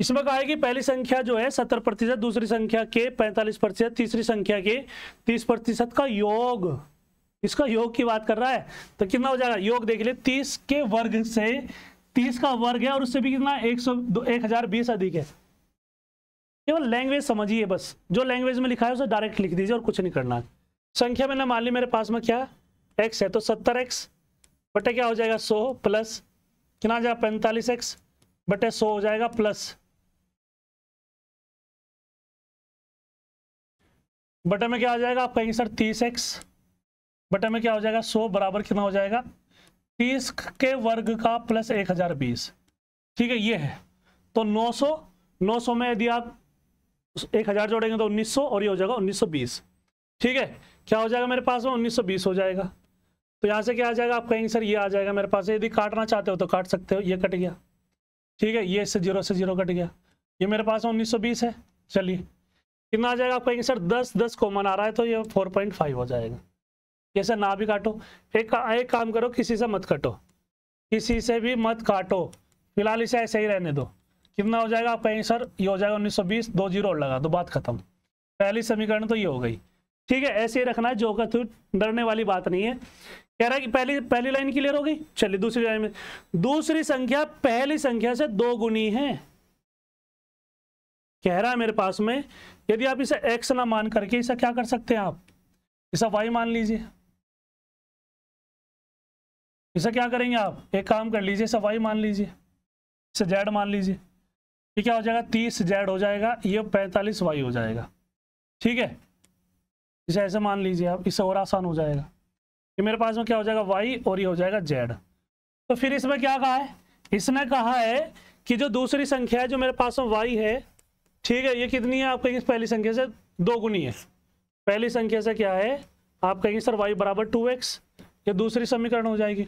इसमें कहा है कि पहली संख्या जो है सत्तर प्रतिशत दूसरी संख्या के पैंतालीस प्रतिशत तीसरी संख्या के तीस प्रतिशत का योग इसका योग की बात कर रहा है तो कितना हो जाएगा योग देख ले तीस के वर्ग से तीस का वर्ग है और उससे भी कितना एक सौ एक हजार बीस अधिक है केवल लैंग्वेज समझिए बस जो लैंग्वेज में लिखा है उसे डायरेक्ट लिख दीजिए और कुछ नहीं करना है संख्या मैंने मान ली मेरे पास में क्या एक्स है तो सत्तर एक्स बटे क्या हो जाएगा सो प्लस कितना जाएगा पैंतालीस एक्स बटे सो हो जाएगा प्लस बटे में क्या हो जाएगा आपका सर तीस एक्स बटे में क्या हो जाएगा सो बराबर कितना हो जाएगा तीस के वर्ग का प्लस एक हजार बीस ठीक है ये है तो नौ सौ नौ सौ में यदि आप एक हजार जोड़ेंगे तो उन्नीस सौ और ये हो जाएगा उन्नीस सौ बीस ठीक है क्या हो जाएगा मेरे पास उन्नीस सौ बीस हो जाएगा तो यहाँ से क्या आ जाएगा आप कहेंगे सर ये आ जाएगा मेरे पास यदि काटना चाहते हो तो काट सकते हो ये कट गया ठीक है ये इससे जीरो से जीरो कट गया ये मेरे पास उन्नीस सौ बीस है चलिए कितना आ जाएगा आप कहेंगे सर दस दस कॉमन आ रहा है तो ये फोर पॉइंट फाइव हो जाएगा ये सर ना भी काटो एक का, एक काम करो किसी से मत काटो किसी से भी मत काटो फिलहाल इसे ऐसे ही रहने दो कितना हो जाएगा आप कहेंगे सर ये हो जाएगा उन्नीस सौ बीस दो जीरो लगा दो बात खत्म पहली समीकरण तो ये हो गई ठीक है ऐसे ही रखना है जो का डरने वाली बात नहीं है कह रहा है कि पहली पहली लाइन क्लियर हो गई चलिए दूसरी लाइन में दूसरी संख्या पहली संख्या से दो गुनी है कह रहा है मेरे पास में यदि आप इसे एक्स ना मान करके इसे क्या कर सकते हैं आप इसे वाई मान लीजिए इसे क्या करेंगे आप एक काम कर लीजिए इसे वाई मान लीजिए इसे जेड मान लीजिए ये क्या हो जाएगा तीस जेड हो जाएगा ये पैंतालीस वाई हो जाएगा ठीक है इसे ऐसे मान लीजिए आप इससे और आसान हो जाएगा कि मेरे पास में क्या हो जाएगा वाई और ये हो जाएगा जेड तो फिर इसमें क्या कहा है इसने कहा है कि जो दूसरी संख्या है जो मेरे पास में वाई है ठीक है ये कितनी है आप कहेंगे पहली संख्या से दो गुनी है पहली संख्या से क्या है आप कहेंगे सर वाई बराबर टू एक्स ये दूसरी समीकरण हो जाएगी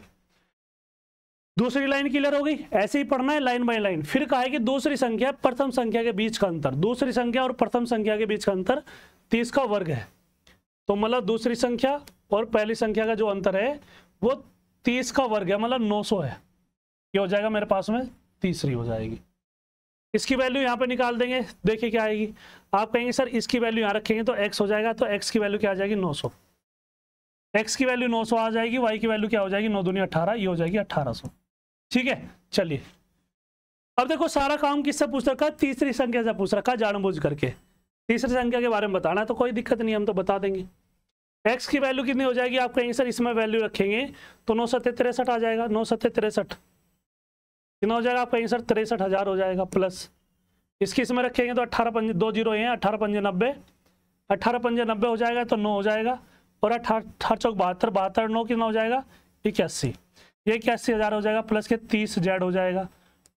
दूसरी लाइन क्लियर हो गई ऐसे ही पढ़ना है लाइन बाई लाइन फिर कहा है कि दूसरी संख्या प्रथम संख्या के बीच का अंतर दूसरी संख्या और प्रथम संख्या के बीच का अंतर तीस का वर्ग है तो मतलब दूसरी संख्या और पहली संख्या का जो अंतर है वो तीस का वर्ग है मतलब नौ सौ है ये हो जाएगा मेरे पास में तीसरी हो जाएगी इसकी वैल्यू यहाँ पे निकाल देंगे देखिए क्या आएगी आप कहेंगे सर इसकी वैल्यू यहाँ रखेंगे तो एक्स हो जाएगा तो एक्स की वैल्यू क्या आ जाएगी नौ सौ एक्स की वैल्यू नौ सौ आ जाएगी वाई की वैल्यू क्या हो जाएगी नौ दुनिया अठारह ये हो जाएगी अट्ठारह सौ ठीक है चलिए अब देखो सारा काम किससे पूछ रखा है तीसरी संख्या से पूछ रखा है जानबूझ करके तीसरी संख्या के बारे में बताना तो कोई दिक्कत नहीं हम तो बता देंगे एक्स की वैल्यू कितनी हो जाएगी आप कहेंगे सर इसमें वैल्यू रखेंगे तो नौ सत्य तिरसठ आ जाएगा नौ सत्य तिरसठ कितना हो जाएगा आप कहेंगे सर तिरसठ हज़ार हो जाएगा प्लस इसकी इसमें रखेंगे तो अट्ठारह पंजे दो जीरो हैं अट्ठारह पंजे नब्बे अट्ठारह पंजे नब्बे हो जाएगा तो नौ हो जाएगा और अठारह चौक बहत्तर बहत्तर नौ कितना हो जाएगा इक्यासी ये इक्यासी हज़ार हो जाएगा प्लस के तीस जेड हो जाएगा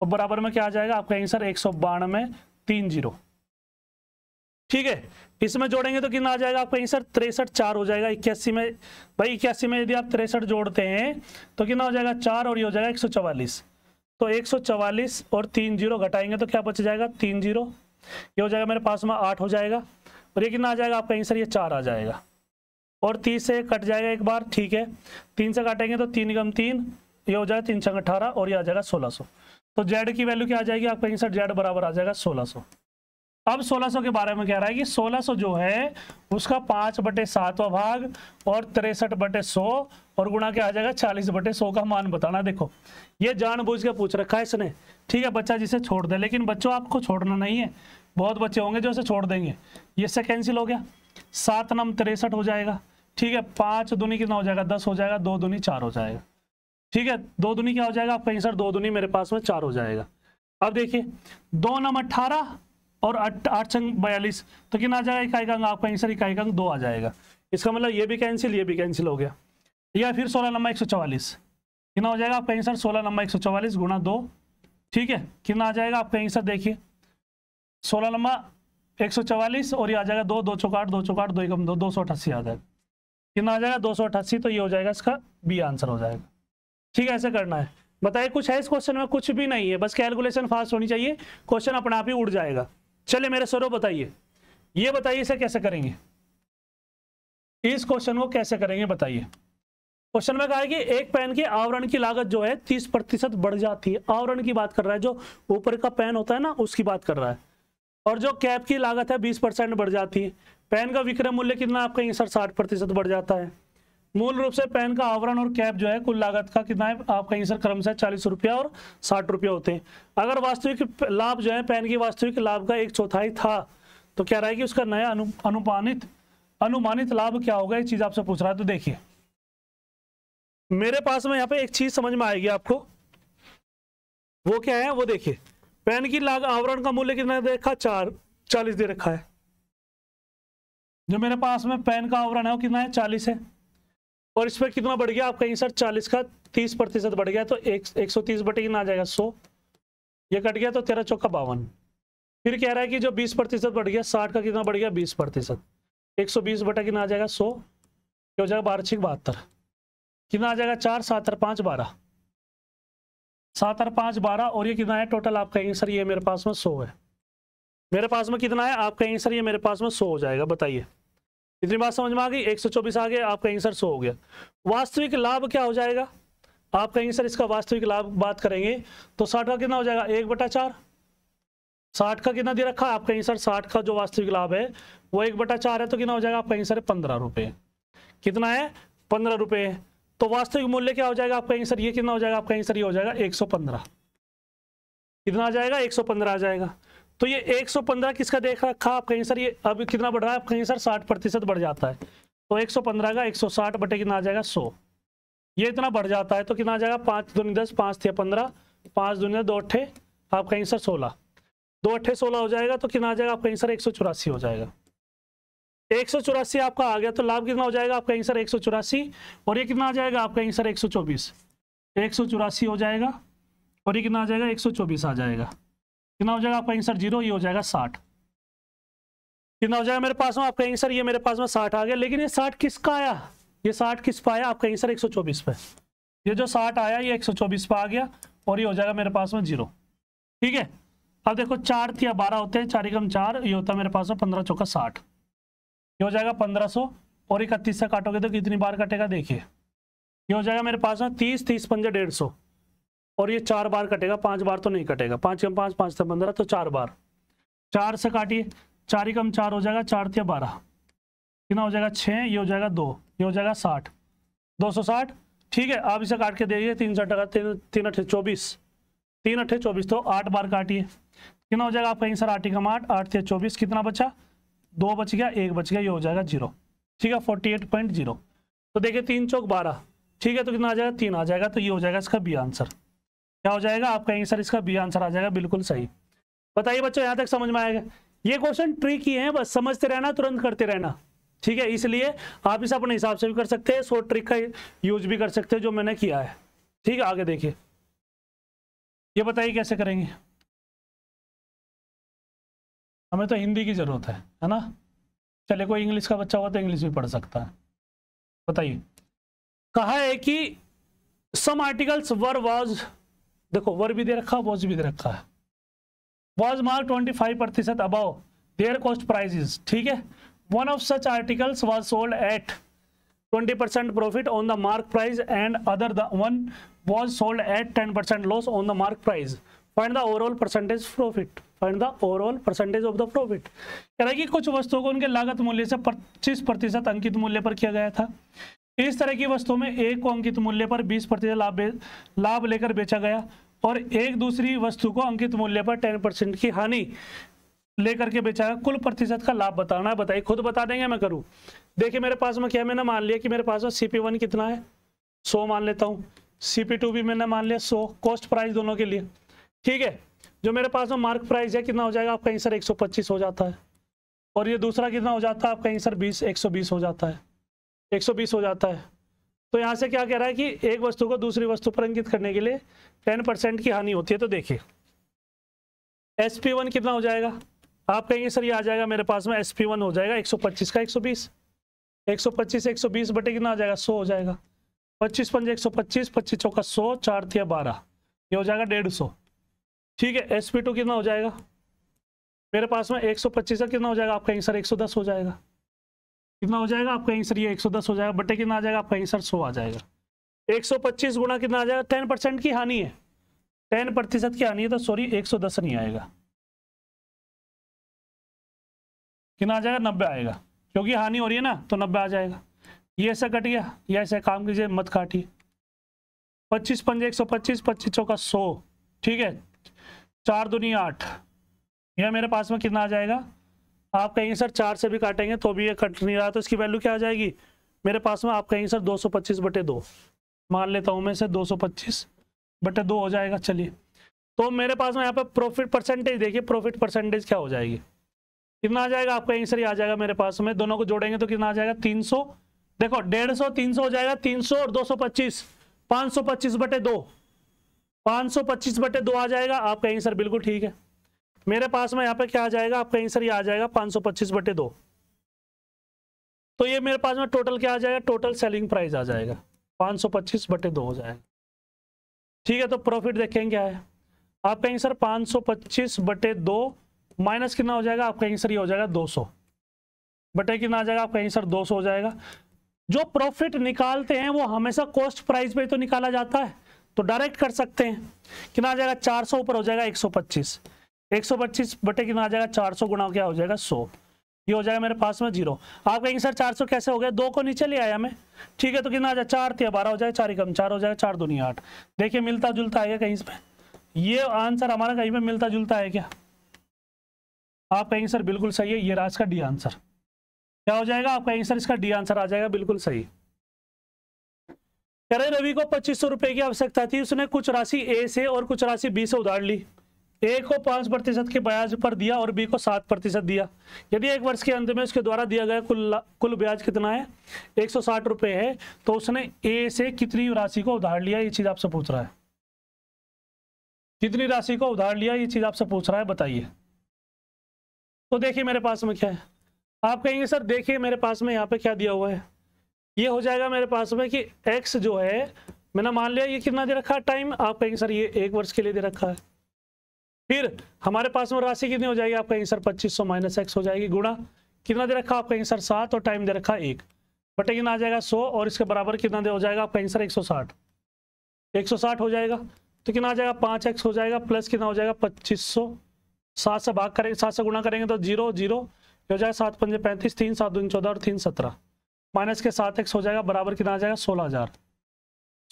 और बराबर में क्या आ जाएगा आपका आंसर एक सौ बानवे तीन जीरो ठीक है इसमें जोड़ेंगे तो कितना आ जाएगा आपका सर तिरसठ चार हो जाएगा इक्यासी में भाई इक्यासी में यदि आप तिरसठ जोड़ते हैं तो कितना हो जाएगा चार और ये हो जाएगा एक सौ चवालीस तो एक सौ चवालीस और तीन जीरो घटाएंगे तो क्या बच जाएगा तीन जीरो ये हो जाएगा मेरे पास में आठ हो जाएगा और ये कितना आ जाएगा आपका सर ये चार आ जाएगा और तीस से कट जाएगा एक बार ठीक है तीन से काटेंगे तो तीन गम तीन ये हो जाएगा तीन छंग अठारह और ये आ जाएगा सोलह सौ तो जेड की वैल्यू क्या आ जाएगी आपका आंसर जेड बराबर आ जाएगा सोलह सौ अब 1600 के बारे में कह रहा है कि 1600 जो है उसका पांच बटे सातवा भाग और तिरसठ बटे सौ और गुणा क्या आ जाएगा चालीस बटे सौ का मान बताना देखो ये जानबूझ के पूछ रखा है इसने ठीक है बच्चा जिसे छोड़ दे लेकिन बच्चों आपको छोड़ना नहीं है बहुत बच्चे होंगे जो इसे छोड़ देंगे ये इससे कैंसिल हो गया सात नम तिरसठ हो जाएगा ठीक है पांच दुनी कितना हो जाएगा दस हो जाएगा दो दुनी चार हो जाएगा ठीक है दो दुनी क्या हो जाएगा आपका आंसर दो दुनी मेरे पास में चार हो जाएगा अब देखिए दो नम अट्ठारह और आठ आठ संग बयालीस तो कितना आ जाएगा इकाई का अंग आपका आंसर इकाई का अंग दो आ जाएगा इसका मतलब ये भी कैंसिल ये भी कैंसिल हो गया या फिर सोलह नंबर एक सौ चवालीस कितना हो जाएगा आपका आंसर सोलह नंबर एक सौ चवालीस गुणा दो ठीक है कितना आ जाएगा आपका आंसर देखिए सोलह नंबर एक सौ चवालीस और ये आ जाएगा दो दो चौकाठ दो चौकाट दो एकम दो दो सौ अठासी आ जाएगा कितना आ जाएगा दो सौ अठासी तो ये हो जाएगा इसका बी आंसर हो जाएगा ठीक है ऐसे करना है बताइए कुछ है इस क्वेश्चन में कुछ भी नहीं है बस कैलकुलेशन फास्ट होनी चाहिए क्वेश्चन अपने आप ही उड़ जाएगा चले मेरे सरो बताइए ये बताइए इसे कैसे करेंगे इस क्वेश्चन को कैसे करेंगे बताइए क्वेश्चन में कहा है कि एक पेन के आवरण की लागत जो है तीस प्रतिशत बढ़ जाती है आवरण की बात कर रहा है जो ऊपर का पेन होता है ना उसकी बात कर रहा है और जो कैप की लागत है बीस परसेंट बढ़ जाती है पेन का विक्रय मूल्य कितना आपका सर साठ प्रतिशत बढ़ जाता है मूल रूप से पेन का आवरण और कैप जो है कुल लागत का कितना है आपका आंसर क्रम से चालीस रुपया और साठ रुपया होते हैं अगर वास्तविक लाभ जो है पेन की वास्तविक लाभ का एक चौथाई था तो क्या रहेगी उसका नया अनु, अनुमानित अनुमानित लाभ क्या होगा ये चीज आपसे पूछ रहा है तो देखिए मेरे पास में यहाँ पे एक चीज समझ में आएगी आपको वो क्या है वो देखिए पेन की लाग आवरण का मूल्य कितना देखा चार चालीस दे रखा है जो मेरे पास में पेन का आवरण है वो कितना है चालीस है और इस पर कितना बढ़ गया आपका कहीं सर चालीस का तीस प्रतिशत बढ़ गया तो एक एक सौ तीस बटे आ जाएगा सौ ये कट गया तो तेरह चौका बावन फिर कह रहा है कि जो बीस प्रतिशत बढ़ गया साठ का कितना बढ़ गया बीस प्रतिशत एक सौ बीस बटा कितना आ जाएगा सौ हो जाएगा बारह छिक बहत्तर कितना आ जाएगा चार सात और पाँच बारह सात और पाँच बारह और ये कितना है टोटल आपका सर ये मेरे पास में सौ है मेरे पास में कितना है आपका सर ये मेरे पास में सौ हो जाएगा बताइए इतनी बात समझ में आ गई 124 आ गया आपका आंसर सो हो गया वास्तविक लाभ क्या हो जाएगा आप कहेंगे सर इसका वास्तविक लाभ बात करेंगे तो साठ का कितना हो जाएगा एक बटा चार साठ का कितना दे रखा है आपका आंसर साठ का जो वास्तविक लाभ है वो एक बटा चार है तो कितना हो जाएगा आपका आंसर है पंद्रह रुपये कितना है पंद्रह रुपये तो वास्तविक मूल्य क्या हो जाएगा आपका आंसर ये कितना हो जाएगा आपका आंसर ये हो जाएगा एक सौ पंद्रह कितना आ जाएगा एक सौ पंद्रह आ जाएगा तो ये 115 किसका देख रखा आपका आंसर ये अब कितना बढ़ रहा है आपका आंसर 60 प्रतिशत बढ़ जाता है तो 115 का 160 बटे कितना आ जाएगा 100 ये इतना बढ़ जाता है तो कितना आ जाएगा पाँच दुनिया दस पाँच थे पंद्रह पाँच दुनिया दो अट्ठे आपका आंसर सोलह दो अट्ठे सोलह हो जाएगा तो कितना आ जाएगा आपका आंसर एक हो जाएगा एक आपका आ गया तो लाभ कितना हो जाएगा आपका आंसर एक और ये कितना आ जाएगा आपका आंसर एक सौ हो जाएगा और ये कितना आ जाएगा एक आ जाएगा कितना हो जाएगा आपका आंसर जीरो ये हो जाएगा साठ कितना हो जाएगा मेरे पास में आपका आंसर ये मेरे पास में साठ आ गया लेकिन ये साठ किसका आया ये साठ किस पाया आया आपका आंसर एक सौ चौबीस पे ये जो साठ आया ये एक सौ चौबीस पे आ गया और ये हो जाएगा मेरे पास में जीरो ठीक है अब देखो चार थी बारह होते हैं चार एकम चार ये होता है मेरे पास में पंद्रह चौका साठ ये हो जाएगा पंद्रह सौ और इकतीस से काटोगे तो कितनी बार कटेगा देखिए ये हो जाएगा मेरे पास में तीस तीस पंजे डेढ़ सौ और ये चार बार कटेगा पांच बार तो नहीं कटेगा पांच कम पांच पांच से पंद्रह तो चार बार चार से काटिए चार ही कम चार हो जाएगा चार थे बारह कितना हो जाएगा छः ये हो जाएगा दो ये हो जाएगा साठ दो सौ साठ ठीक है आप इसे काट के देखिए तीन सौ टका तीन तीन अठे चौबीस तीन अठे चौबीस तो आठ बार काटिए कितना हो जाएगा आपका आंसर आठ कम आठ आठ थे चौबीस कितना बचा दो बच गया एक बच गया ये हो जाएगा जीरो ठीक है फोर्टी एट पॉइंट जीरो तो देखिए तीन चौक बारह ठीक है तो कितना आ जाएगा तीन आ जाएगा तो ये हो जाएगा इसका बी आंसर क्या हो जाएगा आपका आंसर इसका बी आंसर आ जाएगा बिल्कुल सही बताइए बच्चों यहाँ तक समझ में आएगा ये क्वेश्चन ट्रिक ही है बस समझते रहना तुरंत करते रहना ठीक है इसलिए आप इसे अपने हिसाब से भी कर सकते हैं सो ट्रिक का यूज भी कर सकते हैं जो मैंने किया है ठीक है आगे देखिए ये बताइए कैसे करेंगे हमें तो हिंदी की ज़रूरत है है ना चले कोई इंग्लिश का बच्चा हुआ तो इंग्लिश भी पढ़ सकता है बताइए कहा है कि सम आर्टिकल्स वर वॉज देखो वर भी दे रखा वॉज भी दे रखा है वॉज मार ट्वेंटी फाइव प्रतिशत अबाव देयर कॉस्ट प्राइजेस ठीक है one of such articles was sold at twenty percent profit on the mark price and other than was sold at ten percent loss on the mark price find the overall percentage profit find the overall percentage of the profit कह रहा है कि कुछ वस्तुओं को उनके लागत मूल्य से पच्चीस प्रतिशत अंकित मूल्य पर किया गया था इस तरह की वस्तु में एक को अंकित मूल्य पर 20 प्रतिशत लाभ लाभ लेकर बेचा गया और एक दूसरी वस्तु को अंकित मूल्य पर 10 परसेंट की हानि लेकर के बेचा गया कुल प्रतिशत का लाभ बताना है बताइए खुद बता देंगे मैं करूँ देखिए मेरे पास में क्या मैंने मान लिया कि मेरे पास में सी कितना है सौ मान लेता हूँ सी भी मैंने मान लिया सौ कॉस्ट प्राइस दोनों के लिए ठीक है जो मेरे पास में मार्क प्राइस है कितना हो जाएगा आपका आंसर पच्चीस हो जाता है और ये दूसरा कितना हो जाता है आपका आंसर सौ बीस हो जाता है 120 हो जाता है तो यहाँ से क्या कह रहा है कि एक वस्तु को दूसरी वस्तु पर अंकित करने के लिए टेन परसेंट की हानि होती है तो देखिए एस पी वन कितना हो जाएगा आप कहेंगे सर ये आ जाएगा मेरे पास में एस पी वन हो जाएगा एक सौ पच्चीस का एक सौ बीस एक सौ पच्चीस एक सौ बीस बटे कितना आ जाएगा सौ हो जाएगा पच्चीस पंजे एक सौ पच्चीस पच्चीस चौका सौ चार थिया बारह ये हो जाएगा डेढ़ सौ ठीक है एस पी टू कितना हो जाएगा मेरे पास में एक सौ पच्चीस का कितना हो जाएगा आप कहेंगे सर एक सौ दस हो जाएगा कितना हो जाएगा आपका आंसर ये 110 हो जाएगा बटे कितना आ जाएगा आपका आंसर 100 आ जाएगा 125 गुना कितना आ जाएगा 10 परसेंट की हानि है 10 प्रतिशत की हानि है तो सॉरी 110 नहीं आएगा कितना आ जाएगा 90 आएगा क्योंकि हानि हो रही है ना तो 90 आ जाएगा ये ऐसा कट गया या ऐसा काम कीजिए मत काटिए पच्चीस पंजे एक सौ पच्चीस पच्चीस चौका सौ ठीक है चार दुनिया आठ यह मेरे पास में कितना आ जाएगा आप कहेंगे सर चार से भी काटेंगे तो भी ये कट नहीं रहा तो इसकी वैल्यू क्या आ जाएगी मेरे पास में आप कहेंगे सर 225 बटे दो मान लेता हूँ मैं सौ 225 बटे दो हो जाएगा चलिए तो मेरे पास में यहाँ पर प्रॉफिट परसेंटेज देखिए प्रॉफिट परसेंटेज क्या हो जाएगी कितना आ जाएगा आपका आंसर ही आ जाएगा मेरे पास में दोनों को जोड़ेंगे तो कितना आ जाएगा सौ देखो तीन सौ हो जाएगा सौ और सौ पच्चीस बटे दो पच्चीस बटे दो आ जाएगा आपका आंसर बिल्कुल ठीक है मेरे पास में यहाँ पे क्या आ जाएगा आपका आंसर ये आ जाएगा पाँच सौ पच्चीस बटे दो तो ये मेरे पास में टोटल क्या आ जाएगा टोटल सेलिंग प्राइस आ जाएगा पाँच सौ पच्चीस बटे दो हो जाएगा ठीक है तो प्रॉफिट देखेंगे क्या है आपका आंसर पाँच सौ पच्चीस बटे दो माइनस कितना हो जाएगा आपका आंसर ये हो जाएगा दो सौ बटे कितना आ जाएगा आपका आंसर दो सौ हो जाएगा जो प्रॉफिट निकालते हैं वो हमेशा कॉस्ट प्राइस पे तो निकाला जाता है तो डायरेक्ट कर सकते हैं कितना आ जाएगा चार सौ ऊपर हो जाएगा एक सौ पच्चीस एक सौ पच्चीस बटे कितना आ जाएगा चार सौ गुणा क्या हो जाएगा सौ ये हो जाएगा मेरे पास में जीरो आप कहेंगे सर चार सौ कैसे हो गया दो को नीचे ले आया मैं ठीक है तो कितना आ जाए चार थे बारह हो जाएगा चार कम चार हो जाएगा चार दुनिया आठ देखिए मिलता जुलता आएगा कहीं पर ये आंसर हमारा कहीं पर मिलता जुलता है क्या आप कहेंगे सर बिल्कुल सही है ये रहा इसका डी आंसर क्या हो जाएगा आप कहेंगे सर इसका डी आंसर आ जाएगा बिल्कुल सही करें रवि को पच्चीस सौ रुपए की आवश्यकता थी उसने कुछ राशि ए से और कुछ राशि बी से उधार ली ए को पाँच प्रतिशत के ब्याज पर दिया और बी को सात प्रतिशत दिया यदि एक वर्ष के अंत में उसके द्वारा दिया गया कुल कुल ब्याज कितना है एक सौ साठ रुपये है तो उसने ए से कितनी राशि को उधार लिया ये चीज़ आपसे पूछ रहा है कितनी राशि को उधार लिया ये चीज़ आपसे पूछ रहा है बताइए तो देखिए मेरे पास में क्या है आप कहेंगे सर देखिए मेरे पास में यहाँ पे क्या दिया हुआ है ये हो जाएगा मेरे पास में कि एक्स जो है मैंने मान लिया ये कितना दे रखा है टाइम आप कहेंगे सर ये एक वर्ष के लिए दे रखा है फिर हमारे पास में राशि कितनी हो जाएगी आपका आंसर पच्चीस सौ माइनस एक्स हो जाएगी गुणा कितना दे रखा आपका आंसर सात और टाइम दे रखा एक बटे कितना आ जाएगा सौ और इसके बराबर कितना दे हो जाएगा आपका आंसर एक सौ साठ एक सौ साठ हो जाएगा तो कितना आ जाएगा पाँच एक्स हो जाएगा प्लस कितना हो जाएगा पच्चीस सौ सात से भाग करेंगे सात से गुणा करेंगे तो जीरो जीरो हो जाएगा सात पंजे पैंतीस तीन सात दून चौदह और तीन सत्रह माइनस के सात एक्स हो जाएगा बराबर कितना आ जाएगा सोलह हज़ार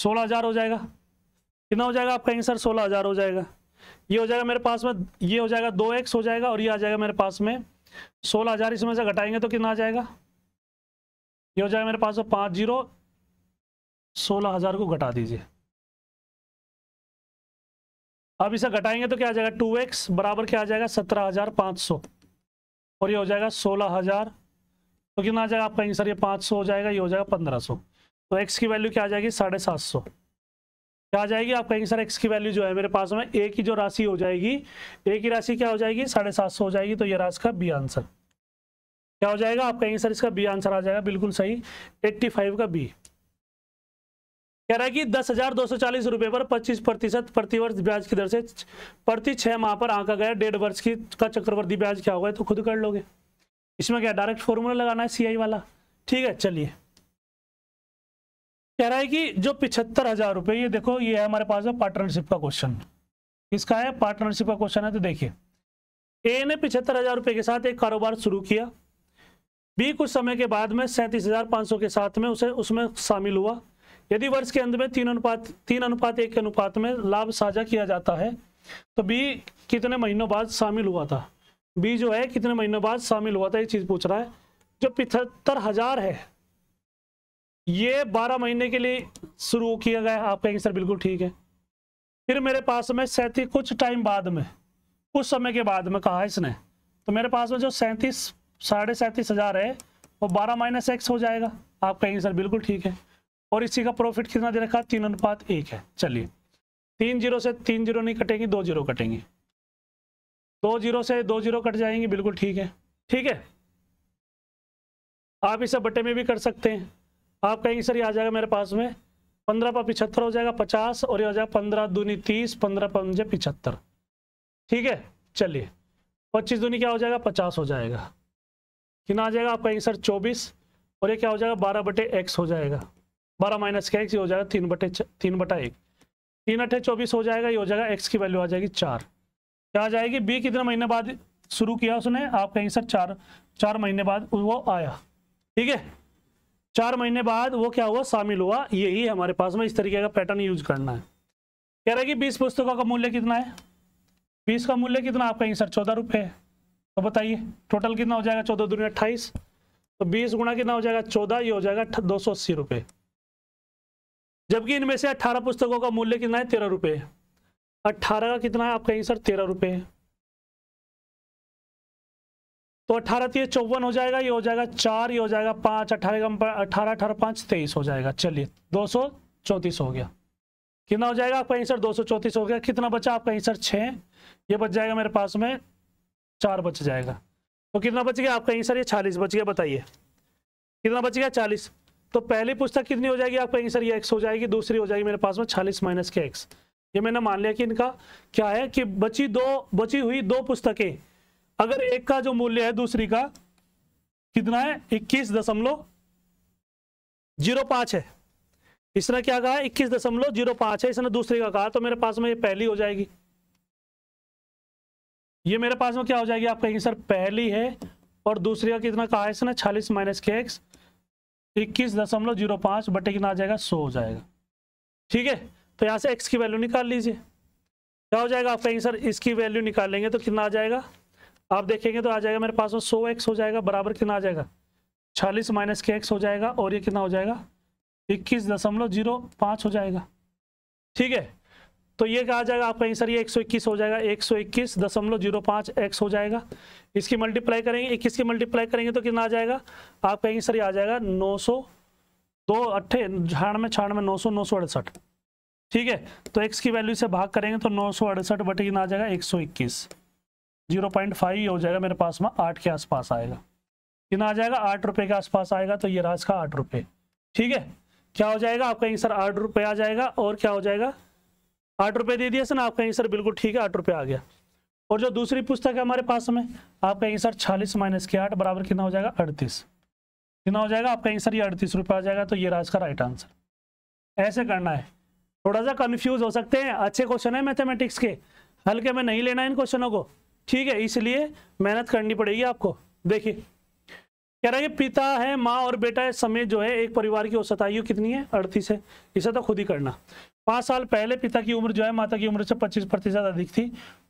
सोलह हज़ार हो जाएगा कितना हो जाएगा आपका आंसर सोलह हज़ार हो जाएगा ये हो जाएगा मेरे पास में ये हो जाएगा दो एक्स हो जाएगा और ये आ जाएगा मेरे पास में सोलह हजार इसमें से घटाएंगे तो कितना आ जाएगा ये हो जाएगा मेरे पास में पांच जीरो सोलह हजार को घटा दीजिए अब इसे घटाएंगे तो क्या आ जाएगा टू एक्स बराबर क्या आ जाएगा सत्रह हजार पांच सौ और ये हो जाएगा सोलह हजार तो कितना आ जाएगा आपका आंसर ये पांच सौ हो जाएगा ये हो जाएगा पंद्रह सौ तो एक्स की वैल्यू क्या आ जाएगी साढ़े सात सौ क्या आ जाएगी आप कहेंगे सर एक्स की वैल्यू जो है मेरे पास में ए की जो राशि हो जाएगी ए की राशि क्या हो जाएगी साढ़े सात सौ हो जाएगी तो ये राशि का बी आंसर क्या हो जाएगा आप कहेंगे सर इसका बी आंसर आ जाएगा बिल्कुल सही एट्टी फाइव का बी कह रहा है कि दस हजार दो सौ चालीस रुपये पर पच्चीस प्रतिशत प्रतिवर्ष ब्याज की दर से प्रति छः माह पर आंका गया डेढ़ वर्ष की का चक्रवर्ती ब्याज क्या होगा तो खुद कर लोगे इसमें क्या डायरेक्ट फॉर्मूला लगाना है सीआई वाला ठीक है चलिए कह रहा है कि जो पिछहत्तर हजार रुपये ये देखो ये है हमारे पास पार्टनरशिप का क्वेश्चन किसका है पार्टनरशिप का क्वेश्चन है तो देखिए ए ने पिछहत्तर हजार रुपये के साथ एक कारोबार शुरू किया बी कुछ समय के बाद में सैंतीस हजार पाँच सौ के साथ में उसे उसमें शामिल हुआ यदि वर्ष के अंत में तीन अनुपात तीन अनुपात एक के अनुपात में लाभ साझा किया जाता है तो बी कितने महीनों बाद शामिल हुआ था बी जो है कितने महीनों बाद शामिल हुआ था ये चीज़ पूछ रहा है जो पिछहत्तर हजार है ये 12 महीने के लिए शुरू किया गया आप कहेंगे सर बिल्कुल ठीक है फिर मेरे पास में सैंतीस कुछ टाइम बाद में कुछ समय के बाद में कहा इसने तो मेरे पास में जो सैंतीस साढ़े सैंतीस हज़ार है वो बारह माइनस एक्स हो जाएगा आप कहेंगे सर बिल्कुल ठीक है और इसी का प्रॉफिट कितना दे रखा तीन अनुपात एक है चलिए तीन जीरो से तीन जीरो नहीं कटेंगी दो जीरो कटेंगी दो जीरो से दो जीरो कट जाएंगी बिल्कुल ठीक है ठीक है आप इसे बटे में भी कर सकते हैं आप कहेंगे सर ये आ जाएगा मेरे पास में पंद्रह पर पिछहत्तर हो जाएगा पचास और ये हो जाएगा पंद्रह दूनी तीस पंद्रह पंजे पिछहत्तर ठीक है चलिए पच्चीस दूनी क्या हो जाएगा पचास हो जाएगा कितना आ जाएगा आप कहेंगे सर चौबीस और ये क्या हो जाएगा बारह बटे एक्स हो जाएगा बारह माइनस क्या एक्स ये हो जाएगा तीन बटे तीन बटा एक तीन अठे चौबीस हो जाएगा ये हो जाएगा एक्स की वैल्यू आ जाएगी चार क्या आ जाएगी बी कितने महीने बाद शुरू किया उसने आप कहेंगे सर चार चार महीने बाद वो आया ठीक है चार महीने बाद वो क्या हुआ शामिल हुआ यही हमारे पास में इस तरीके का पैटर्न यूज करना है कह रहा है कि बीस पुस्तकों का मूल्य कितना है बीस का मूल्य कितना आपका कहीं सर चौदह रुपये तो बताइए टोटल कितना हो जाएगा चौदह दुनिया अट्ठाईस तो बीस गुणा कितना हो जाएगा चौदह ये हो जाएगा दो सौ अस्सी रुपये जबकि इनमें से अट्ठारह पुस्तकों का मूल्य कितना है तेरह रुपये अट्ठारह का कितना है आपका कहीं सर तेरह रुपये तो अठारह तीस तो चौवन हो जाएगा ये हो जाएगा चार ये हो जाएगा पाँच अठारह का अठारह अठारह पाँच तेईस हो जाएगा चलिए दो सौ चौंतीस हो गया कितना हो जाएगा आपका आंसर दो सौ चौंतीस हो गया कितना बचा आपका आंसर छः ये बच जाएगा मेरे पास में चार बच जाएगा तो कितना बच गया आपका आंसर ये चालीस बच गया बताइए कितना बच गया चालीस तो पहली पुस्तक कितनी हो जाएगी आपका आंसर ये एक्स हो जाएगी दूसरी हो जाएगी मेरे पास में चालीस माइनस के एक्स ये मैंने मान लिया कि इनका क्या है कि बची दो बची हुई दो पुस्तकें अगर एक का जो मूल्य है दूसरी का कितना है इक्कीस दशमलव जीरो पांच है इसने क्या कहा इक्कीस दशमलव जीरो पांच है इसने दूसरी का कहा तो मेरे पास में ये पहली हो जाएगी ये मेरे पास में क्या हो जाएगी आप कहेंगे सर पहली है और दूसरी का कितना कहा है इसने छालीस माइनस के एक्स इक्कीस दशमलव जीरो पांच बटे कितना आ जाएगा सो हो जाएगा ठीक है तो यहाँ से एक्स की वैल्यू निकाल लीजिए क्या हो जाएगा आप कहेंगे सर इसकी वैल्यू निकालेंगे तो कितना आ जाएगा आप देखेंगे तो आ जाएगा मेरे पास में सौ एक्स हो जाएगा बराबर कितना आ जाएगा छालीस माइनस के एक्स हो जाएगा और ये कितना हो जाएगा इक्कीस दशमलव जीरो पाँच हो जाएगा ठीक है तो ये कहा जाएगा आपका आंसर ये एक सौ इक्कीस हो जाएगा एक सौ इक्कीस दशमलव जीरो पाँच एक्स हो जाएगा इसकी मल्टीप्लाई करेंगे इक्कीस की मल्टीप्लाई करेंगे तो कितना आ जाएगा आपका आंसर ये आ जाएगा नौ सौ दो अट्ठे में छाण में नौ सौ नौ सौ अड़सठ ठीक है तो एक्स की वैल्यू से भाग करेंगे तो नौ सौ अड़सठ बटे कितना आ जाएगा एक सौ इक्कीस जीरो पॉइंट फाइव हो जाएगा मेरे पास में आठ के आसपास आएगा कितना आ जाएगा आठ रुपये के आसपास आएगा तो ये रहा इसका आठ रुपये ठीक है क्या हो जाएगा आपका आंसर आठ रुपये आ जाएगा और क्या हो जाएगा आठ रुपये दे दिए ना आपका आंसर बिल्कुल ठीक है आठ रुपये आ गया और जो दूसरी पुस्तक है हमारे पास में आपका आंसर छालीस माइनस के आठ बराबर कितना हो जाएगा अड़तीस कितना हो जाएगा आपका आंसर ये अड़तीस रुपये आ जाएगा तो ये रहा इसका राइट आंसर ऐसे करना है थोड़ा सा कन्फ्यूज हो सकते हैं अच्छे क्वेश्चन है मैथमेटिक्स के हल्के में नहीं लेना है इन क्वेश्चनों को ठीक है इसलिए मेहनत करनी पड़ेगी आपको देखिए कह रहा है पिता है माँ और बेटा है समय जो है एक परिवार की औसत आयु कितनी है अड़तीस है इसे तो खुद ही करना पाँच साल पहले पिता की उम्र जो है माता की उम्र से पच्चीस प्रतिशत अधिक थी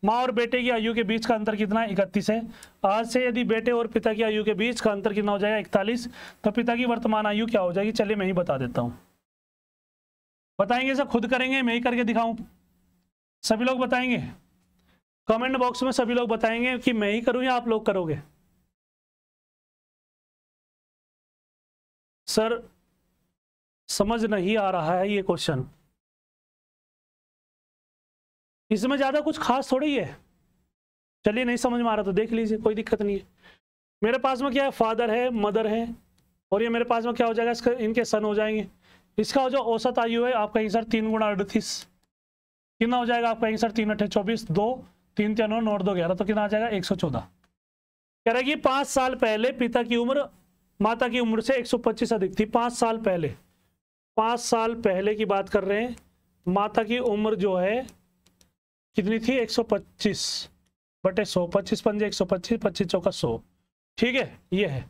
माँ और बेटे की आयु के बीच का अंतर कितना इकतीस है आज से यदि बेटे और पिता की आयु के बीच का अंतर कितना हो जाएगा इकतालीस तो पिता की वर्तमान आयु क्या हो जाएगी चलिए मैं ही बता देता हूँ बताएंगे सर खुद करेंगे मैं ही करके दिखाऊं सभी लोग बताएंगे कमेंट बॉक्स में सभी लोग बताएंगे कि मैं ही करूं या आप लोग करोगे सर समझ नहीं आ रहा है ये क्वेश्चन इसमें ज़्यादा कुछ खास थोड़ी है चलिए नहीं समझ में आ रहा तो देख लीजिए कोई दिक्कत नहीं है मेरे पास में क्या है फादर है मदर है और ये मेरे पास में क्या हो जाएगा इसका इनके सन हो जाएंगे इसका जो औसत आयु है आपका आंसर तीन गुणा अड़तीस कितना हो जाएगा आपका आंसर तीन अठे चौबीस दो तीन तीन नौ नोट दो ग्यारह तो कितना आ जाएगा एक सौ चौदह कह रहा है कि पांच साल पहले पिता की उम्र माता की उम्र से एक सौ पच्चीस अधिक थी पांच साल पहले पांच साल पहले की बात कर रहे हैं तो माता की उम्र जो है कितनी थी एक सौ पच्चीस बटे सौ पच्चीस पंजे एक सौ पच्चीस पच्चीस चौका सौ ठीक है ये है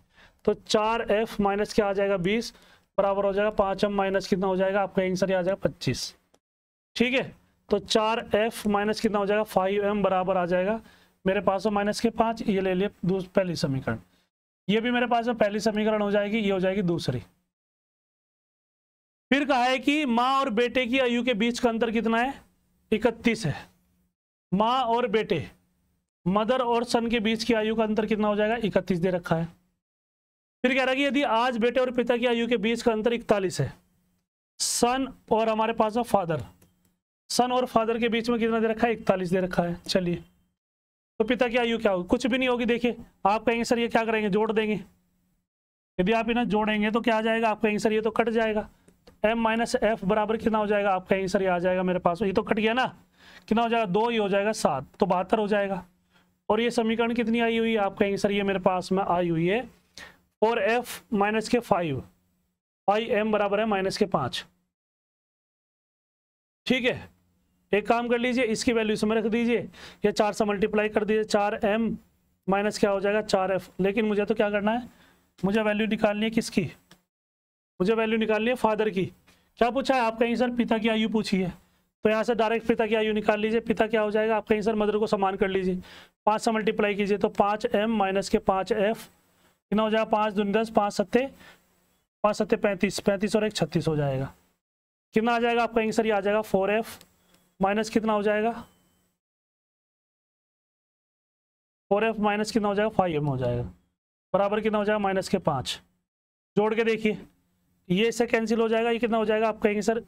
तो चार एफ माइनस क्या आ जाएगा बीस बराबर हो जाएगा पांच एम माइनस कितना हो जाएगा आपका आंसर ये आ जाएगा पच्चीस ठीक है तो चार एफ माइनस कितना हो जाएगा फाइव एम बराबर आ जाएगा मेरे पास हो माइनस के पाँच ये ले लिए पहली समीकरण ये भी मेरे पास हो पहली समीकरण हो जाएगी ये हो जाएगी दूसरी फिर कहा है कि माँ और बेटे की आयु के बीच का अंतर कितना है इकतीस है माँ और बेटे मदर और सन के बीच की आयु का अंतर कितना हो जाएगा इकतीस दे रखा है फिर कह रहा है कि यदि आज बेटे और पिता की आयु के बीच का अंतर इकतालीस है सन और हमारे पास है फादर सन और फादर के बीच में कितना दे रखा है इकतालीस दे रखा है चलिए तो पिता की आयु क्या होगी कुछ भी नहीं होगी देखिए आप कहेंगे सर ये क्या करेंगे जोड़ देंगे यदि आप इन्हें जोड़ेंगे तो क्या आ जाएगा आप कहेंगे सर ये तो कट जाएगा एम माइनस एफ बराबर कितना हो जाएगा आप कहेंगे सर ये आ जाएगा मेरे पास ये तो कट गया ना कितना हो जाएगा दो ही हो जाएगा सात तो बहत्तर हो जाएगा और ये समीकरण कितनी आई हुई है आप कहेंगे सर ये मेरे पास में आई हुई है और एफ माइनस के फाइव आई एम बराबर है माइनस के पाँच ठीक है एक काम कर लीजिए इसकी वैल्यू इसमें रख दीजिए या चार से मल्टीप्लाई कर दीजिए चार एम माइनस क्या हो जाएगा चार एफ लेकिन मुझे तो क्या करना है मुझे वैल्यू निकालनी है किसकी मुझे वैल्यू निकालनी है फादर की क्या पूछा है आप कहीं सर पिता की आयु पूछी है तो यहाँ से डायरेक्ट पिता की आयु निकाल लीजिए पिता क्या हो जाएगा आप कहीं सर मदर को समान कर लीजिए पाँच से मल्टीप्लाई कीजिए तो पाँच एम माइनस के पाँच एफ कितना हो जाएगा पाँच दून दस पाँच सत्ते पाँच सत्ते पैंतीस पैंतीस और एक छत्तीस हो जाएगा कितना आ जाएगा आपका आंसर ये आ जाएगा फोर एफ माइनस कितना हो जाएगा फोर एफ माइनस कितना हो जाएगा फाइव एम हो जाएगा बराबर कितना हो जाएगा माइनस के पाँच जोड़ के देखिए ये इससे कैंसिल हो जाएगा ये कितना हो जाएगा आप कहेंगे सर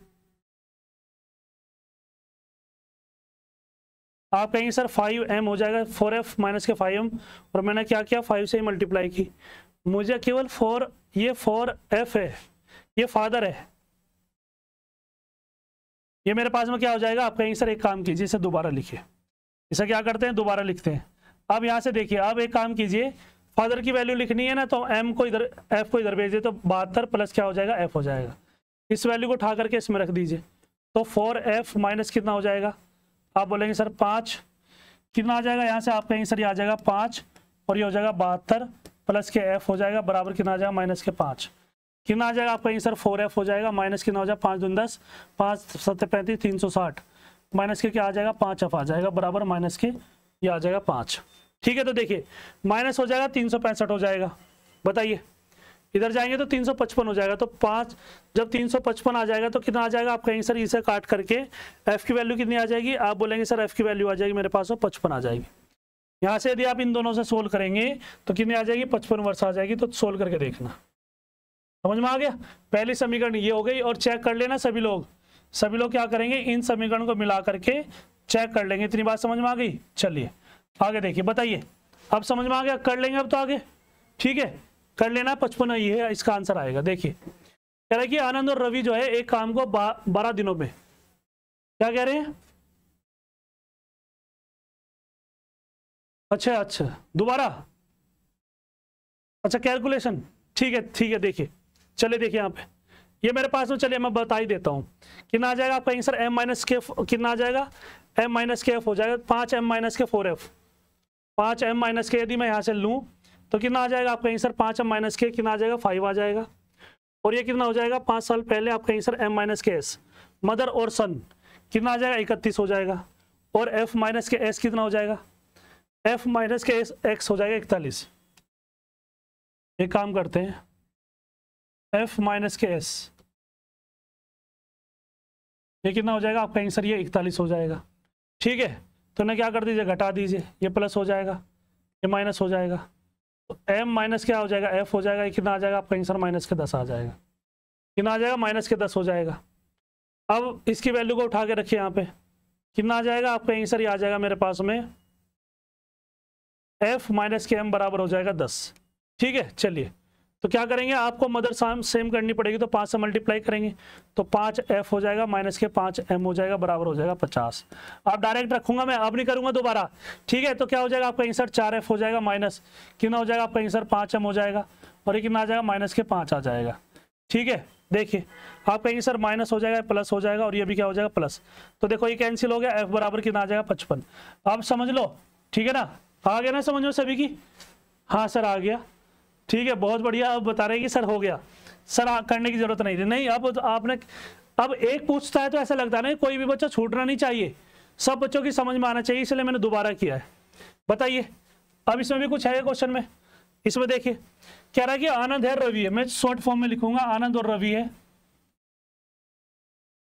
आप कहेंगे सर फाइव एम हो जाएगा फोर एफ माइनस के फाइव एम और मैंने क्या किया फाइव से ही मल्टीप्लाई की मुझे केवल फोर ये फोर एफ है ये फादर है ये मेरे पास में क्या हो जाएगा आप कहीं सर एक काम कीजिए इसे दोबारा लिखिए इसे क्या करते हैं दोबारा लिखते हैं अब यहाँ से देखिए अब एक काम कीजिए फादर की वैल्यू लिखनी है ना तो एम को इधर एफ को इधर भेज दे तो बहत्तर प्लस क्या हो जाएगा एफ हो जाएगा इस वैल्यू को उठा करके इसमें रख दीजिए तो फोर एफ माइनस कितना हो जाएगा आप बोलेंगे सर पाँच कितना आ जाएगा यहाँ से आप कहेंगे सर ये आ जाएगा पाँच और ये हो जाएगा बहत्तर प्लस के एफ हो जाएगा बराबर कितना आ जाएगा माइनस के पाँच कितना आ जाएगा आपका आंसर सर फोर एफ हो जाएगा माइनस कितना हो जाएगा पाँच दून दस पाँच सत्तर पैंतीस तीन सौ साठ माइनस के क्या आ जाएगा पाँच एफ आ जाएगा बराबर माइनस के ये आ जाएगा पाँच ठीक है तो देखिए माइनस हो जाएगा तीन सौ पैंसठ हो जाएगा बताइए इधर जाएंगे तो तीन सौ पचपन हो जाएगा तो पाँच जब तीन सौ पचपन आ जाएगा तो कितना आ जाएगा आपका आंसर सर इसे काट करके एफ़ की वैल्यू कितनी आ जाएगी आप बोलेंगे सर एफ़ की वैल्यू आ जाएगी मेरे पास वो पचपन आ जाएगी यहाँ से यदि आप इन दोनों से सोल्व करेंगे तो कितनी आ जाएगी पचपन वर्ष आ जाएगी तो सोल्व करके देखना समझ में आ गया पहली समीकरण ये हो गई और चेक कर लेना सभी लोग सभी लोग क्या करेंगे इन समीकरण को मिला करके चेक कर लेंगे इतनी बात समझ में आ गई चलिए आगे देखिए बताइए अब समझ में आ गया कर लेंगे अब तो आगे ठीक है कर लेना पचपन ये है इसका आंसर आएगा देखिए कह रहे कि आनंद और रवि जो है एक काम को बारह दिनों में क्या कह रहे हैं अच्छा अच्छा दोबारा अच्छा कैलकुलेशन ठीक है ठीक है देखिए चलिए देखिए यहाँ पे ये मेरे पास में चलिए मैं बता ही देता हूँ कितना आ जाएगा आपका आंसर एम माइनस के कितना आ जाएगा एम माइनस के एफ हो जाएगा पाँच एम माइनस के फोर एफ पाँच एम माइनस के यदि मैं यहाँ से लूँ तो कितना आ जाएगा आपका आंसर पाँच एम माइनस के कितना आ जाएगा फाइव आ जाएगा और ये कितना हो जाएगा पाँच साल पहले आपका आंसर एम माइनस के एस मदर और सन कितना आ जाएगा इकतीस हो जाएगा और एफ माइनस के एस कितना हो जाएगा एफ माइनस के एस एक्स हो जाएगा इकतालीस एक काम करते हैं एफ माइनस के एस ये कितना हो जाएगा आपका आंसर ये इकतालीस हो जाएगा ठीक है तो ना क्या कर दीजिए घटा दीजिए ये प्लस हो जाएगा ये माइनस हो जाएगा तो एम माइनस क्या हो जाएगा एफ हो जाएगा ये कितना आ जाएगा आपका आंसर माइनस के दस आ जाएगा कितना आ जाएगा माइनस के दस हो जाएगा अब इसकी वैल्यू को उठा के रखिए यहाँ पे कितना आ जाएगा आपका आंसर ये आ जाएगा मेरे पास में एफ माइनस के एम बराबर हो जाएगा दस ठीक है चलिए तो क्या करेंगे आपको मदर साम सेम करनी पड़ेगी तो पाँच से मल्टीप्लाई करेंगे तो पाँच एफ हो जाएगा माइनस के पाँच एम हो जाएगा बराबर हो जाएगा पचास अब डायरेक्ट रखूंगा मैं अब नहीं करूंगा दोबारा ठीक है तो क्या हो जाएगा आपका आंसर चार एफ हो जाएगा माइनस कितना हो जाएगा आपका आंसर पाँच एम हो जाएगा और ये कितना आ जाएगा माइनस के पाँच आ जाएगा ठीक है देखिए आप कहेंगे सर माइनस हो जाएगा प्लस हो जाएगा और ये भी क्या हो जाएगा प्लस तो देखो ये कैंसिल हो गया एफ बराबर कितना आ जाएगा पचपन आप समझ लो ठीक है ना आ गया ना समझ लो सभी की हाँ सर आ गया ठीक है बहुत बढ़िया अब बता रहे हैं कि सर हो गया सर करने की जरूरत नहीं थी नहीं अब तो आपने अब एक पूछता है तो ऐसा लगता है ना कोई भी बच्चा छूटना नहीं चाहिए सब बच्चों की समझ में आना चाहिए इसलिए मैंने दोबारा किया है बताइए अब इसमें भी कुछ है क्वेश्चन में इसमें देखिए कह रहा है कि आनंद है रवि है मैं शॉर्ट फॉर्म में लिखूंगा आनंद और रवि है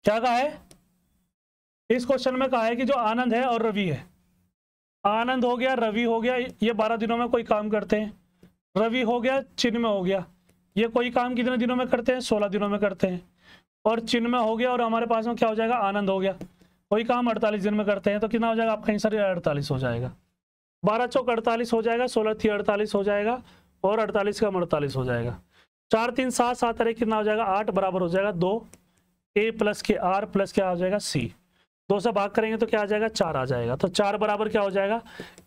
क्या कहा है इस क्वेश्चन में कहा है कि जो आनंद है और रवि है आनंद हो गया रवि हो गया ये बारह दिनों में कोई काम करते हैं रवि हो गया चिन्ह में हो गया ये कोई काम कितने दिनों में करते हैं सोलह दिनों में करते हैं और चिन्ह में हो गया और हमारे पास में क्या हो जाएगा आनंद हो गया कोई काम अड़तालीस दिन में करते हैं तो कितना हो जाएगा आपका आंसर अड़तालीस हो जाएगा बारह चौक अड़तालीस हो जाएगा सोलह थी अड़तालीस हो जाएगा और अड़तालीस का अड़तालीस हो जाएगा चार तीन सात सात अरे कितना हो जाएगा आठ बराबर हो जाएगा दो ए प्लस के आर प्लस क्या हो जाएगा सी दो से भाग करेंगे तो क्या आ जाएगा चार आ जाएगा तो चार बराबर क्या हो जाएगा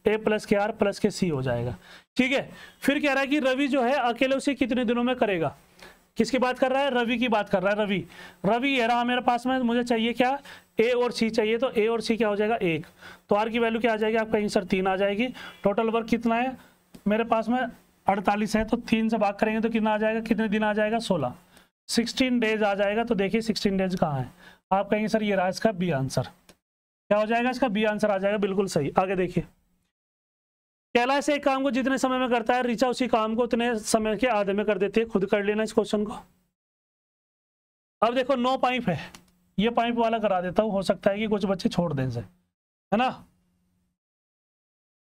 ए प्लस के आर प्लस के सी हो जाएगा ठीक है फिर कह रहा है कि रवि जो है अकेले उसे कितने दिनों में करेगा किसकी बात कर रहा है रवि की बात कर रहा है रवि रवि ये रहा मेरे पास में मुझे चाहिए क्या ए और सी चाहिए तो ए और सी क्या हो जाएगा एक तो आर की वैल्यू क्या आ जाएगी आपका आंसर तीन आ जाएगी टोटल वर्क कितना है मेरे पास में अड़तालीस है तो तीन से भाग करेंगे तो कितना आ जाएगा कितने दिन आ जाएगा सोलह सिक्सटीन डेज आ जाएगा तो देखिए सिक्सटीन डेज कहाँ है आप कहेंगे सर ये रहा इसका बी आंसर क्या हो जाएगा इसका बी आंसर आ जाएगा बिल्कुल सही आगे देखिए कैलाश एक काम को जितने समय में करता है रिचा उसी काम को उतने समय के आधे में कर देती है खुद कर लेना इस क्वेश्चन को अब देखो नो पाइप है ये पाइप वाला करा देता हूँ हो सकता है कि कुछ बच्चे छोड़ दें से है ना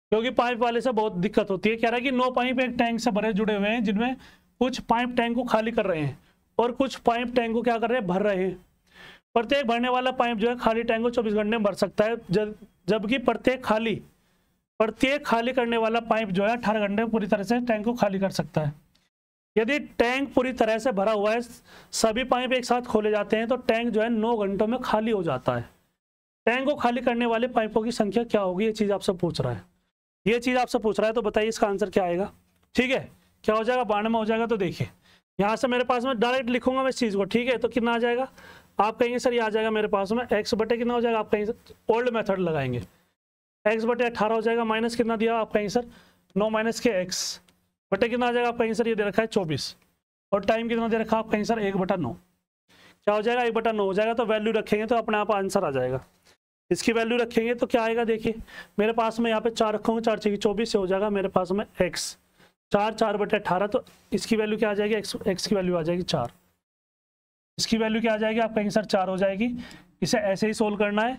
क्योंकि पाइप वाले से बहुत दिक्कत होती है कह रहा है कि नो पाइप एक टैंक से भरे जुड़े हुए हैं जिनमें कुछ पाइप टैंक को खाली कर रहे हैं और कुछ पाइप टैंक को क्या कर रहे हैं भर रहे हैं प्रत्येक भरने वाला पाइप जो है खाली टैंक को चौबीस घंटे में भर सकता है जबकि प्रत्येक खाली प्रत्येक खाली करने वाला पाइप जो है अठारह घंटे में पूरी तरह से टैंक को खाली कर सकता है यदि टैंक पूरी तरह से भरा हुआ है सभी पाइप एक साथ खोले जाते हैं तो टैंक जो है नौ घंटों में खाली हो जाता है टैंक को खाली करने वाले पाइपों की संख्या क्या होगी ये चीज़ आपसे पूछ रहा है ये चीज़ आपसे पूछ रहा है तो बताइए इसका आंसर क्या आएगा ठीक है क्या हो जाएगा में हो जाएगा तो देखिए यहाँ से मेरे पास में डायरेक्ट लिखूंगा मैं इस चीज़ को ठीक है तो कितना आ जाएगा आप कहेंगे सर ये आ जाएगा मेरे पास में एक्स बटे कितना हो जाएगा आप कहेंगे ओल्ड मेथड लगाएंगे एक्स बटे अट्ठारह हो जाएगा माइनस कितना दिया आप कहेंगे सर नौ माइनस के एक्स बटे कितना आ जाएगा आप कहेंगे सर ये दे रखा है चौबीस और टाइम कितना दे रखा है आप कहेंगे सर एक बटा नौ क्या हो जाएगा एक बटा नौ हो जाएगा तो वैल्यू रखेंगे तो अपने आप आंसर आ जाएगा इसकी वैल्यू रखेंगे तो क्या आएगा देखिए मेरे पास में यहाँ पे चार रखूंगा चार चाहिए चौबीस से हो जाएगा मेरे पास में एक्स चार चार बटे अट्ठारह तो इसकी वैल्यू क्या आ जाएगी एक्स एक्स की वैल्यू आ जाएगी चार इसकी वैल्यू क्या आ जाएगी आपका आंसर चार हो जाएगी इसे ऐसे ही सोल्व करना है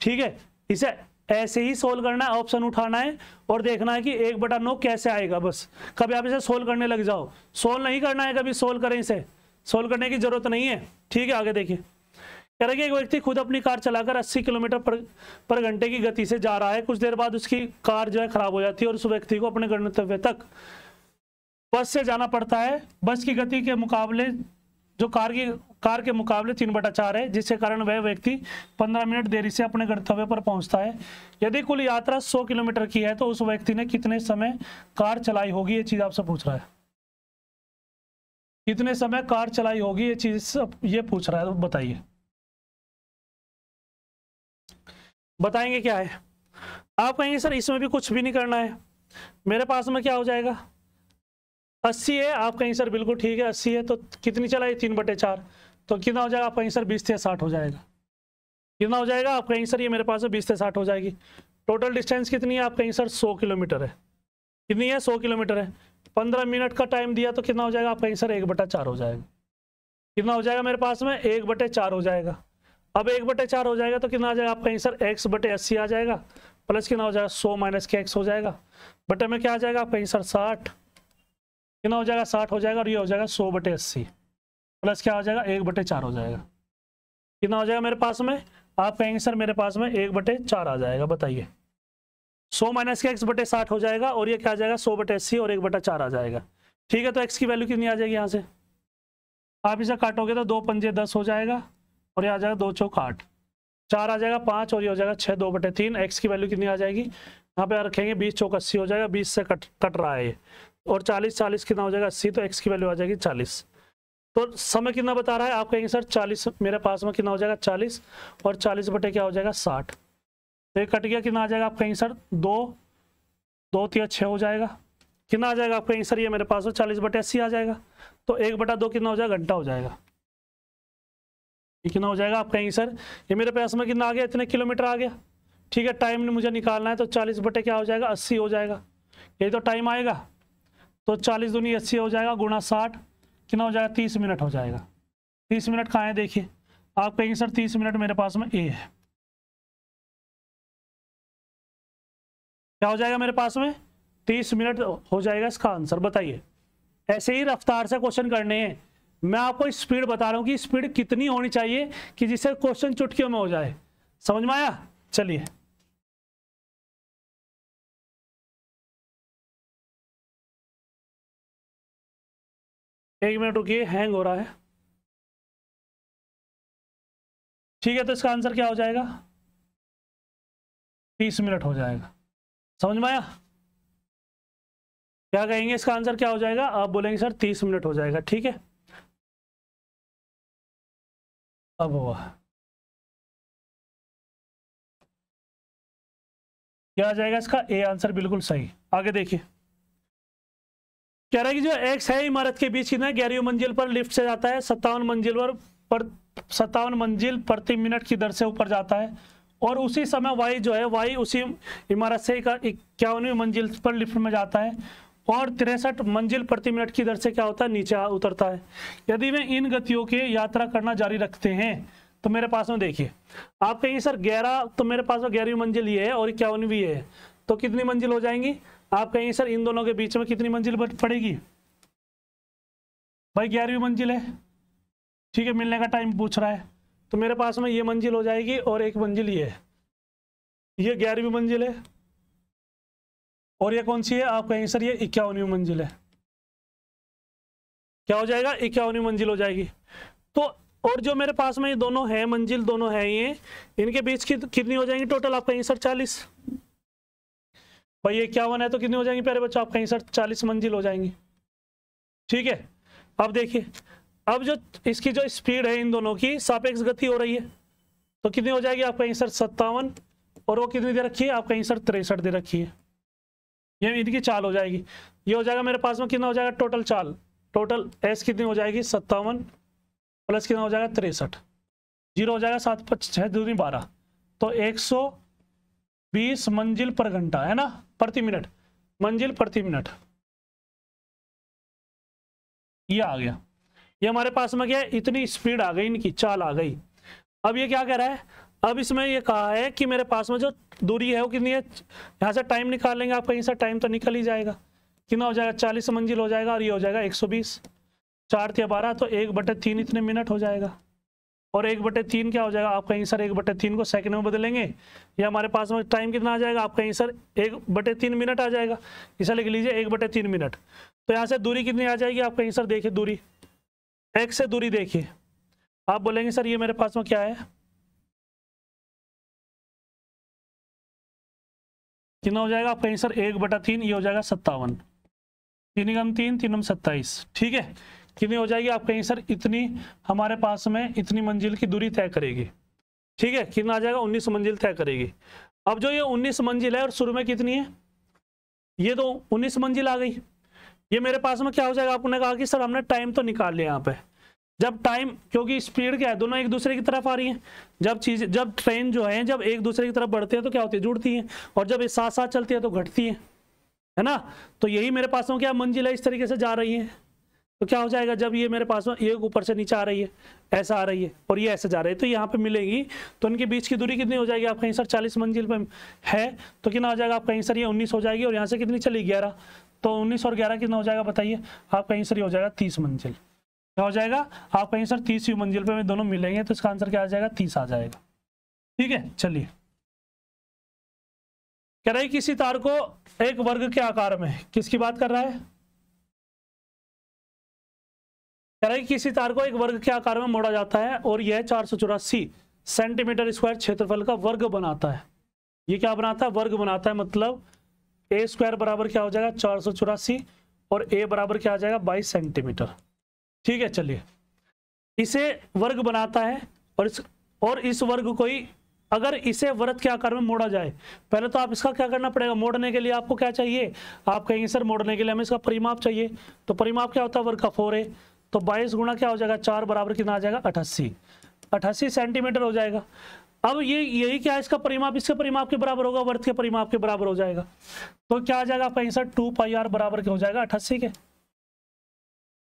ठीक है इसे ऐसे ही सोल्व करना है ऑप्शन उठाना है और देखना है कि एक बटा नौ कैसे आएगा बस कभी आप इसे सोल्व करने लग जाओ सोल्व नहीं करना है कभी सोल्व करें इसे सोल्व करने की जरूरत नहीं है ठीक है आगे देखिए कह रहे कि एक व्यक्ति खुद अपनी कार चलाकर 80 किलोमीटर पर पर घंटे की गति से जा रहा है कुछ देर बाद उसकी कार जो है खराब हो जाती है और उस व्यक्ति को अपने गंतव्य तक बस से जाना पड़ता है बस की गति के मुकाबले जो कार की कार के मुकाबले तीन बटा चार है जिसके कारण वह व्यक्ति पंद्रह मिनट देरी से अपने गंतव्य पर पहुंचता है यदि कुल यात्रा सौ किलोमीटर की है तो उस व्यक्ति ने कितने समय कार चलाई होगी ये चीज़ आपसे पूछ रहा है कितने समय कार चलाई होगी ये चीज़ ये पूछ रहा है तो बताइए बताएंगे क्या है आप कहेंगे सर इसमें भी कुछ भी नहीं करना है मेरे पास में क्या हो जाएगा अस्सी है आपका आंसर बिल्कुल ठीक है अस्सी है तो कितनी चला ये तीन बटे चार तो कितना हो जाएगा आपका आंसर बीस से साठ हो जाएगा कितना हो जाएगा आपका आंसर ये मेरे पास है बीस से साठ हो जाएगी टोटल डिस्टेंस कितनी है आपका आंसर सौ किलोमीटर है कितनी है सौ किलोमीटर है पंद्रह मिनट का टाइम दिया तो कितना हो जाएगा आपका आंसर एक बटा चार हो जाएगा कितना हो जाएगा मेरे पास में एक बटे चार हो जाएगा अब एक बटे चार हो जाएगा तो कितना आ जाएगा आपका आंसर एक्स बटे अस्सी आ जाएगा प्लस कितना हो जाएगा सौ माइनस के एक्स हो जाएगा बटे में क्या आ जाएगा आपका आंसर साठ कितना हो जाएगा साठ हो जाएगा और ये हो जाएगा सौ बटे अस्सी प्लस क्या हो जाएगा एक बटे चार हो जाएगा कितना हो जाएगा मेरे पास में आप कहेंगे सर मेरे पास में एक बटे चार आ जाएगा बताइए सौ माइनस के एक्स बटे साठ हो जाएगा और ये क्या आ जाएगा सौ बटे अस्सी और एक बटा चार आ जाएगा ठीक है तो एक्स की वैल्यू कितनी आ जाएगी यहाँ से आप इसे काटोगे तो दो पंजे दस हो जाएगा और ये आ जाएगा दो चौक आठ चार आ जाएगा पाँच और ये हो जाएगा छः दो बटे तीन एक्स की वैल्यू कितनी आ जाएगी यहाँ पे रखेंगे बीस चौक अस्सी हो जाएगा बीस से कट कट रहा है ये और चालीस चालीस कितना हो जाएगा अस्सी तो एक्स की वैल्यू आ जाएगी चालीस तो समय कितना बता रहा है आप कहेंगे सर चालीस मेरे पास में कितना हो जाएगा चालीस और चालीस बटे क्या हो जाएगा साठ तो ये कट गया कितना आ जाएगा आप कहेंगे सर दो दो तीन छः हो जाएगा कितना आ जाएगा आप कहेंगे सर ये मेरे पास में चालीस बटे अस्सी आ जाएगा तो एक बटा दो कितना हो जाएगा घंटा हो जाएगा ये कितना हो जाएगा आप कहेंगे सर ये मेरे पास में कितना आ गया इतने किलोमीटर आ गया ठीक है टाइम मुझे निकालना है तो चालीस बटे क्या हो जाएगा अस्सी हो जाएगा यही तो टाइम आएगा तो चालीस दूनी अस्सी हो जाएगा गुणा साठ कितना हो जाएगा तीस मिनट हो जाएगा तीस मिनट कहाँ है देखिए आप कहेंगे सर तीस मिनट मेरे पास में ए है क्या हो जाएगा मेरे पास में तीस मिनट हो जाएगा इसका आंसर बताइए ऐसे ही रफ्तार से क्वेश्चन करने हैं मैं आपको स्पीड बता रहा हूँ कि स्पीड कितनी होनी चाहिए कि जिससे क्वेश्चन चुटकियों में हो जाए समझ में आया चलिए एक मिनट रुकिए हैंग हो रहा है ठीक है तो इसका आंसर क्या हो जाएगा तीस मिनट हो जाएगा समझ में आया क्या कहेंगे इसका आंसर क्या हो जाएगा आप बोलेंगे सर तीस मिनट हो जाएगा ठीक है अब हुआ क्या आ जाएगा इसका ए आंसर बिल्कुल सही आगे देखिए कह रहा है कि जो एक्स है इमारत के बीच ना ग्यारह मंजिल पर लिफ्ट से जाता है सत्तावन मंजिल पर, पर सत्तावन मंजिल प्रति मिनट की दर से ऊपर जाता है और उसी समय वाई जो है वाई उसी इमारत से इक्यावनवी मंजिल पर लिफ्ट में जाता है और तिरसठ मंजिल प्रति मिनट की दर से क्या होता है नीचे उतरता है यदि वे इन गतियों की यात्रा करना जारी रखते हैं तो मेरे पास में देखिए आप कहेंगे सर ग्यारह तो मेरे पास में ग्यारहवीं मंजिल ये है और इक्यावनवी है तो कितनी मंजिल हो जाएंगी आप कहेंगे सर इन दोनों के बीच में कितनी मंजिल पड़ेगी भाई ग्यारहवीं मंजिल है ठीक है मिलने का टाइम पूछ रहा है तो मेरे पास में ये मंजिल हो जाएगी और एक मंजिल ये है ये ग्यारहवीं मंजिल है और ये कौन सी है आप कहेंगे सर ये इक्यावनवीं मंजिल है क्या हो जाएगा इक्यावनवीं मंजिल हो जाएगी तो और जो मेरे पास में ये दोनों हैं मंजिल दोनों हैं ये इनके बीच की कितनी हो जाएंगी टोटल आप कहेंगे सर चालीस भाई ये वन है तो कितनी हो जाएंगी प्यारे बच्चों आपका सर चालीस मंजिल हो जाएंगी ठीक है अब देखिए अब जो इसकी जो स्पीड है इन दोनों की सापेक्ष गति हो रही है तो कितनी हो जाएगी आपका सर सत्तावन और वो कितनी दे रखी है आपका सर तिरसठ दे रखी है ये इनकी चाल हो जाएगी ये हो जाएगा मेरे पास में कितना हो जाएगा टोटल चाल टोटल एस कितनी हो जाएगी सत्तावन प्लस कितना हो जाएगा तिरसठ जीरो हो जाएगा सात पच छः दूनी बारह तो एक सौ बीस मंजिल पर घंटा है ना प्रति मिनट मंजिल प्रति मिनट ये आ गया ये हमारे पास में क्या है इतनी स्पीड आ गई इनकी चाल आ गई अब ये क्या कह रहा है अब इसमें ये कहा है कि मेरे पास में जो दूरी है वो कितनी है यहाँ से टाइम निकाल लेंगे आप कहीं से टाइम तो निकल ही जाएगा कितना हो जाएगा चालीस मंजिल हो जाएगा और ये हो जाएगा एक सौ बीस चार या बारह तो एक बटे तीन इतने मिनट हो जाएगा और एक बटे तीन क्या हो जाएगा आपका आंसर एक बटे तीन को सेकंड में बदलेंगे या हमारे पास में टाइम कितना आ जाएगा आपका आंसर एक बटे तीन मिनट आ जाएगा इसे लिख लीजिए एक बटे तीन मिनट तो यहाँ से दूरी कितनी आ जाएगी आपका आंसर देखिए दूरी एक्स से दूरी देखिए आप बोलेंगे सर ये मेरे पास में क्या है कितना हो जाएगा आपका आंसर एक बटा तीन ये हो जाएगा सत्तावन तीन गम तीन तीन सत्ताईस ठीक है कितनी हो जाएगी आप कहेंगे सर इतनी हमारे पास में इतनी मंजिल की दूरी तय करेगी ठीक है कितना आ जाएगा उन्नीस मंजिल तय करेगी अब जो ये उन्नीस मंजिल है और शुरू में कितनी है ये तो उन्नीस मंजिल आ गई ये मेरे पास में क्या हो जाएगा आपने कहा कि सर हमने टाइम तो निकाल लिया यहाँ पे जब टाइम क्योंकि स्पीड क्या है दोनों एक दूसरे की तरफ आ रही है जब चीज जब ट्रेन जो है जब एक दूसरे की तरफ बढ़ती है तो क्या होती है जुड़ती है और जब ये साथ साथ चलती है तो घटती है है ना तो यही मेरे पास में क्या मंजिल है इस तरीके से जा रही है तो क्या हो जाएगा जब ये मेरे पास में ये ऊपर से नीचे आ रही है ऐसा आ रही है और ये ऐसे जा रही है तो यहाँ पे मिलेगी तो इनके बीच की दूरी कितनी हो जाएगी आप कहीं सर चालीस मंजिल पे है तो कितना हो जाएगा आप कहीं सर ये उन्नीस हो जाएगी और यहाँ से कितनी चली ग्यारह तो उन्नीस और ग्यारह कितना हो जाएगा बताइए आप कहीं सर ये हो जाएगा तीस मंजिल क्या हो जाएगा आप कहीं सर तीस मंजिल पर दोनों मिलेंगे तो इसका आंसर क्या आ जाएगा तीस आ जाएगा ठीक है चलिए कह रहा है किसी तार को एक वर्ग के आकार में किसकी बात कर रहा है कह कि किसी तार को एक वर्ग के आकार में मोड़ा जाता है और यह चार सेंटीमीटर स्क्वायर क्षेत्रफल का वर्ग बनाता है ये क्या बनाता है वर्ग बनाता है मतलब ए स्क्वायर बराबर क्या हो जाएगा चार और ए बराबर क्या आ जाएगा बाईस सेंटीमीटर ठीक है चलिए इसे वर्ग बनाता है और इस और इस वर्ग को ही अगर इसे वृत्त के आकार में मोड़ा जाए पहले तो आप इसका क्या करना पड़ेगा मोड़ने के लिए आपको क्या चाहिए आप कहेंगे सर मोड़ने के लिए हमें इसका परिमाप चाहिए तो परिमाप क्या होता है वर्ग का फोर ए तो बाईस गुणा क्या हो जाएगा चार बराबर कितना आ जाएगा अठासी अठासी सेंटीमीटर हो जाएगा अब ये यही क्या है इसका परिमाप इसके परिमाप के बराबर होगा वर्थ के परिमाप के बराबर हो जाएगा तो क्या आ जाएगा आपका आंसर टू पाई आर बराबर क्या हो जाएगा अठासी के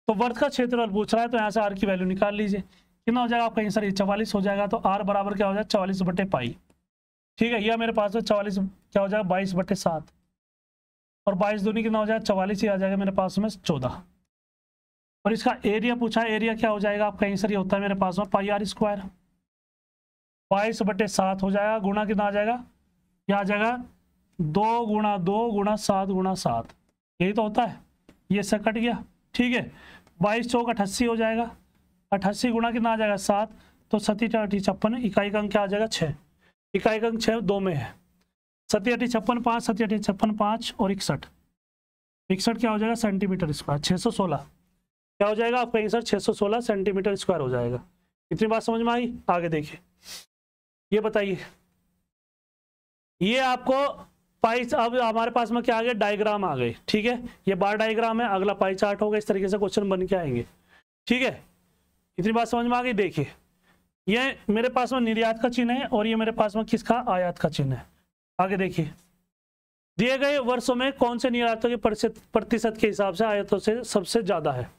तो वर्थ का क्षेत्र पूछ रहा है तो यहाँ से आर की वैल्यू निकाल लीजिए कितना हो जाएगा आपका आंसर ये चवालीस हो जाएगा तो आर बराबर क्या हो जाएगा चवालीस बटे पाई ठीक है यह मेरे पास है चवालीस क्या हो जाएगा बाईस बटे सात और बाईस दूनी कितना हो जाएगा चवालीस ही आ जाएगा मेरे पास में चौदह और इसका एरिया पूछा एरिया क्या हो जाएगा आपका आंसर ये होता है मेरे पास में पाई आर स्क्वायर बाईस बटे सात हो जाएगा गुणा कितना आ जाएगा क्या आ जाएगा दो गुणा दो गुणा सात गुणा सात यही तो होता है ये से कट गया ठीक है बाईस चौक अट्ठासी हो जाएगा अट्ठासी गुणा कितना आ जाएगा सात तो सती अठी छप्पन इकाई का अंक क्या आ जाएगा छः इकाई का अंक छः दो में है सती अठी छप्पन पाँच सती अठी छप्पन पाँच और इकसठ इकसठ क्या हो जाएगा सेंटीमीटर स्क्वायर छः सौ सोलह क्या हो जाएगा आपका आंसर 616 सेंटीमीटर स्क्वायर हो जाएगा इतनी बात समझ में आई आगे देखिए ये बताइए ये आपको पाई अब हमारे पास में क्या आ गया डायग्राम आ गए ठीक है ये बार डायग्राम है अगला पाई चार्ट होगा इस तरीके से क्वेश्चन बन के आएंगे ठीक है इतनी बात समझ में आ गई देखिए ये मेरे पास में निर्यात का चिन्ह है और ये मेरे पास में किसका आयात का चिन्ह है आगे देखिए दिए गए वर्षों में कौन से निर्यातों के प्रतिशत के हिसाब से आयातों से सबसे ज्यादा है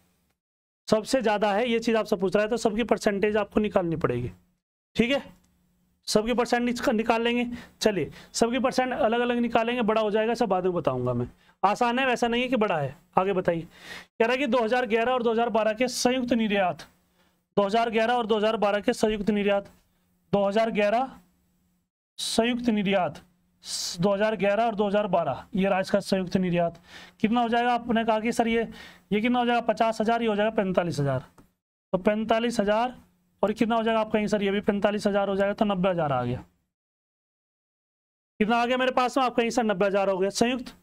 सबसे ज़्यादा है ये चीज़ आपसे पूछ रहा है तो सबकी परसेंटेज आपको निकालनी पड़ेगी ठीक है सबकी परसेंट निकाल लेंगे चलिए सबकी परसेंट अलग अलग निकालेंगे बड़ा हो जाएगा सब बाद में बताऊंगा मैं आसान है वैसा नहीं है कि बड़ा है आगे बताइए कह रहा है कि 2011 और 2012 के संयुक्त निर्यात 2011 और 2012 के संयुक्त निर्यात 2011 संयुक्त निर्यात 2011 और 2012 ये रहा का संयुक्त निर्यात कितना हो जाएगा आपने कहा कि सर ये ये कितना हो जाएगा पचास हज़ार ये हो जाएगा पैंतालीस हज़ार तो पैंतालीस हज़ार और कितना हो जाएगा आपका यहीं सर ये भी पैंतालीस हज़ार हो जाएगा तो नब्बे हज़ार आ गया कितना आ गया मेरे पास में आपका यहीं सर नब्बे हज़ार हो गया संयुक्त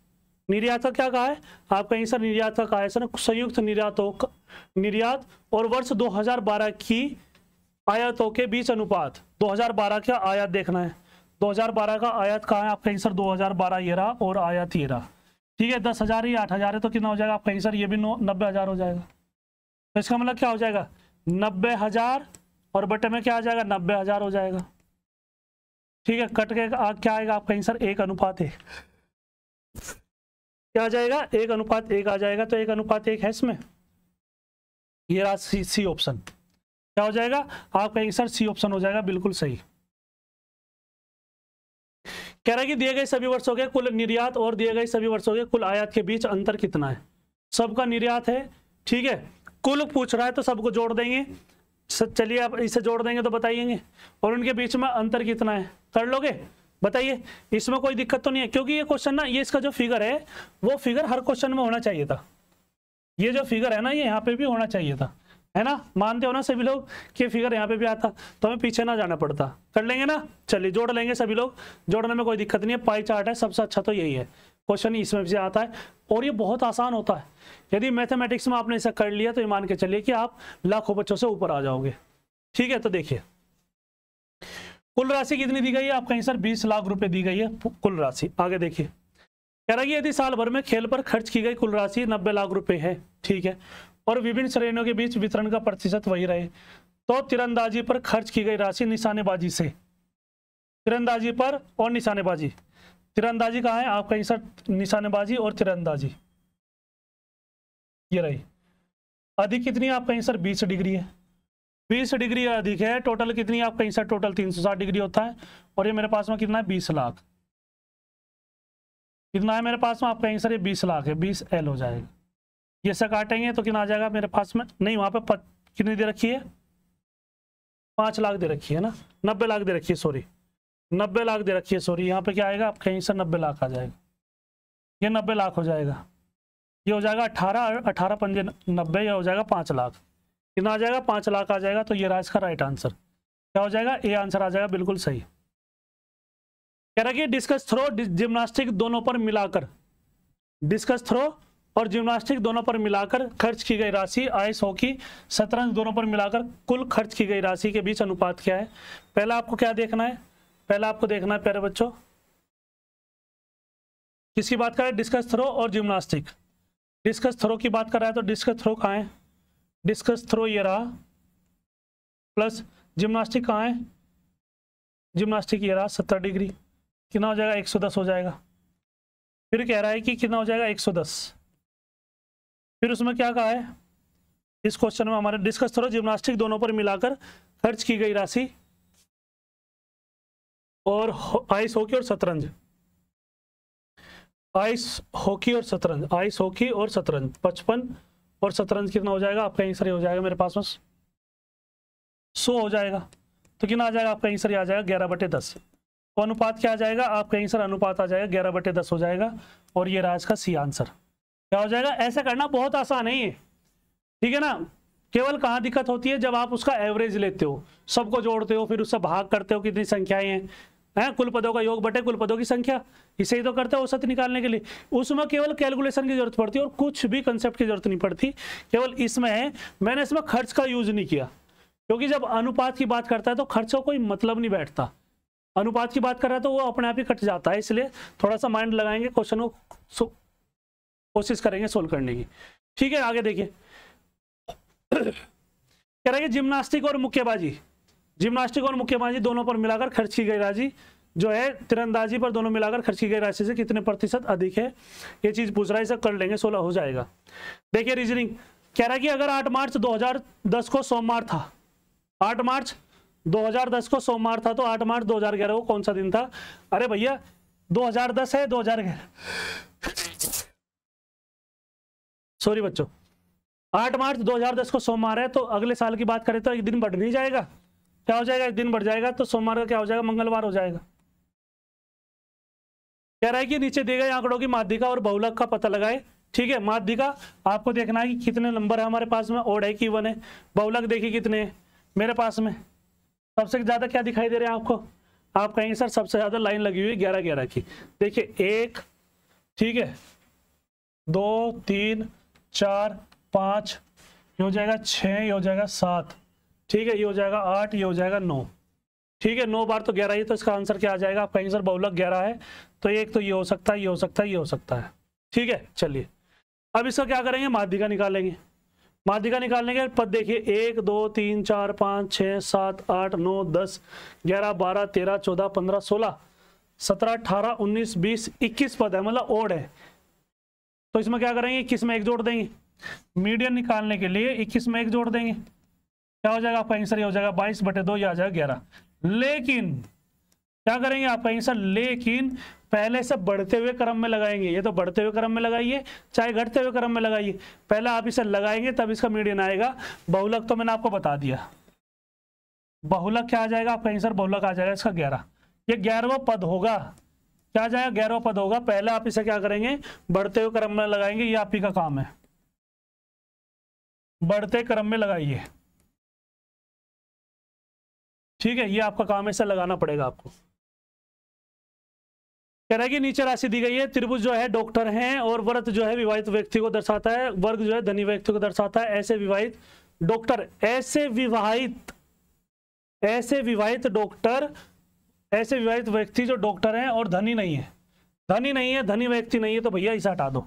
निर्यात का क्या कहा है आपका यहीं सर निर्यात का कहा है सर संयुक्त निर्यातों का निर्यात और वर्ष बारह की आयातों के बीच अनुपात बारह का आयात देखना है बारह का आयात कहा है आपका यहीं सर 2012 ये रहा और आयात ये रहा ठीक है दस हज़ार ही आठ हज़ार है तो कितना हो जाएगा आपका आंसर ये भी नौ नब्बे हज़ार हो जाएगा तो इसका मतलब क्या हो जाएगा नब्बे हज़ार और बटे में क्या आ जाएगा नब्बे हज़ार हो जाएगा ठीक है कट के आ, क्या आएगा आपका आंसर एक अनुपात एक क्या आ जाएगा एक अनुपात एक आ जाएगा तो एक अनुपात एक है इसमें ये रहा सी सी ऑप्शन क्या हो जाएगा आपका आंसर सी ऑप्शन हो जाएगा बिल्कुल सही कह रहा है कि दिए गए सभी वर्षों के कुल निर्यात और दिए गए सभी वर्षों के कुल आयात के बीच अंतर कितना है सबका निर्यात है ठीक है कुल पूछ रहा है तो सबको जोड़ देंगे चलिए आप इसे जोड़ देंगे तो बताइएंगे और उनके बीच में अंतर कितना है कर लोगे बताइए इसमें कोई दिक्कत तो नहीं है क्योंकि ये क्वेश्चन ना ये इसका जो फिगर है वो फिगर हर क्वेश्चन में होना चाहिए था ये जो फिगर है ना ये यहाँ पे भी होना चाहिए था है ना मानते हो ना सभी लोग कि फिगर यहाँ पे भी आता तो हमें पीछे ना जाना पड़ता कर लेंगे ना चलिए जोड़ लेंगे सभी लोग जोड़ने में कोई दिक्कत नहीं है पाई चार्ट है सबसे अच्छा तो यही है क्वेश्चन इसमें से आता है और ये बहुत आसान होता है यदि मैथमेटिक्स में आपने इसे कर लिया तो ये मान के चलिए कि आप लाखों बच्चों से ऊपर आ जाओगे ठीक है तो देखिए कुल राशि कितनी दी गई है आपका आंसर बीस लाख रुपए दी गई है कुल राशि आगे देखिए कह रहा है यदि साल भर में खेल पर खर्च की गई कुल राशि नब्बे लाख रुपए है ठीक है और विभिन्न श्रेणियों के बीच वितरण का प्रतिशत वही रहे तो तिरंदाजी पर खर्च की गई राशि निशानेबाजी से तिरंदाजी पर और निशानेबाजी तिरंदाजी कहा है आपका आंसर निशानेबाजी और तिरंदाजी ये रही अधिक कितनी आपका आंसर 20 डिग्री है 20 डिग्री अधिक है टोटल कितनी आपका आंसर टोटल 360 डिग्री होता है और ये मेरे पास में कितना है 20 लाख कितना है मेरे पास में आपका आंसर ये 20 लाख है 20 एल हो जाएगा ये से काटेंगे तो कितना आ जाएगा मेरे पास में नहीं वहाँ पे कितनी दे रखी है पाँच लाख दे रखी है ना नब्बे लाख दे रखी है सॉरी नब्बे लाख दे रखी है सॉरी यहाँ पे क्या आएगा आप कहीं से नब्बे लाख आ जाएगा ये नब्बे लाख हो जाएगा ये हो जाएगा अठारह अठारह पंजे नब्बे ये हो जाएगा पांच लाख कितना आ जाएगा पाँच लाख आ जाएगा तो ये रहा इसका राइट आंसर क्या हो जाएगा ये आंसर आ जाएगा बिल्कुल सही कह रहा कि डिस्कस थ्रो जिम्नास्टिक दोनों पर मिलाकर डिस्कस थ्रो और जिम्नास्टिक दोनों पर मिलाकर खर्च की गई राशि आइस हॉकी शतरंज दोनों पर मिलाकर कुल खर्च की गई राशि के बीच अनुपात क्या है पहला आपको क्या देखना है पहला आपको देखना है प्यारे बच्चों किसकी बात करें डिस्कस थ्रो और जिम्नास्टिक डिस्कस थ्रो की बात कर रहा है तो डिस्कस थ्रो कहाँ है डिस्कस थ्रो ये रहा प्लस जिम्नास्टिक कहाँ है जिम्नास्टिक ये रहा सत्तर डिग्री कितना हो जाएगा एक सौ दस हो जाएगा फिर कह रहा है कि कितना हो जाएगा एक सौ दस फिर उसमें क्या कहा है इस क्वेश्चन में हमारे डिस्कस थोड़ा जिम्नास्टिक दोनों पर मिलाकर खर्च की गई राशि और आइस हॉकी और शतरंज आइस हॉकी और शतरंज आइस हॉकी और शतरंज पचपन और शतरंज कितना हो जाएगा आपका आंसर हो जाएगा मेरे पास में सो हो जाएगा तो कितना आ जाएगा आपका आंसर आ जाएगा ग्यारह बटे दस अनुपात क्या आ जाएगा आपका आंसर अनुपात आ जाएगा ग्यारह बटे दस हो जाएगा और ये राज का सी आंसर क्या हो जाएगा ऐसा करना बहुत आसान है ये ठीक है ना केवल कहाँ दिक्कत होती है जब आप उसका एवरेज लेते हो सबको जोड़ते हो फिर उससे भाग करते हो कितनी संख्याएं हैं है कुल पदों का योग बटे कुल पदों की संख्या इसे ही तो करते हो औसत निकालने के लिए उसमें केवल कैलकुलेशन की जरूरत पड़ती है और कुछ भी कंसेप्ट की जरूरत नहीं पड़ती केवल इसमें है मैंने इसमें खर्च का यूज नहीं किया क्योंकि जब अनुपात की बात करता है तो खर्च का कोई मतलब नहीं बैठता अनुपात की बात कर रहा है तो वो अपने आप ही कट जाता है इसलिए थोड़ा सा माइंड लगाएंगे क्वेश्चन को कोशिश करेंगे सोल्व करने की ठीक है आगे देखिए कह रहे जिम्नास्टिक और मुक्केबाजी जिम्नास्टिक और मुक्केबाजी दोनों पर मिलाकर खर्च की गई राशि जो है तिरंदाजी पर दोनों मिलाकर खर्च की गई राशि से कितने प्रतिशत अधिक है ये चीज पूछ रहा है इसे कर लेंगे सोलह हो जाएगा देखिए रीजनिंग कह रहा है कि अगर 8 मार्च 2010 को सोमवार था 8 मार्च 2010 को सोमवार था तो 8 मार्च 2011 को कौन सा दिन था अरे भैया 2010 है 2011 सॉरी बच्चों आठ मार्च 2010 को सोमवार है तो अगले साल की बात करें तो एक दिन बढ़ नहीं जाएगा क्या हो जाएगा एक दिन बढ़ जाएगा तो सोमवार का क्या हो जाएगा मंगलवार हो जाएगा कह रहा है कि नीचे दिए गए आंकड़ों की माध्यिका और बहुलक का पता लगाए ठीक है माध्यिका आपको देखना है कि कितने नंबर है हमारे पास में ओड है कि वन है बहुलक देखिए कितने है मेरे पास में सबसे ज़्यादा क्या दिखाई दे रहे हैं आपको आप कहेंगे सर सबसे ज़्यादा लाइन लगी हुई है ग्यारह ग्यारह की देखिए एक ठीक है दो तीन चार पाँच ये हो जाएगा छ ये हो जाएगा सात ठीक है ये हो जाएगा आठ ये हो जाएगा नौ ठीक है नौ बार तो ग्यारह ही तो इसका आंसर क्या आ जाएगा आपका आंसर बहुलक ग्यारह है तो एक तो ये हो सकता है ये हो सकता है ये हो सकता है ठीक है चलिए अब इसका क्या करेंगे माध्यिका निकालेंगे माध्यिका निकालने के पद देखिए एक दो तीन चार पाँच छः सात आठ नौ दस ग्यारह बारह तेरह चौदह पंद्रह सोलह सत्रह अठारह उन्नीस बीस इक्कीस पद है मतलब ओड है तो इसमें क्या करेंगे इक्कीस में एक जोड़ देंगे मीडियन निकालने के लिए इक्कीस में एक जोड़ देंगे क्या हो जाएगा आपका आंसर ये हो जाएगा बाईस बटे दो या आ जाएगा ग्यारह लेकिन क्या करेंगे आपका आंसर लेकिन पहले से बढ़ते हुए क्रम में लगाएंगे ये तो बढ़ते हुए क्रम में लगाइए चाहे घटते हुए क्रम में लगाइए पहले आप इसे लगाएंगे तब इसका मीडियन आएगा बहुलक तो मैंने आपको बता दिया बहुलक क्या आ जाएगा आपका आंसर बहुलक आ जाएगा इसका ग्यारह ये ग्यारहवा पद होगा क्या जाएगा ग्यारह पद होगा पहले आप इसे क्या करेंगे बढ़ते हुए क्रम में लगाएंगे ये आप ही का काम है बढ़ते क्रम में लगाइए ठीक है ये आपका काम है इसे लगाना पड़ेगा आपको कह रहा है कि नीचे राशि दी गई है त्रिभुज जो है डॉक्टर हैं और व्रत जो है विवाहित व्यक्ति को दर्शाता है वर्ग जो है धनी व्यक्ति को दर्शाता है ऐसे विवाहित डॉक्टर ऐसे विवाहित ऐसे विवाहित डॉक्टर ऐसे विवाहित व्यक्ति जो डॉक्टर हैं और धनी नहीं है धनी नहीं है धनी व्यक्ति नहीं है तो भैया इसे हटा दो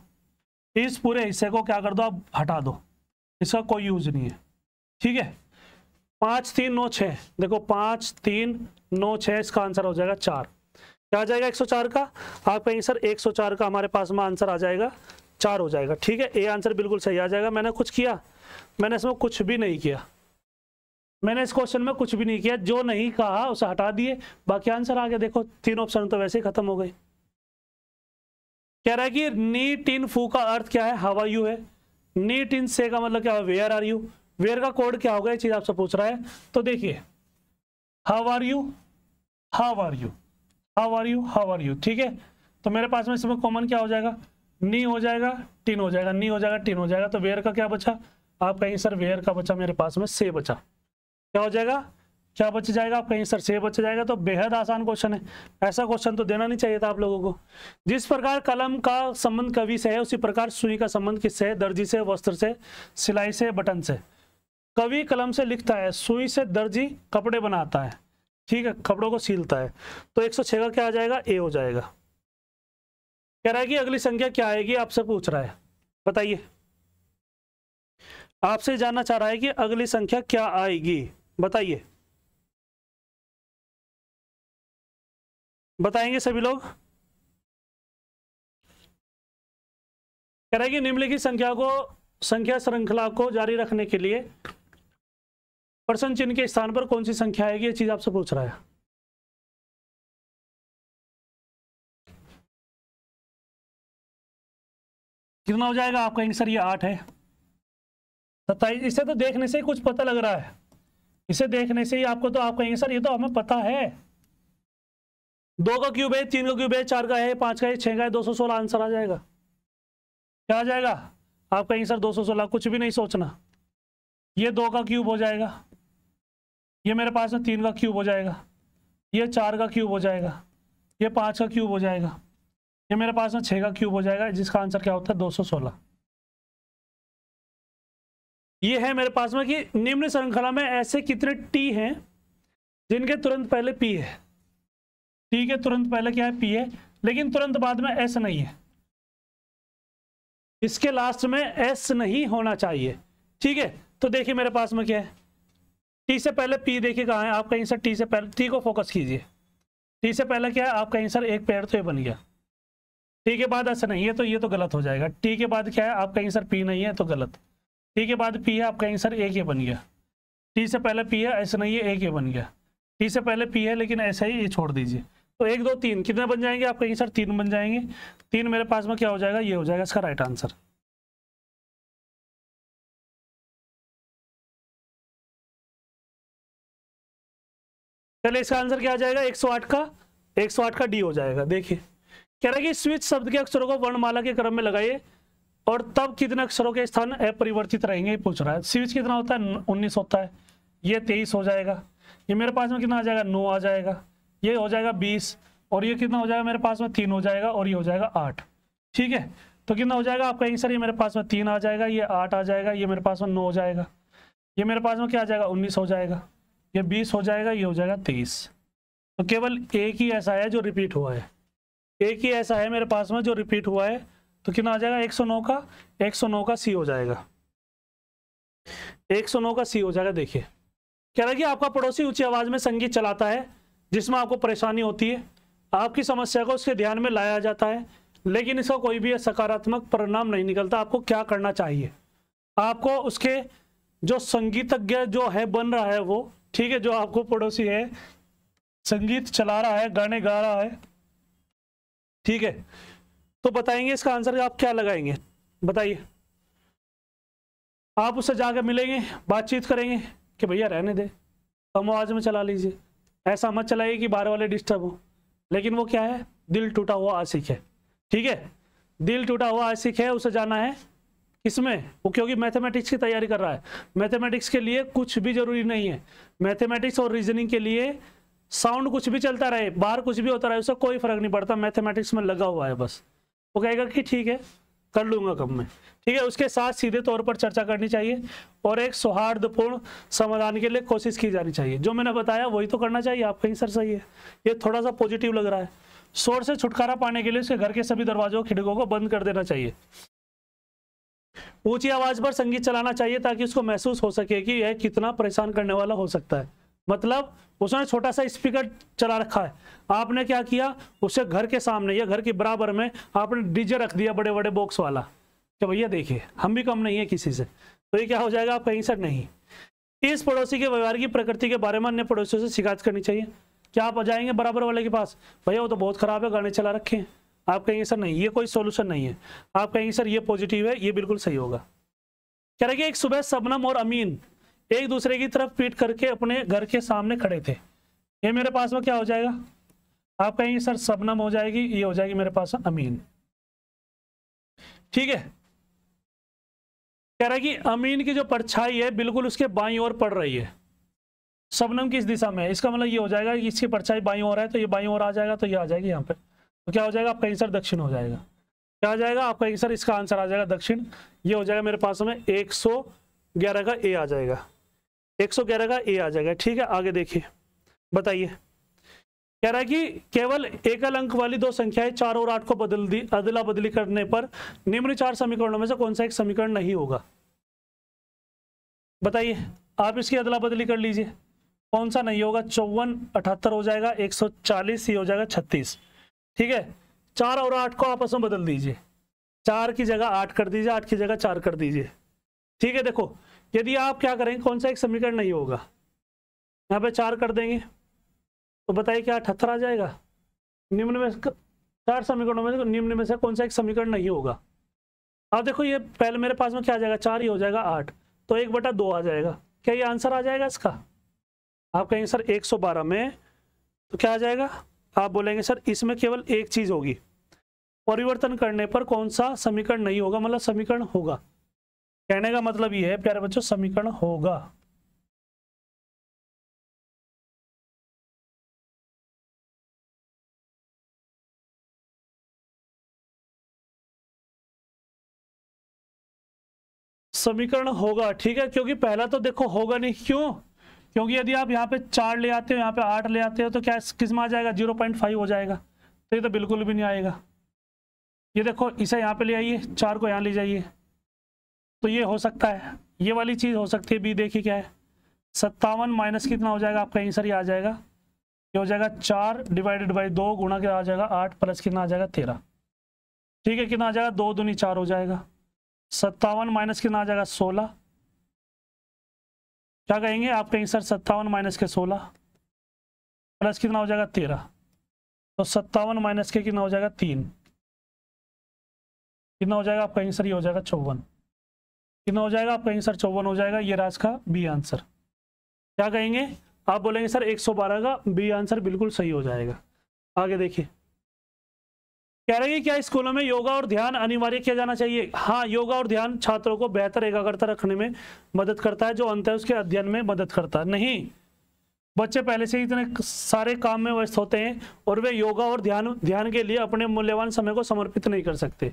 इस पूरे हिस्से को क्या कर दो आप हटा दो इसका कोई यूज नहीं है ठीक है पाँच तीन नौ छः देखो पाँच तीन नौ छः इसका आंसर हो जाएगा चार क्या आ जाएगा चार का आपका यही सर एक सौ चार का हमारे पास में आंसर आ जाएगा चार हो जाएगा ठीक है ए आंसर बिल्कुल सही आ जाएगा मैंने कुछ किया मैंने इसमें कुछ भी नहीं किया मैंने इस क्वेश्चन में कुछ भी नहीं किया जो नहीं कहा उसे हटा दिए बाकी आंसर आ गया देखो तीन ऑप्शन तो वैसे ही खत्म हो गए कह रहा है कि नी टिन फू का अर्थ क्या है हवा यू है नी टिन से का मतलब क्या है वेयर आर यू वेयर का कोड क्या होगा ये चीज आपसे पूछ रहा है तो देखिए how are you how are you how are you how are you ठीक है तो मेरे पास में इसमें कॉमन क्या हो जाएगा नी हो जाएगा टिन हो जाएगा नी हो जाएगा टिन हो जाएगा तो वेयर का क्या बचा आप कहेंगे सर वेयर का बचा मेरे पास में से बचा क्या हो जाएगा क्या बच जाएगा आपका सर से बच जाएगा तो बेहद आसान क्वेश्चन है ऐसा क्वेश्चन तो देना नहीं चाहिए था आप लोगों को जिस प्रकार कलम का संबंध कवि से है उसी प्रकार सुई का संबंध किससे है दर्जी से वस्त्र से सिलाई से बटन से कवि कलम से लिखता है सुई से दर्जी कपड़े बनाता है ठीक है कपड़ों को सीलता है तो एक का क्या आ जाएगा ए हो जाएगा कह रहा है कि अगली संख्या क्या आएगी आपसे पूछ रहा है बताइए आपसे जानना चाह रहा है कि अगली संख्या क्या आएगी बताइए बताएंगे सभी लोग कह रहे कि निम्नलिखित संख्या को संख्या श्रृंखला को जारी रखने के लिए प्रश्न चिन्ह के स्थान पर कौन सी संख्या आएगी ये चीज आपसे पूछ रहा है कितना हो जाएगा आपका आंसर ये आठ है सत्ताईस इससे तो देखने से कुछ पता लग रहा है इसे देखने से ही आपको तो आप कहेंगे सर ये तो हमें पता है दो का क्यूब है तीन का क्यूब है चार का है पांच का है छह का है दो सौ सोलह आंसर आ जाएगा क्या आ जाएगा आप कहेंगे सर दो सौ सोलह कुछ भी नहीं सोचना ये दो का क्यूब हो जाएगा ये मेरे पास में तीन का क्यूब हो जाएगा ये चार का क्यूब हो जाएगा ये पांच का क्यूब हो जाएगा ये मेरे पास में छह का क्यूब हो जाएगा जिसका आंसर क्या होता है दो सौ सोलह ये है मेरे पास में कि निम्न श्रृंखला में ऐसे कितने टी हैं जिनके तुरंत पहले पी है टी के तुरंत पहले क्या है पी है लेकिन तुरंत बाद में एस नहीं है इसके लास्ट में एस नहीं होना चाहिए ठीक है तो देखिए मेरे पास में क्या है टी से पहले पी देखिए कहाँ है आप कहीं सर टी से पहले टी को फोकस कीजिए टी से पहले क्या है आपका आंसर एक पेड़ तो ये बन गया टी के बाद ऐसा नहीं है तो ये तो गलत हो जाएगा टी के बाद क्या है आपका आंसर पी नहीं है तो गलत टी के बाद पी है आपका आंसर ए के बन गया टी से पहले पी है ऐसा नहीं है ए के बन गया टी से पहले पी है लेकिन ऐसा ही ये छोड़ दीजिए तो एक दो तीन कितने बन जाएंगे आपका आंसर तीन बन जाएंगे तीन मेरे पास में क्या हो जाएगा ये हो जाएगा इसका राइट आंसर चलिए इसका आंसर क्या आ जाएगा एक सौ आठ का एक सौ आठ का डी हो जाएगा देखिए कह रहा है कि स्विच शब्द के अक्षरों को वर्णमाला के क्रम में लगाइए और तब कितने अक्षरों के स्थान अपरिवर्तित रहेंगे पूछ रहा है सीरीज कितना होता है उन्नीस होता है ये तेईस हो जाएगा ये मेरे पास में कितना आ जाएगा नौ आ जाएगा ये हो जाएगा बीस और ये कितना हो जाएगा मेरे पास में तीन हो जाएगा और ये हो जाएगा आठ ठीक है तो कितना हो जाएगा आपका आंसर ये मेरे पास में तीन आ जाएगा ये आठ आ जाएगा ये मेरे पास में नौ हो जाएगा ये मेरे पास में क्या आ जाएगा उन्नीस हो जाएगा ये बीस हो जाएगा ये हो जाएगा तेईस तो केवल एक ही ऐसा है जो रिपीट हुआ है एक ही ऐसा है मेरे पास में जो रिपीट हुआ है तो कितना आ जाएगा 109 का 109 का सी हो जाएगा 109 का सी हो जाएगा देखिए कह रहा कि आपका पड़ोसी ऊंची आवाज में संगीत चलाता है जिसमें आपको परेशानी होती है आपकी समस्या को उसके ध्यान में लाया जाता है लेकिन इसका कोई भी सकारात्मक परिणाम नहीं निकलता आपको क्या करना चाहिए आपको उसके जो संगीतज्ञ जो है बन रहा है वो ठीक है जो आपको पड़ोसी है संगीत चला रहा है गाने गा रहा है ठीक है तो बताएंगे इसका आंसर आप क्या लगाएंगे बताइए आप उससे जाकर मिलेंगे बातचीत करेंगे कि भैया रहने दे कम आवाज़ में चला लीजिए ऐसा मत चलाइए कि बाहर वाले डिस्टर्ब हो लेकिन वो क्या है दिल टूटा हुआ आशिक है ठीक है दिल टूटा हुआ आशिक है उसे जाना है इसमें वो क्योंकि मैथमेटिक्स की तैयारी कर रहा है मैथमेटिक्स के लिए कुछ भी जरूरी नहीं है मैथमेटिक्स और रीजनिंग के लिए साउंड कुछ भी चलता रहे बाहर कुछ भी होता रहे उससे कोई फर्क नहीं पड़ता मैथमेटिक्स में लगा हुआ है बस वो कहेगा कि ठीक है कर लूंगा कम में ठीक है उसके साथ सीधे तौर पर चर्चा करनी चाहिए और एक सौहार्दपूर्ण समाधान के लिए कोशिश की जानी चाहिए जो मैंने बताया वही तो करना चाहिए आप कहीं सर सही है ये थोड़ा सा पॉजिटिव लग रहा है शोर से छुटकारा पाने के लिए उसके घर के सभी दरवाजों खिड़कों को बंद कर देना चाहिए ऊंची आवाज पर संगीत चलाना चाहिए ताकि उसको महसूस हो सके कि यह कितना परेशान करने वाला हो सकता है मतलब उसने छोटा सा स्पीकर चला रखा है आपने क्या किया उसे घर के सामने या घर के बराबर में आपने डीजे रख दिया बड़े बड़े बॉक्स वाला कि भैया देखिए हम भी कम नहीं है किसी से तो ये क्या हो जाएगा कहीं हिंसक नहीं इस पड़ोसी के व्यवहार की प्रकृति के बारे में अन्य पड़ोसियों से शिकायत करनी चाहिए क्या आप जाएंगे बराबर वाले के पास भैया वो तो बहुत खराब है गाने चला रखे हैं आप कहेंगे सर नहीं ये कोई सोल्यूशन नहीं है आप कहेंगे सर ये पॉजिटिव है ये बिल्कुल सही होगा कह रहे एक सुबह सबनम और अमीन एक दूसरे की तरफ पीट करके अपने घर के सामने खड़े थे ये मेरे पास में क्या हो जाएगा आप कहेंगे सर सबनम हो जाएगी ये हो जाएगी मेरे पास अमीन ठीक है कह रहा है कि अमीन की जो परछाई है बिल्कुल उसके बाई ओर पड़ रही है सबनम किस दिशा में है इसका मतलब ये हो जाएगा कि इसकी परछाई बाई ओर है तो ये बाई ओर आ जाएगा तो ये आ जाएगी यहाँ पे तो क्या हो जाएगा आपका आंसर दक्षिण हो जाएगा क्या आ जाएगा आपका आंसर इसका आंसर आ जाएगा दक्षिण ये हो जाएगा मेरे पास में एक सौ ग्यारह का ए आ जाएगा 111 का ए आ जाएगा ठीक है आगे देखिए बताइए कह रहा है कि केवल एकल अंक वाली दो संख्याएं चार और आठ को बदल दी अदला बदली करने पर निम्न चार समीकरणों में से कौन सा एक समीकरण नहीं होगा बताइए आप इसकी अदला बदली कर लीजिए कौन सा नहीं होगा चौवन अठहत्तर हो जाएगा 140 ही हो जाएगा 36 ठीक है चार और आठ को आपस में बदल दीजिए चार की जगह आठ कर दीजिए आठ की जगह चार कर दीजिए ठीक है देखो यदि आप क्या करेंगे कौन सा एक समीकरण नहीं होगा यहाँ पे चार कर देंगे तो बताइए क्या अठहत्तर आ जाएगा निम्न में चार समीकरणों में निम्न में से कौन सा एक समीकरण नहीं होगा अब देखो ये पहले मेरे पास में क्या आ जाएगा चार ही हो जाएगा आठ तो एक बटा दो आ जाएगा क्या ये आंसर आ जाएगा इसका आप कहेंगे सर 112 में तो क्या आ जाएगा आप बोलेंगे सर इसमें केवल एक चीज़ होगी परिवर्तन करने पर कौन सा समीकरण नहीं होगा मतलब समीकरण होगा कहने का मतलब यह है प्यारे बच्चों समीकरण होगा समीकरण होगा ठीक है क्योंकि पहला तो देखो होगा नहीं क्यों क्योंकि यदि आप यहाँ पे चार ले आते हो यहाँ पे आठ ले आते हो तो क्या किस में आ जाएगा जीरो पॉइंट फाइव हो जाएगा तो ये तो बिल्कुल भी नहीं आएगा ये देखो इसे यहाँ पे ले आइए चार को यहाँ ले जाइए तो ये हो सकता है ये वाली चीज़ हो सकती है बी देखिए क्या है सत्तावन माइनस कितना हो जाएगा आपका आंसर ये आ जाएगा ये हो जाएगा चार डिवाइडेड बाई दो गुणा क्या आ जाएगा आठ प्लस कितना आ जाएगा तेरह ठीक है कितना आ जाएगा दो दूनी चार हो जाएगा सत्तावन माइनस कितना आ जाएगा सोलह क्या कहेंगे आपका आंसर सत्तावन माइनस के सोलह प्लस कितना हो जाएगा तेरह तो सत्तावन माइनस के कितना हो जाएगा तीन कितना हो जाएगा आपका आंसर ये हो जाएगा चौवन कितना हो जाएगा आपका आंसर चौवन हो जाएगा ये राज का बी आंसर क्या कहेंगे आप बोलेंगे सर 112 का बी आंसर बिल्कुल सही हो जाएगा आगे देखिए कह रहे हैं क्या स्कूलों में योगा और ध्यान अनिवार्य किया जाना चाहिए हाँ योगा और ध्यान छात्रों को बेहतर एकाग्रता रखने में मदद करता है जो अंत है उसके अध्ययन में मदद करता है नहीं बच्चे पहले से ही इतने सारे काम में व्यस्त होते हैं और वे योगा और ध्यान ध्यान के लिए अपने मूल्यवान समय को समर्पित नहीं कर सकते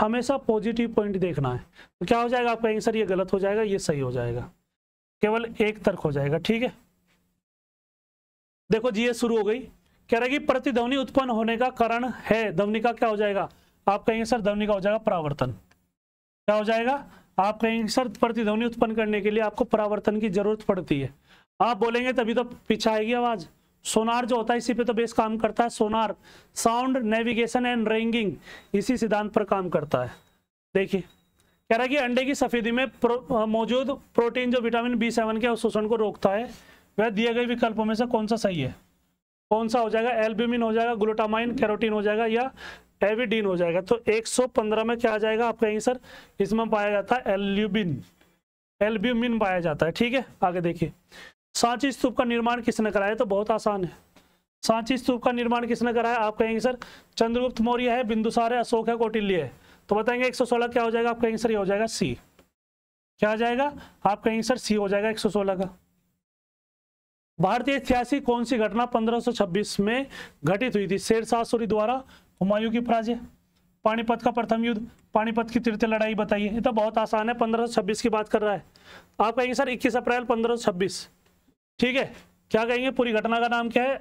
हमेशा पॉजिटिव पॉइंट देखना है तो क्या हो जाएगा आप आंसर ये गलत हो जाएगा ये सही हो जाएगा केवल एक तर्क हो जाएगा ठीक है देखो ये शुरू हो गई कह रहा है कि प्रतिध्वनि उत्पन्न होने का कारण है ध्वनि का क्या हो जाएगा आप कहेंगे सर ध्वनि का हो जाएगा परावर्तन क्या हो जाएगा आप कहेंगे सर प्रतिध्वनि उत्पन्न करने के लिए आपको परावर्तन की जरूरत पड़ती है आप बोलेंगे तभी तो पीछा आएगी आवाज़ सोनार जो होता है इसी पे तो बेस काम करता है sonar sound navigation and ranging इसी सिद्धांत पर काम करता है देखिए कह रहा है कि अंडे की सफेदी में प्रो, मौजूद प्रोटीन जो विटामिन बी सेवन के अवशोषण को रोकता है वह दिए गए विकल्पों में से कौन सा सही है कौन सा हो जाएगा एल्ब्यूमिन हो जाएगा ग्लूटामाइन कैरोटीन हो जाएगा या एविडीन हो जाएगा तो 115 में क्या आ जाएगा आप कहेंगे सर इसमें पाया जाता है एल्यूबिन एल्ब्यूमिन पाया जाता है ठीक है आगे देखिए सांची स्तूप का निर्माण किसने कराया तो बहुत आसान है सांची स्तूप का निर्माण किसने कराया आप कहेंगे सर चंद्रगुप्त मौर्य है बिंदुसार है अशोक है कौटिल्य है तो बताएंगे 116 क्या हो जाएगा आप कहेंगे सर ये हो जाएगा सी क्या हो जाएगा आप कहेंगे सर सी हो जाएगा 116 का भारतीय इतिहासिक कौन सी घटना 1526 में घटित हुई थी शेरशाह सूरी द्वारा हुमायूं की पराजय पानीपत का प्रथम युद्ध पानीपत की तृतीय लड़ाई बताइए ये तो बहुत आसान है 1526 की बात कर रहा है आप कहेंगे सर इक्कीस अप्रैल 1526 ठीक है क्या कहेंगे पूरी घटना का नाम क्या है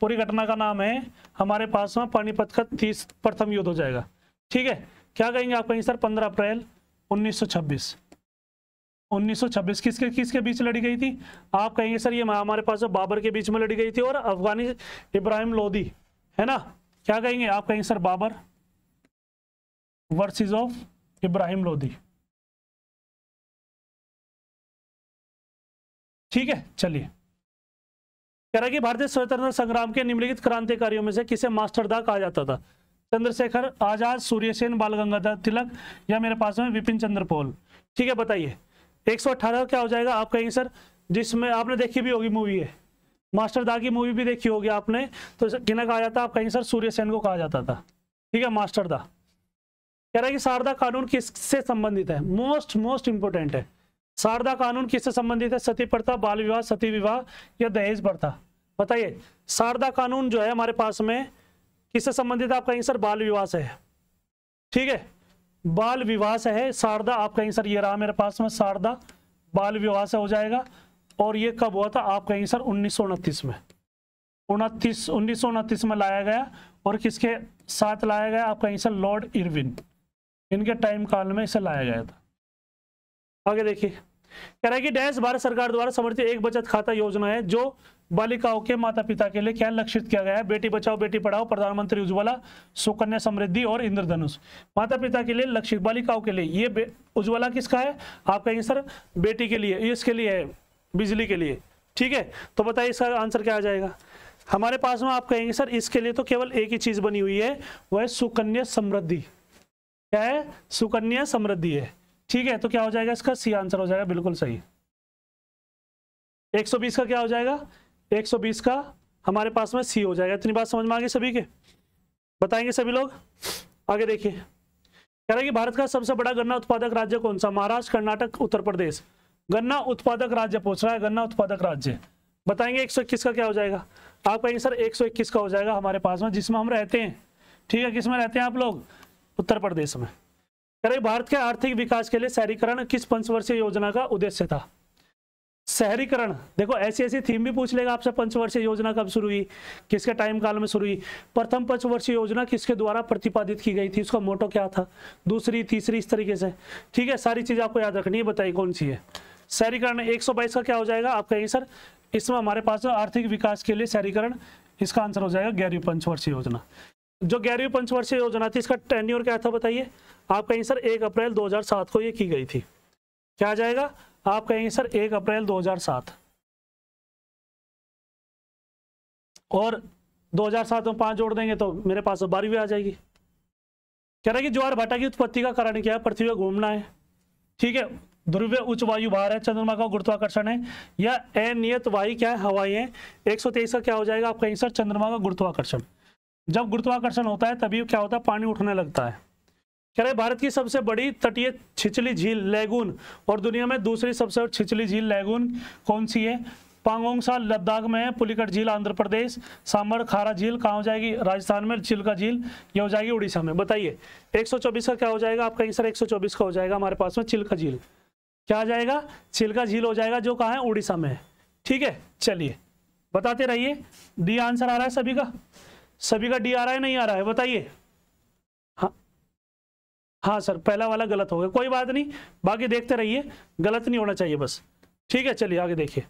पूरी घटना का नाम है हमारे पास में पानीपत का तीस प्रथम युद्ध हो जाएगा ठीक है क्या कहेंगे आप कहीं सर पंद्रह अप्रैल 1926 1926 किसके किसके बीच लड़ी गई थी आप कहेंगे सर ये हमारे पास बाबर के बीच में लड़ी गई थी और अफगानी इब्राहिम लोदी है ना क्या कहेंगे आप कहेंगे sir Babur versus of Ibrahim Lodi ठीक है चलिए कह रहा है कि भारतीय स्वतंत्रता संग्राम के निम्नलिखित क्रांतिकारियों में से किसे मास्टरदा कहा जाता था चंद्रशेखर आजाद सूर्यसेन बाल गंगाधर तिलक या मेरे पास में विपिन चंद्र पोल ठीक है बताइए 118 क्या हो जाएगा आप कहेंगे सर जिसमें आपने देखी भी होगी मूवी है मास्टर दा की मूवी भी देखी होगी आपने तो किन कहा जाता आप कहेंगे सर सूर्यसेन को कहा जाता था ठीक है मास्टर दा कह रहा है कि शारदा कानून किससे संबंधित है मोस्ट मोस्ट इंपोर्टेंट है शारदा कानून किससे संबंधित है सती प्रथा बाल विवाह सती विवाह या दहेज प्रथा बताइए शारदा कानून जो है हमारे पास में किससे संबंधित है आपका आंसर बाल विवाह से है ठीक है बाल विवाह से है शारदा आपका आंसर ये रहा मेरे पास में शारदा बाल विवाह से हो जाएगा और ये कब हुआ था आपका आंसर उन्नीस सौ उनतीस में उनतीस उन्नीस सौ उनतीस में लाया गया और किसके साथ लाया गया आपका आंसर लॉर्ड इरविन इनके टाइम काल में इसे लाया गया था आगे देखिए कह रहा है कि डैश भारत सरकार द्वारा समर्थित एक बचत खाता योजना है जो बालिकाओं के माता पिता के लिए क्या लक्षित किया गया है बेटी बचाओ बेटी पढ़ाओ प्रधानमंत्री उज्ज्वला सुकन्या समृद्धि और इंद्रधनुष माता पिता के लिए लक्षित बालिकाओं के लिए ये उज्ज्वला किसका है आप कहेंगे सर बेटी के लिए इसके लिए है बिजली के लिए ठीक है तो बताइए इसका आंसर क्या आ जाएगा हमारे पास में आप कहेंगे सर इसके लिए तो केवल एक ही चीज बनी हुई है वह सुकन्या समृद्धि क्या है सुकन्या समृद्धि है ठीक है तो क्या हो जाएगा इसका सी आंसर हो जाएगा बिल्कुल सही 120 का क्या हो जाएगा 120 का हमारे पास में सी हो जाएगा इतनी बात समझ में आ गई सभी के बताएंगे सभी लोग आगे देखिए कह रहा है कि भारत का सबसे बड़ा गन्ना उत्पादक राज्य कौन सा महाराष्ट्र कर्नाटक उत्तर प्रदेश गन्ना उत्पादक राज्य पूछ रहा है गन्ना उत्पादक राज्य बताएंगे इक्कीस का क्या हो जाएगा आप कहेंगे सर इक्कीस का हो जाएगा हमारे पास में जिसमें हम रहते हैं ठीक है किसमें रहते हैं आप लोग उत्तर प्रदेश में भारत के आर्थिक विकास के लिए शहरीकरण किस पंचवर्षीय योजना का उद्देश्य था शहरीकरण देखो ऐसी ऐसी थीम भी पूछ लेगा आपसे पंचवर्षीय योजना कब शुरू हुई किसके टाइम काल में शुरू हुई प्रथम पंचवर्षीय योजना किसके द्वारा प्रतिपादित की गई थी उसका मोटो क्या था दूसरी तीसरी इस तरीके से ठीक है सारी चीज़ आपको याद रखनी है बताइए कौन सी है शहरीकरण एक का क्या हो जाएगा आप कहेंगे सर इसमें हमारे पास आर्थिक विकास के लिए शहरीकरण इसका आंसर हो जाएगा ग्यारहवीं पंचवर्षीय योजना जो ग्यारहवीं पंचवर्षीय योजना थी इसका टेन्योर क्या था बताइए आप कहेंगे सर एक अप्रैल 2007 को ये की गई थी क्या आ जाएगा आप कहेंगे सर एक अप्रैल 2007 और 2007 में पांच जोड़ देंगे तो मेरे पास बारहवीं आ जाएगी कह रहा है कि ज्वार भाटा की उत्पत्ति का कारण क्या है पृथ्वी का घूमना है ठीक है ध्रुव्य उच्च वायु भार है चंद्रमा का गुरुत्वाकर्षण है या अनियत वायु क्या है हवाई है एक का क्या हो जाएगा आपका आंसर चंद्रमा का गुरुत्वाकर्षण जब गुरुत्वाकर्षण होता है तभी क्या होता है पानी उठने लगता है कह रहे भारत की सबसे बड़ी तटीय छिचली झील लैगून और दुनिया में दूसरी सबसे छिचली झील लैगून कौन सी है पांगोंगसा लद्दाख में है पुलिकट झील आंध्र प्रदेश सांबर खारा झील कहाँ हो जाएगी राजस्थान में चिलका झील यह हो जाएगी उड़ीसा में बताइए 124 का क्या हो जाएगा आपका आंसर 124 का हो जाएगा हमारे पास में चिलका झील क्या आ जाएगा चिलका झील हो जाएगा जो कहाँ है उड़ीसा में है ठीक है चलिए बताते रहिए डी आंसर आ रहा है सभी का सभी का डी आ रहा है नहीं आ रहा है बताइए हाँ हाँ सर पहला वाला गलत हो गया कोई बात नहीं बाकी देखते रहिए गलत नहीं होना चाहिए बस ठीक है चलिए आगे देखिए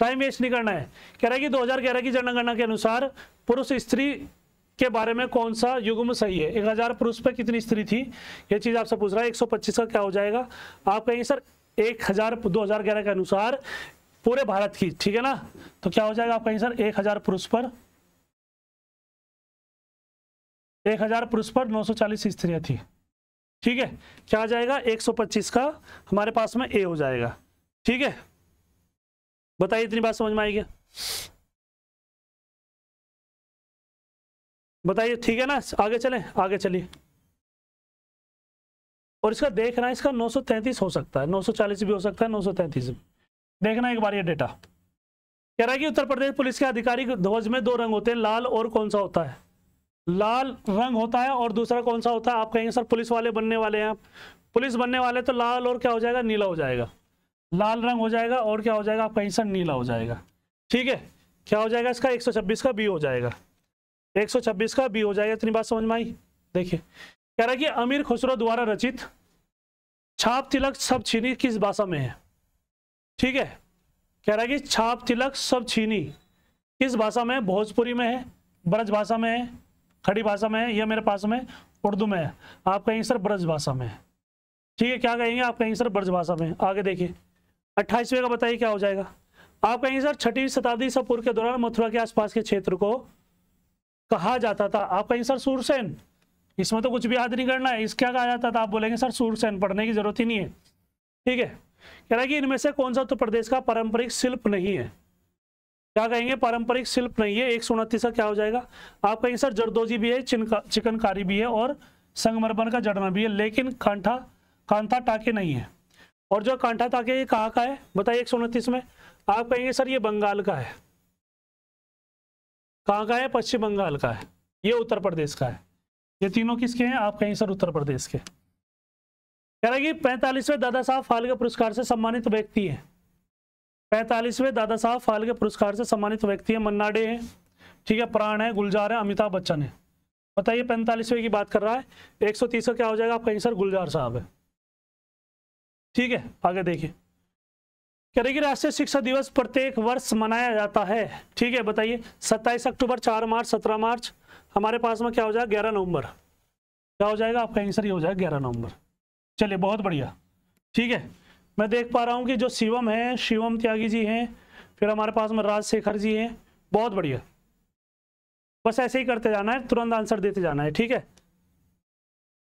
टाइम वेस्ट नहीं करना है कह रहा है कि दो हजार ग्यारह की जनगणना के अनुसार पुरुष स्त्री के बारे में कौन सा युग्म सही है एक हजार पुरुष पर कितनी स्त्री थी ये चीज आपसे पूछ रहा है 125 का क्या हो जाएगा आप कहेंगे सर एक हजार दो हजार ग्यारह के अनुसार पूरे भारत की ठीक है ना तो क्या हो जाएगा आप कहेंगे सर एक हजार पुरुष पर एक हजार पुरुष पर नौ सौ चालीस स्त्रियाँ थी ठीक है क्या आ जाएगा एक सौ पच्चीस का हमारे पास में ए हो जाएगा ठीक है बताइए इतनी बात समझ में आएगी बताइए ठीक है ना आगे चले आगे चलिए और इसका देखना इसका 933 हो सकता है 940 भी हो सकता है 933 भी देखना एक बार ये डेटा कह रहा है कि उत्तर प्रदेश पुलिस के आधिकारिक ध्वज में दो रंग होते हैं लाल और कौन सा होता है लाल रंग होता है और दूसरा कौन सा होता है आप कहेंगे सर पुलिस वाले बनने वाले हैं पुलिस बनने वाले तो लाल और क्या हो जाएगा नीला हो जाएगा लाल रंग हो जाएगा और क्या हो जाएगा आप कहीं सर नीला हो जाएगा ठीक है क्या हो जाएगा इसका 126 का बी हो जाएगा 126 का बी हो जाएगा इतनी बात समझ में आई देखिए कह रहा है कि अमीर खुसरो द्वारा रचित छाप तिलक सब छीनी किस भाषा में है ठीक है कह रहा है कि छाप तिलक सब छीनी किस भाषा में भोजपुरी में है ब्रज भाषा में है खड़ी भाषा में है या मेरे पास में उर्दू में है कहेंगे सर ब्रज भाषा में है ठीक है क्या कहेंगे कहेंगे सर ब्रज भाषा में आगे देखिए अट्ठाईसवें का बताइए क्या हो जाएगा आप कहेंगे सर छठी शताब्दी से पूर्व के दौरान मथुरा के आसपास के क्षेत्र को कहा जाता था आप कहेंगे सर सूरसेन इसमें तो कुछ भी याद नहीं करना है इस क्या कहा जाता था आप बोलेंगे सर सूरसेन पढ़ने की जरूरत ही नहीं है ठीक है कह रहा है कि इनमें से कौन सा उत्तर प्रदेश का पारंपरिक शिल्प नहीं है क्या कहेंगे पारंपरिक शिल्प नहीं है एक सौ उनतीस का क्या हो जाएगा आप कहेंगे सर जरदोजी भी है चिकनकारी भी है और संगमरमर का जड़ना भी है लेकिन कांठा कांथा टाके नहीं है और जो कांठा टाके ये कहाँ का है बताइए एक सौ उनतीस में आप कहेंगे सर ये बंगाल का है कहाँ का है पश्चिम बंगाल का है ये उत्तर प्रदेश का है ये तीनों किसके हैं आप कहेंगे सर उत्तर प्रदेश के कह रहे कि पैंतालीसवें दादा साहब फाल्के पुरस्कार से सम्मानित व्यक्ति है पैंतालीसवें दादा साहब फाल्के पुरस्कार से सम्मानित व्यक्ति है मन्नाडे हैं ठीक है प्राण है गुलजार है अमिताभ बच्चन है बताइए पैंतालीसवें की बात कर रहा है एक सौ तीस का क्या हो जाएगा आपका आंसर गुलजार साहब है ठीक है आगे देखिए कह रहे कि राष्ट्रीय शिक्षा दिवस प्रत्येक वर्ष मनाया जाता है ठीक है बताइए सत्ताईस अक्टूबर चार मार्च सत्रह मार्च हमारे पास में क्या हो जाएगा ग्यारह नवंबर क्या हो जाएगा आपका आंसर ये हो जाएगा ग्यारह नवंबर चलिए बहुत बढ़िया ठीक है मैं देख पा रहा हूँ कि जो शिवम है शिवम त्यागी जी हैं फिर हमारे पास में राजशेखर जी हैं बहुत बढ़िया बस ऐसे ही करते जाना है तुरंत आंसर देते जाना है ठीक है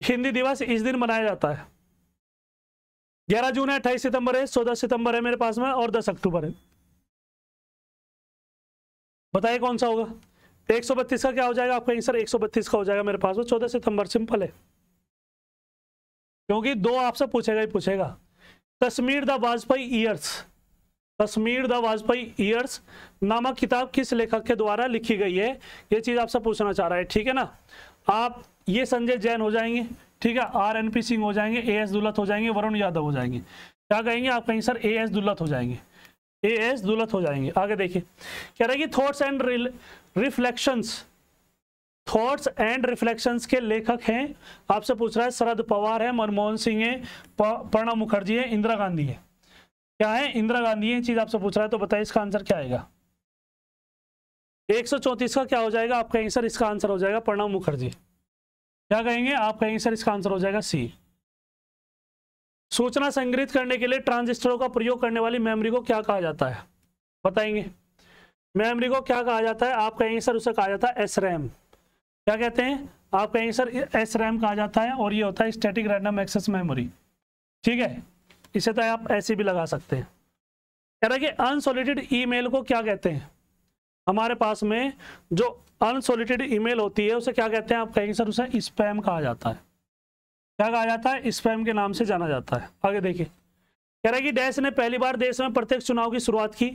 हिंदी दिवस इस दिन मनाया जाता है ग्यारह जून है अट्ठाईस सितंबर है चौदह सितंबर है मेरे पास में और दस अक्टूबर है बताइए कौन सा होगा एक सौ बत्तीस का क्या हो जाएगा आपका आंसर एक सौ बत्तीस का हो जाएगा मेरे पास में चौदह सितंबर सिंपल है क्योंकि दो आपसे पूछेगा ही पूछेगा Kashmir the Vajpayee years Kashmir the Vajpayee years नामक किताब किस लेखक के द्वारा लिखी गई है ये चीज़ आपसे पूछना चाह रहा है ठीक है ना आप ये संजय जैन हो जाएंगे ठीक है आर एन पी सिंह हो जाएंगे ए एस दुल्लत हो जाएंगे वरुण यादव हो जाएंगे क्या कहेंगे आप कहेंगे सर ए एस दुल्लत हो जाएंगे ए एस दुल्लत हो जाएंगे आगे देखिए कह रहे कि thoughts and reflections thoughts and reflections के लेखक हैं आपसे पूछ रहा है शरद पवार है मनमोहन सिंह है प्रणब मुखर्जी है इंदिरा गांधी है क्या है इंदिरा गांधी ये चीज आपसे पूछ रहा है तो बताइए इसका आंसर क्या आएगा एक का क्या हो जाएगा आपका आंसर इसका आंसर हो जाएगा प्रणब मुखर्जी क्या कहेंगे आपका आंसर इसका आंसर हो जाएगा सी सूचना संग्रहित करने के लिए ट्रांजिस्टरों का प्रयोग करने वाली मेमोरी को क्या कहा जाता है बताएंगे मेमोरी को क्या कहा जाता है आपका आंसर उसे कहा जाता है एस रैम क्या कहते हैं आप कहेंगे सर एस रैम कहा जाता है और ये होता है स्टैटिक रैंडम एक्सेस मेमोरी ठीक है इसे तो आप ऐसे भी लगा सकते हैं कह रहा है कि अनसोलिटेड ईमेल को क्या कहते हैं हमारे पास में जो अनसोलिटेड ईमेल होती है उसे क्या कहते हैं आप कहेंगे सर उसे स्पैम कहा जाता है क्या कहा जाता है स्पैम के नाम से जाना जाता है आगे देखिए कह रहा है कि डैश ने पहली बार देश में प्रत्यक्ष चुनाव की शुरुआत की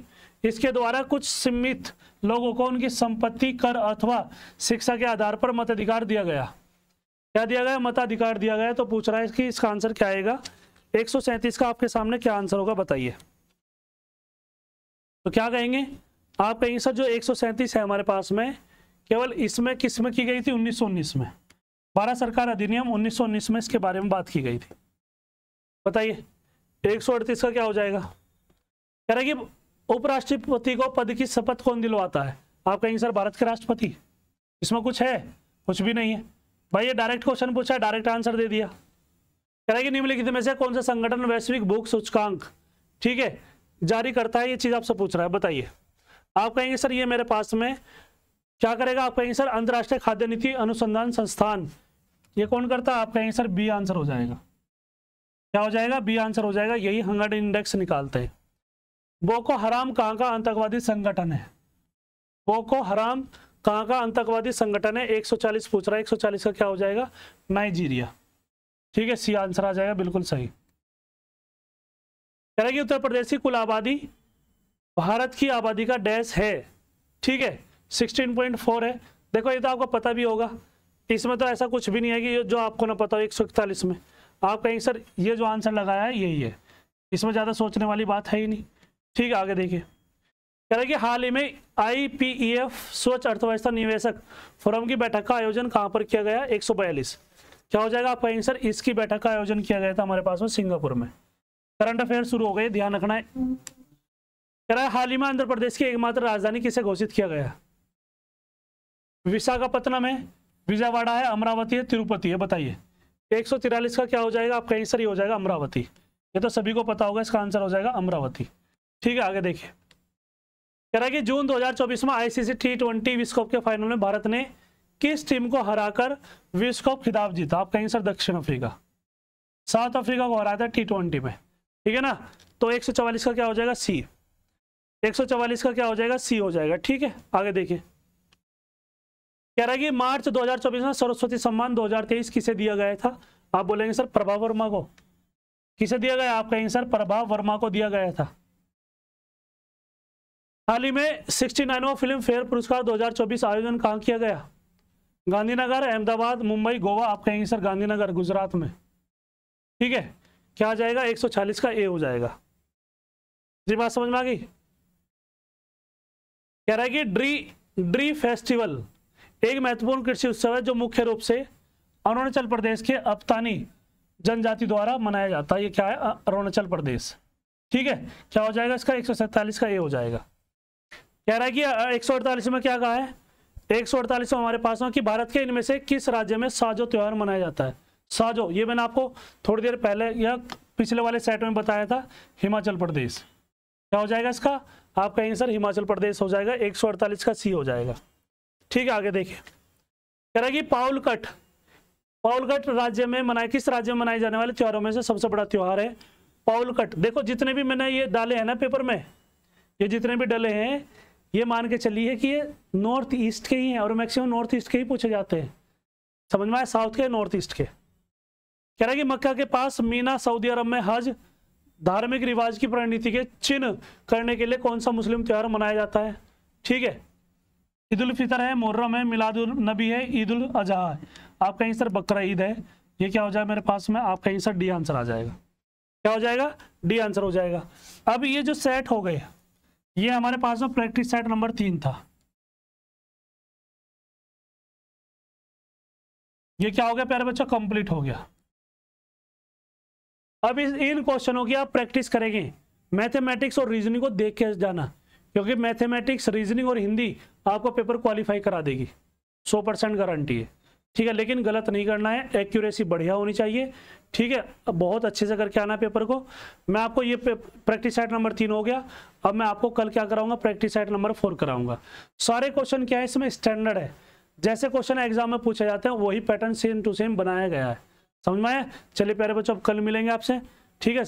इसके द्वारा कुछ सीमित लोगों को उनकी संपत्ति कर अथवा शिक्षा के आधार पर मताधिकार दिया गया क्या दिया गया मताधिकार दिया गया तो पूछ रहा है कि इसका आंसर क्या आएगा एक का आपके सामने क्या आंसर होगा बताइए तो क्या कहेंगे आप कहेंगे सर जो एक है हमारे पास में केवल इसमें किस में की गई थी उन्नीस में भारत सरकार अधिनियम उन्नीस में इसके बारे में बात की गई थी बताइए एक सौ अड़तीस का क्या हो जाएगा कह रहे कि उपराष्ट्रपति को पद की शपथ कौन दिलवाता है आप कहेंगे सर भारत के राष्ट्रपति इसमें कुछ है कुछ भी नहीं है भाई ये डायरेक्ट क्वेश्चन पूछा डायरेक्ट आंसर दे दिया कह रहे कि निम्नलिखित में से कौन सा संगठन वैश्विक भूख सूचकांक ठीक है जारी करता है ये चीज़ आपसे पूछ रहा है बताइए आप कहेंगे सर ये मेरे पास में क्या करेगा आप कहेंगे सर अंतरराष्ट्रीय खाद्य नीति अनुसंधान संस्थान ये कौन करता है आप कहेंगे सर बी आंसर हो जाएगा क्या हो जाएगा बी आंसर हो जाएगा यही हंगर इंडेक्स निकालते हैं बोको हराम कहाँ का आतंकवादी संगठन है बोको हराम कहाँ का आतंकवादी संगठन है 140 पूछ रहा है 140 का क्या हो जाएगा नाइजीरिया ठीक है सी आंसर आ जाएगा बिल्कुल सही कह रहे उत्तर प्रदेश की कुल आबादी भारत की आबादी का डैश है ठीक है 16.4 है देखो ये तो आपको पता भी होगा इसमें तो ऐसा कुछ भी नहीं है कि जो आपको ना पता हो एक में आप कहेंगे सर ये जो आंसर लगाया है यही है इसमें ज़्यादा सोचने वाली बात है ही नहीं ठीक है आगे देखिए कह रहे कि हाल ही में आई पी एफ स्वच्छ अर्थव्यवस्था निवेशक फोरम की बैठक का आयोजन कहाँ पर किया गया एक क्या हो जाएगा आपका आंसर इसकी बैठक का आयोजन किया गया था हमारे पास में सिंगापुर में करंट अफेयर शुरू हो गए ध्यान रखना है कह रहा है हाल ही में आंध्र प्रदेश की एकमात्र राजधानी किसे घोषित किया गया विशाखापत्तनम है विजयवाड़ा है अमरावती है तिरुपति है बताइए एक का क्या हो जाएगा आपका आंसर ये हो जाएगा अमरावती ये तो सभी को पता होगा इसका आंसर हो जाएगा अमरावती ठीक है आगे देखिए कह रहा है कि जून 2024 में आईसीसी टी ट्वेंटी विश्वकप के फाइनल में भारत ने किस टीम को हराकर विश्वकप खिताब जीता आपका आंसर दक्षिण अफ्रीका साउथ अफ्रीका को हराया था टी ट्वेंटी में ठीक है ना तो एक का क्या हो जाएगा सी एक का क्या हो जाएगा सी हो जाएगा ठीक है आगे देखिए कह रहा है कि मार्च 2024 में सरस्वती सम्मान 2023 किसे दिया गया था आप बोलेंगे सर प्रभा वर्मा को किसे दिया गया आप कहेंगे सर प्रभा वर्मा को दिया गया था हाल ही में सिक्सटी नाइनवा फिल्म फेयर पुरस्कार 2024 आयोजन कहाँ किया गया गांधीनगर अहमदाबाद मुंबई गोवा आप कहेंगे सर गांधीनगर गुजरात में ठीक है क्या आ जाएगा 140 का ए हो जाएगा जी बात समझ में आ गई कह रहा है कि ड्री ड्री फेस्टिवल एक महत्वपूर्ण कृषि उत्सव है जो मुख्य रूप से अरुणाचल प्रदेश के अपतानी जनजाति द्वारा मनाया जाता है ये क्या है अरुणाचल प्रदेश ठीक है क्या हो जाएगा इसका एक का ये हो जाएगा कह रहा है कि एक में क्या कहा है एक सौ अड़तालीस में हमारे पास हो कि भारत के इनमें से किस राज्य में साजो त्यौहार मनाया जाता है साजो ये मैंने आपको थोड़ी देर पहले या पिछले वाले सेट में बताया था हिमाचल प्रदेश क्या हो जाएगा इसका आपका आंसर हिमाचल प्रदेश हो जाएगा एक का सी हो जाएगा ठीक है आगे देखिए कह रहा कि पाउल कट राज्य में मनाए किस राज्य में मनाए जाने वाले त्योहारों में से सबसे बड़ा त्योहार है पाउलकट देखो जितने भी मैंने ये डाले हैं ना पेपर में ये जितने भी डले हैं ये मान के चलिए कि ये नॉर्थ ईस्ट के ही हैं और मैक्सिमम नॉर्थ ईस्ट के ही पूछे जाते हैं समझ में आया साउथ के नॉर्थ ईस्ट के कह रहा है कि मक्का के पास मीना सऊदी अरब में हज धार्मिक रिवाज की प्रणनीति के चिन्ह करने के लिए कौन सा मुस्लिम त्यौहार मनाया जाता है ठीक है ईद उल फितर है मुहर्रम है मिलादुल नबी है ईद उल अजहा है आपका आंसर बकरा ईद है ये क्या हो जाए मेरे पास में आपका आंसर डी आंसर आ जाएगा क्या हो जाएगा डी आंसर हो जाएगा अब ये जो सेट हो गए ये हमारे पास में प्रैक्टिस सेट नंबर तीन था ये क्या हो गया प्यारे बच्चों कंप्लीट हो गया अब इस इन क्वेश्चनों की आप प्रैक्टिस करेंगे मैथमेटिक्स और रीजनिंग को देख के जाना क्योंकि मैथमेटिक्स रीजनिंग और हिंदी आपको पेपर क्वालिफाई करा देगी सौ परसेंट गारंटी है ठीक है लेकिन गलत नहीं करना है एक्यूरेसी बढ़िया होनी चाहिए ठीक है बहुत अच्छे से करके आना पेपर को मैं आपको ये प्रैक्टिस सेट नंबर तीन हो गया अब मैं आपको कल क्या कराऊंगा प्रैक्टिस सेट नंबर फोर कराऊंगा सारे क्वेश्चन क्या है इसमें स्टैंडर्ड है जैसे क्वेश्चन एग्जाम में पूछे जाते हैं वही पैटर्न सेम टू सेम बनाया गया है समझ में आया चलिए प्यारे बच्चों अब कल मिलेंगे आपसे ठीक है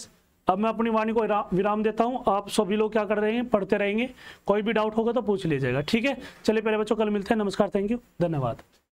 अब मैं अपनी वाणी को विराम देता हूँ आप सभी लोग क्या कर रहे हैं पढ़ते रहेंगे कोई भी डाउट होगा तो पूछ लीजिएगा ठीक है चलिए पहले बच्चों कल मिलते हैं नमस्कार थैंक यू धन्यवाद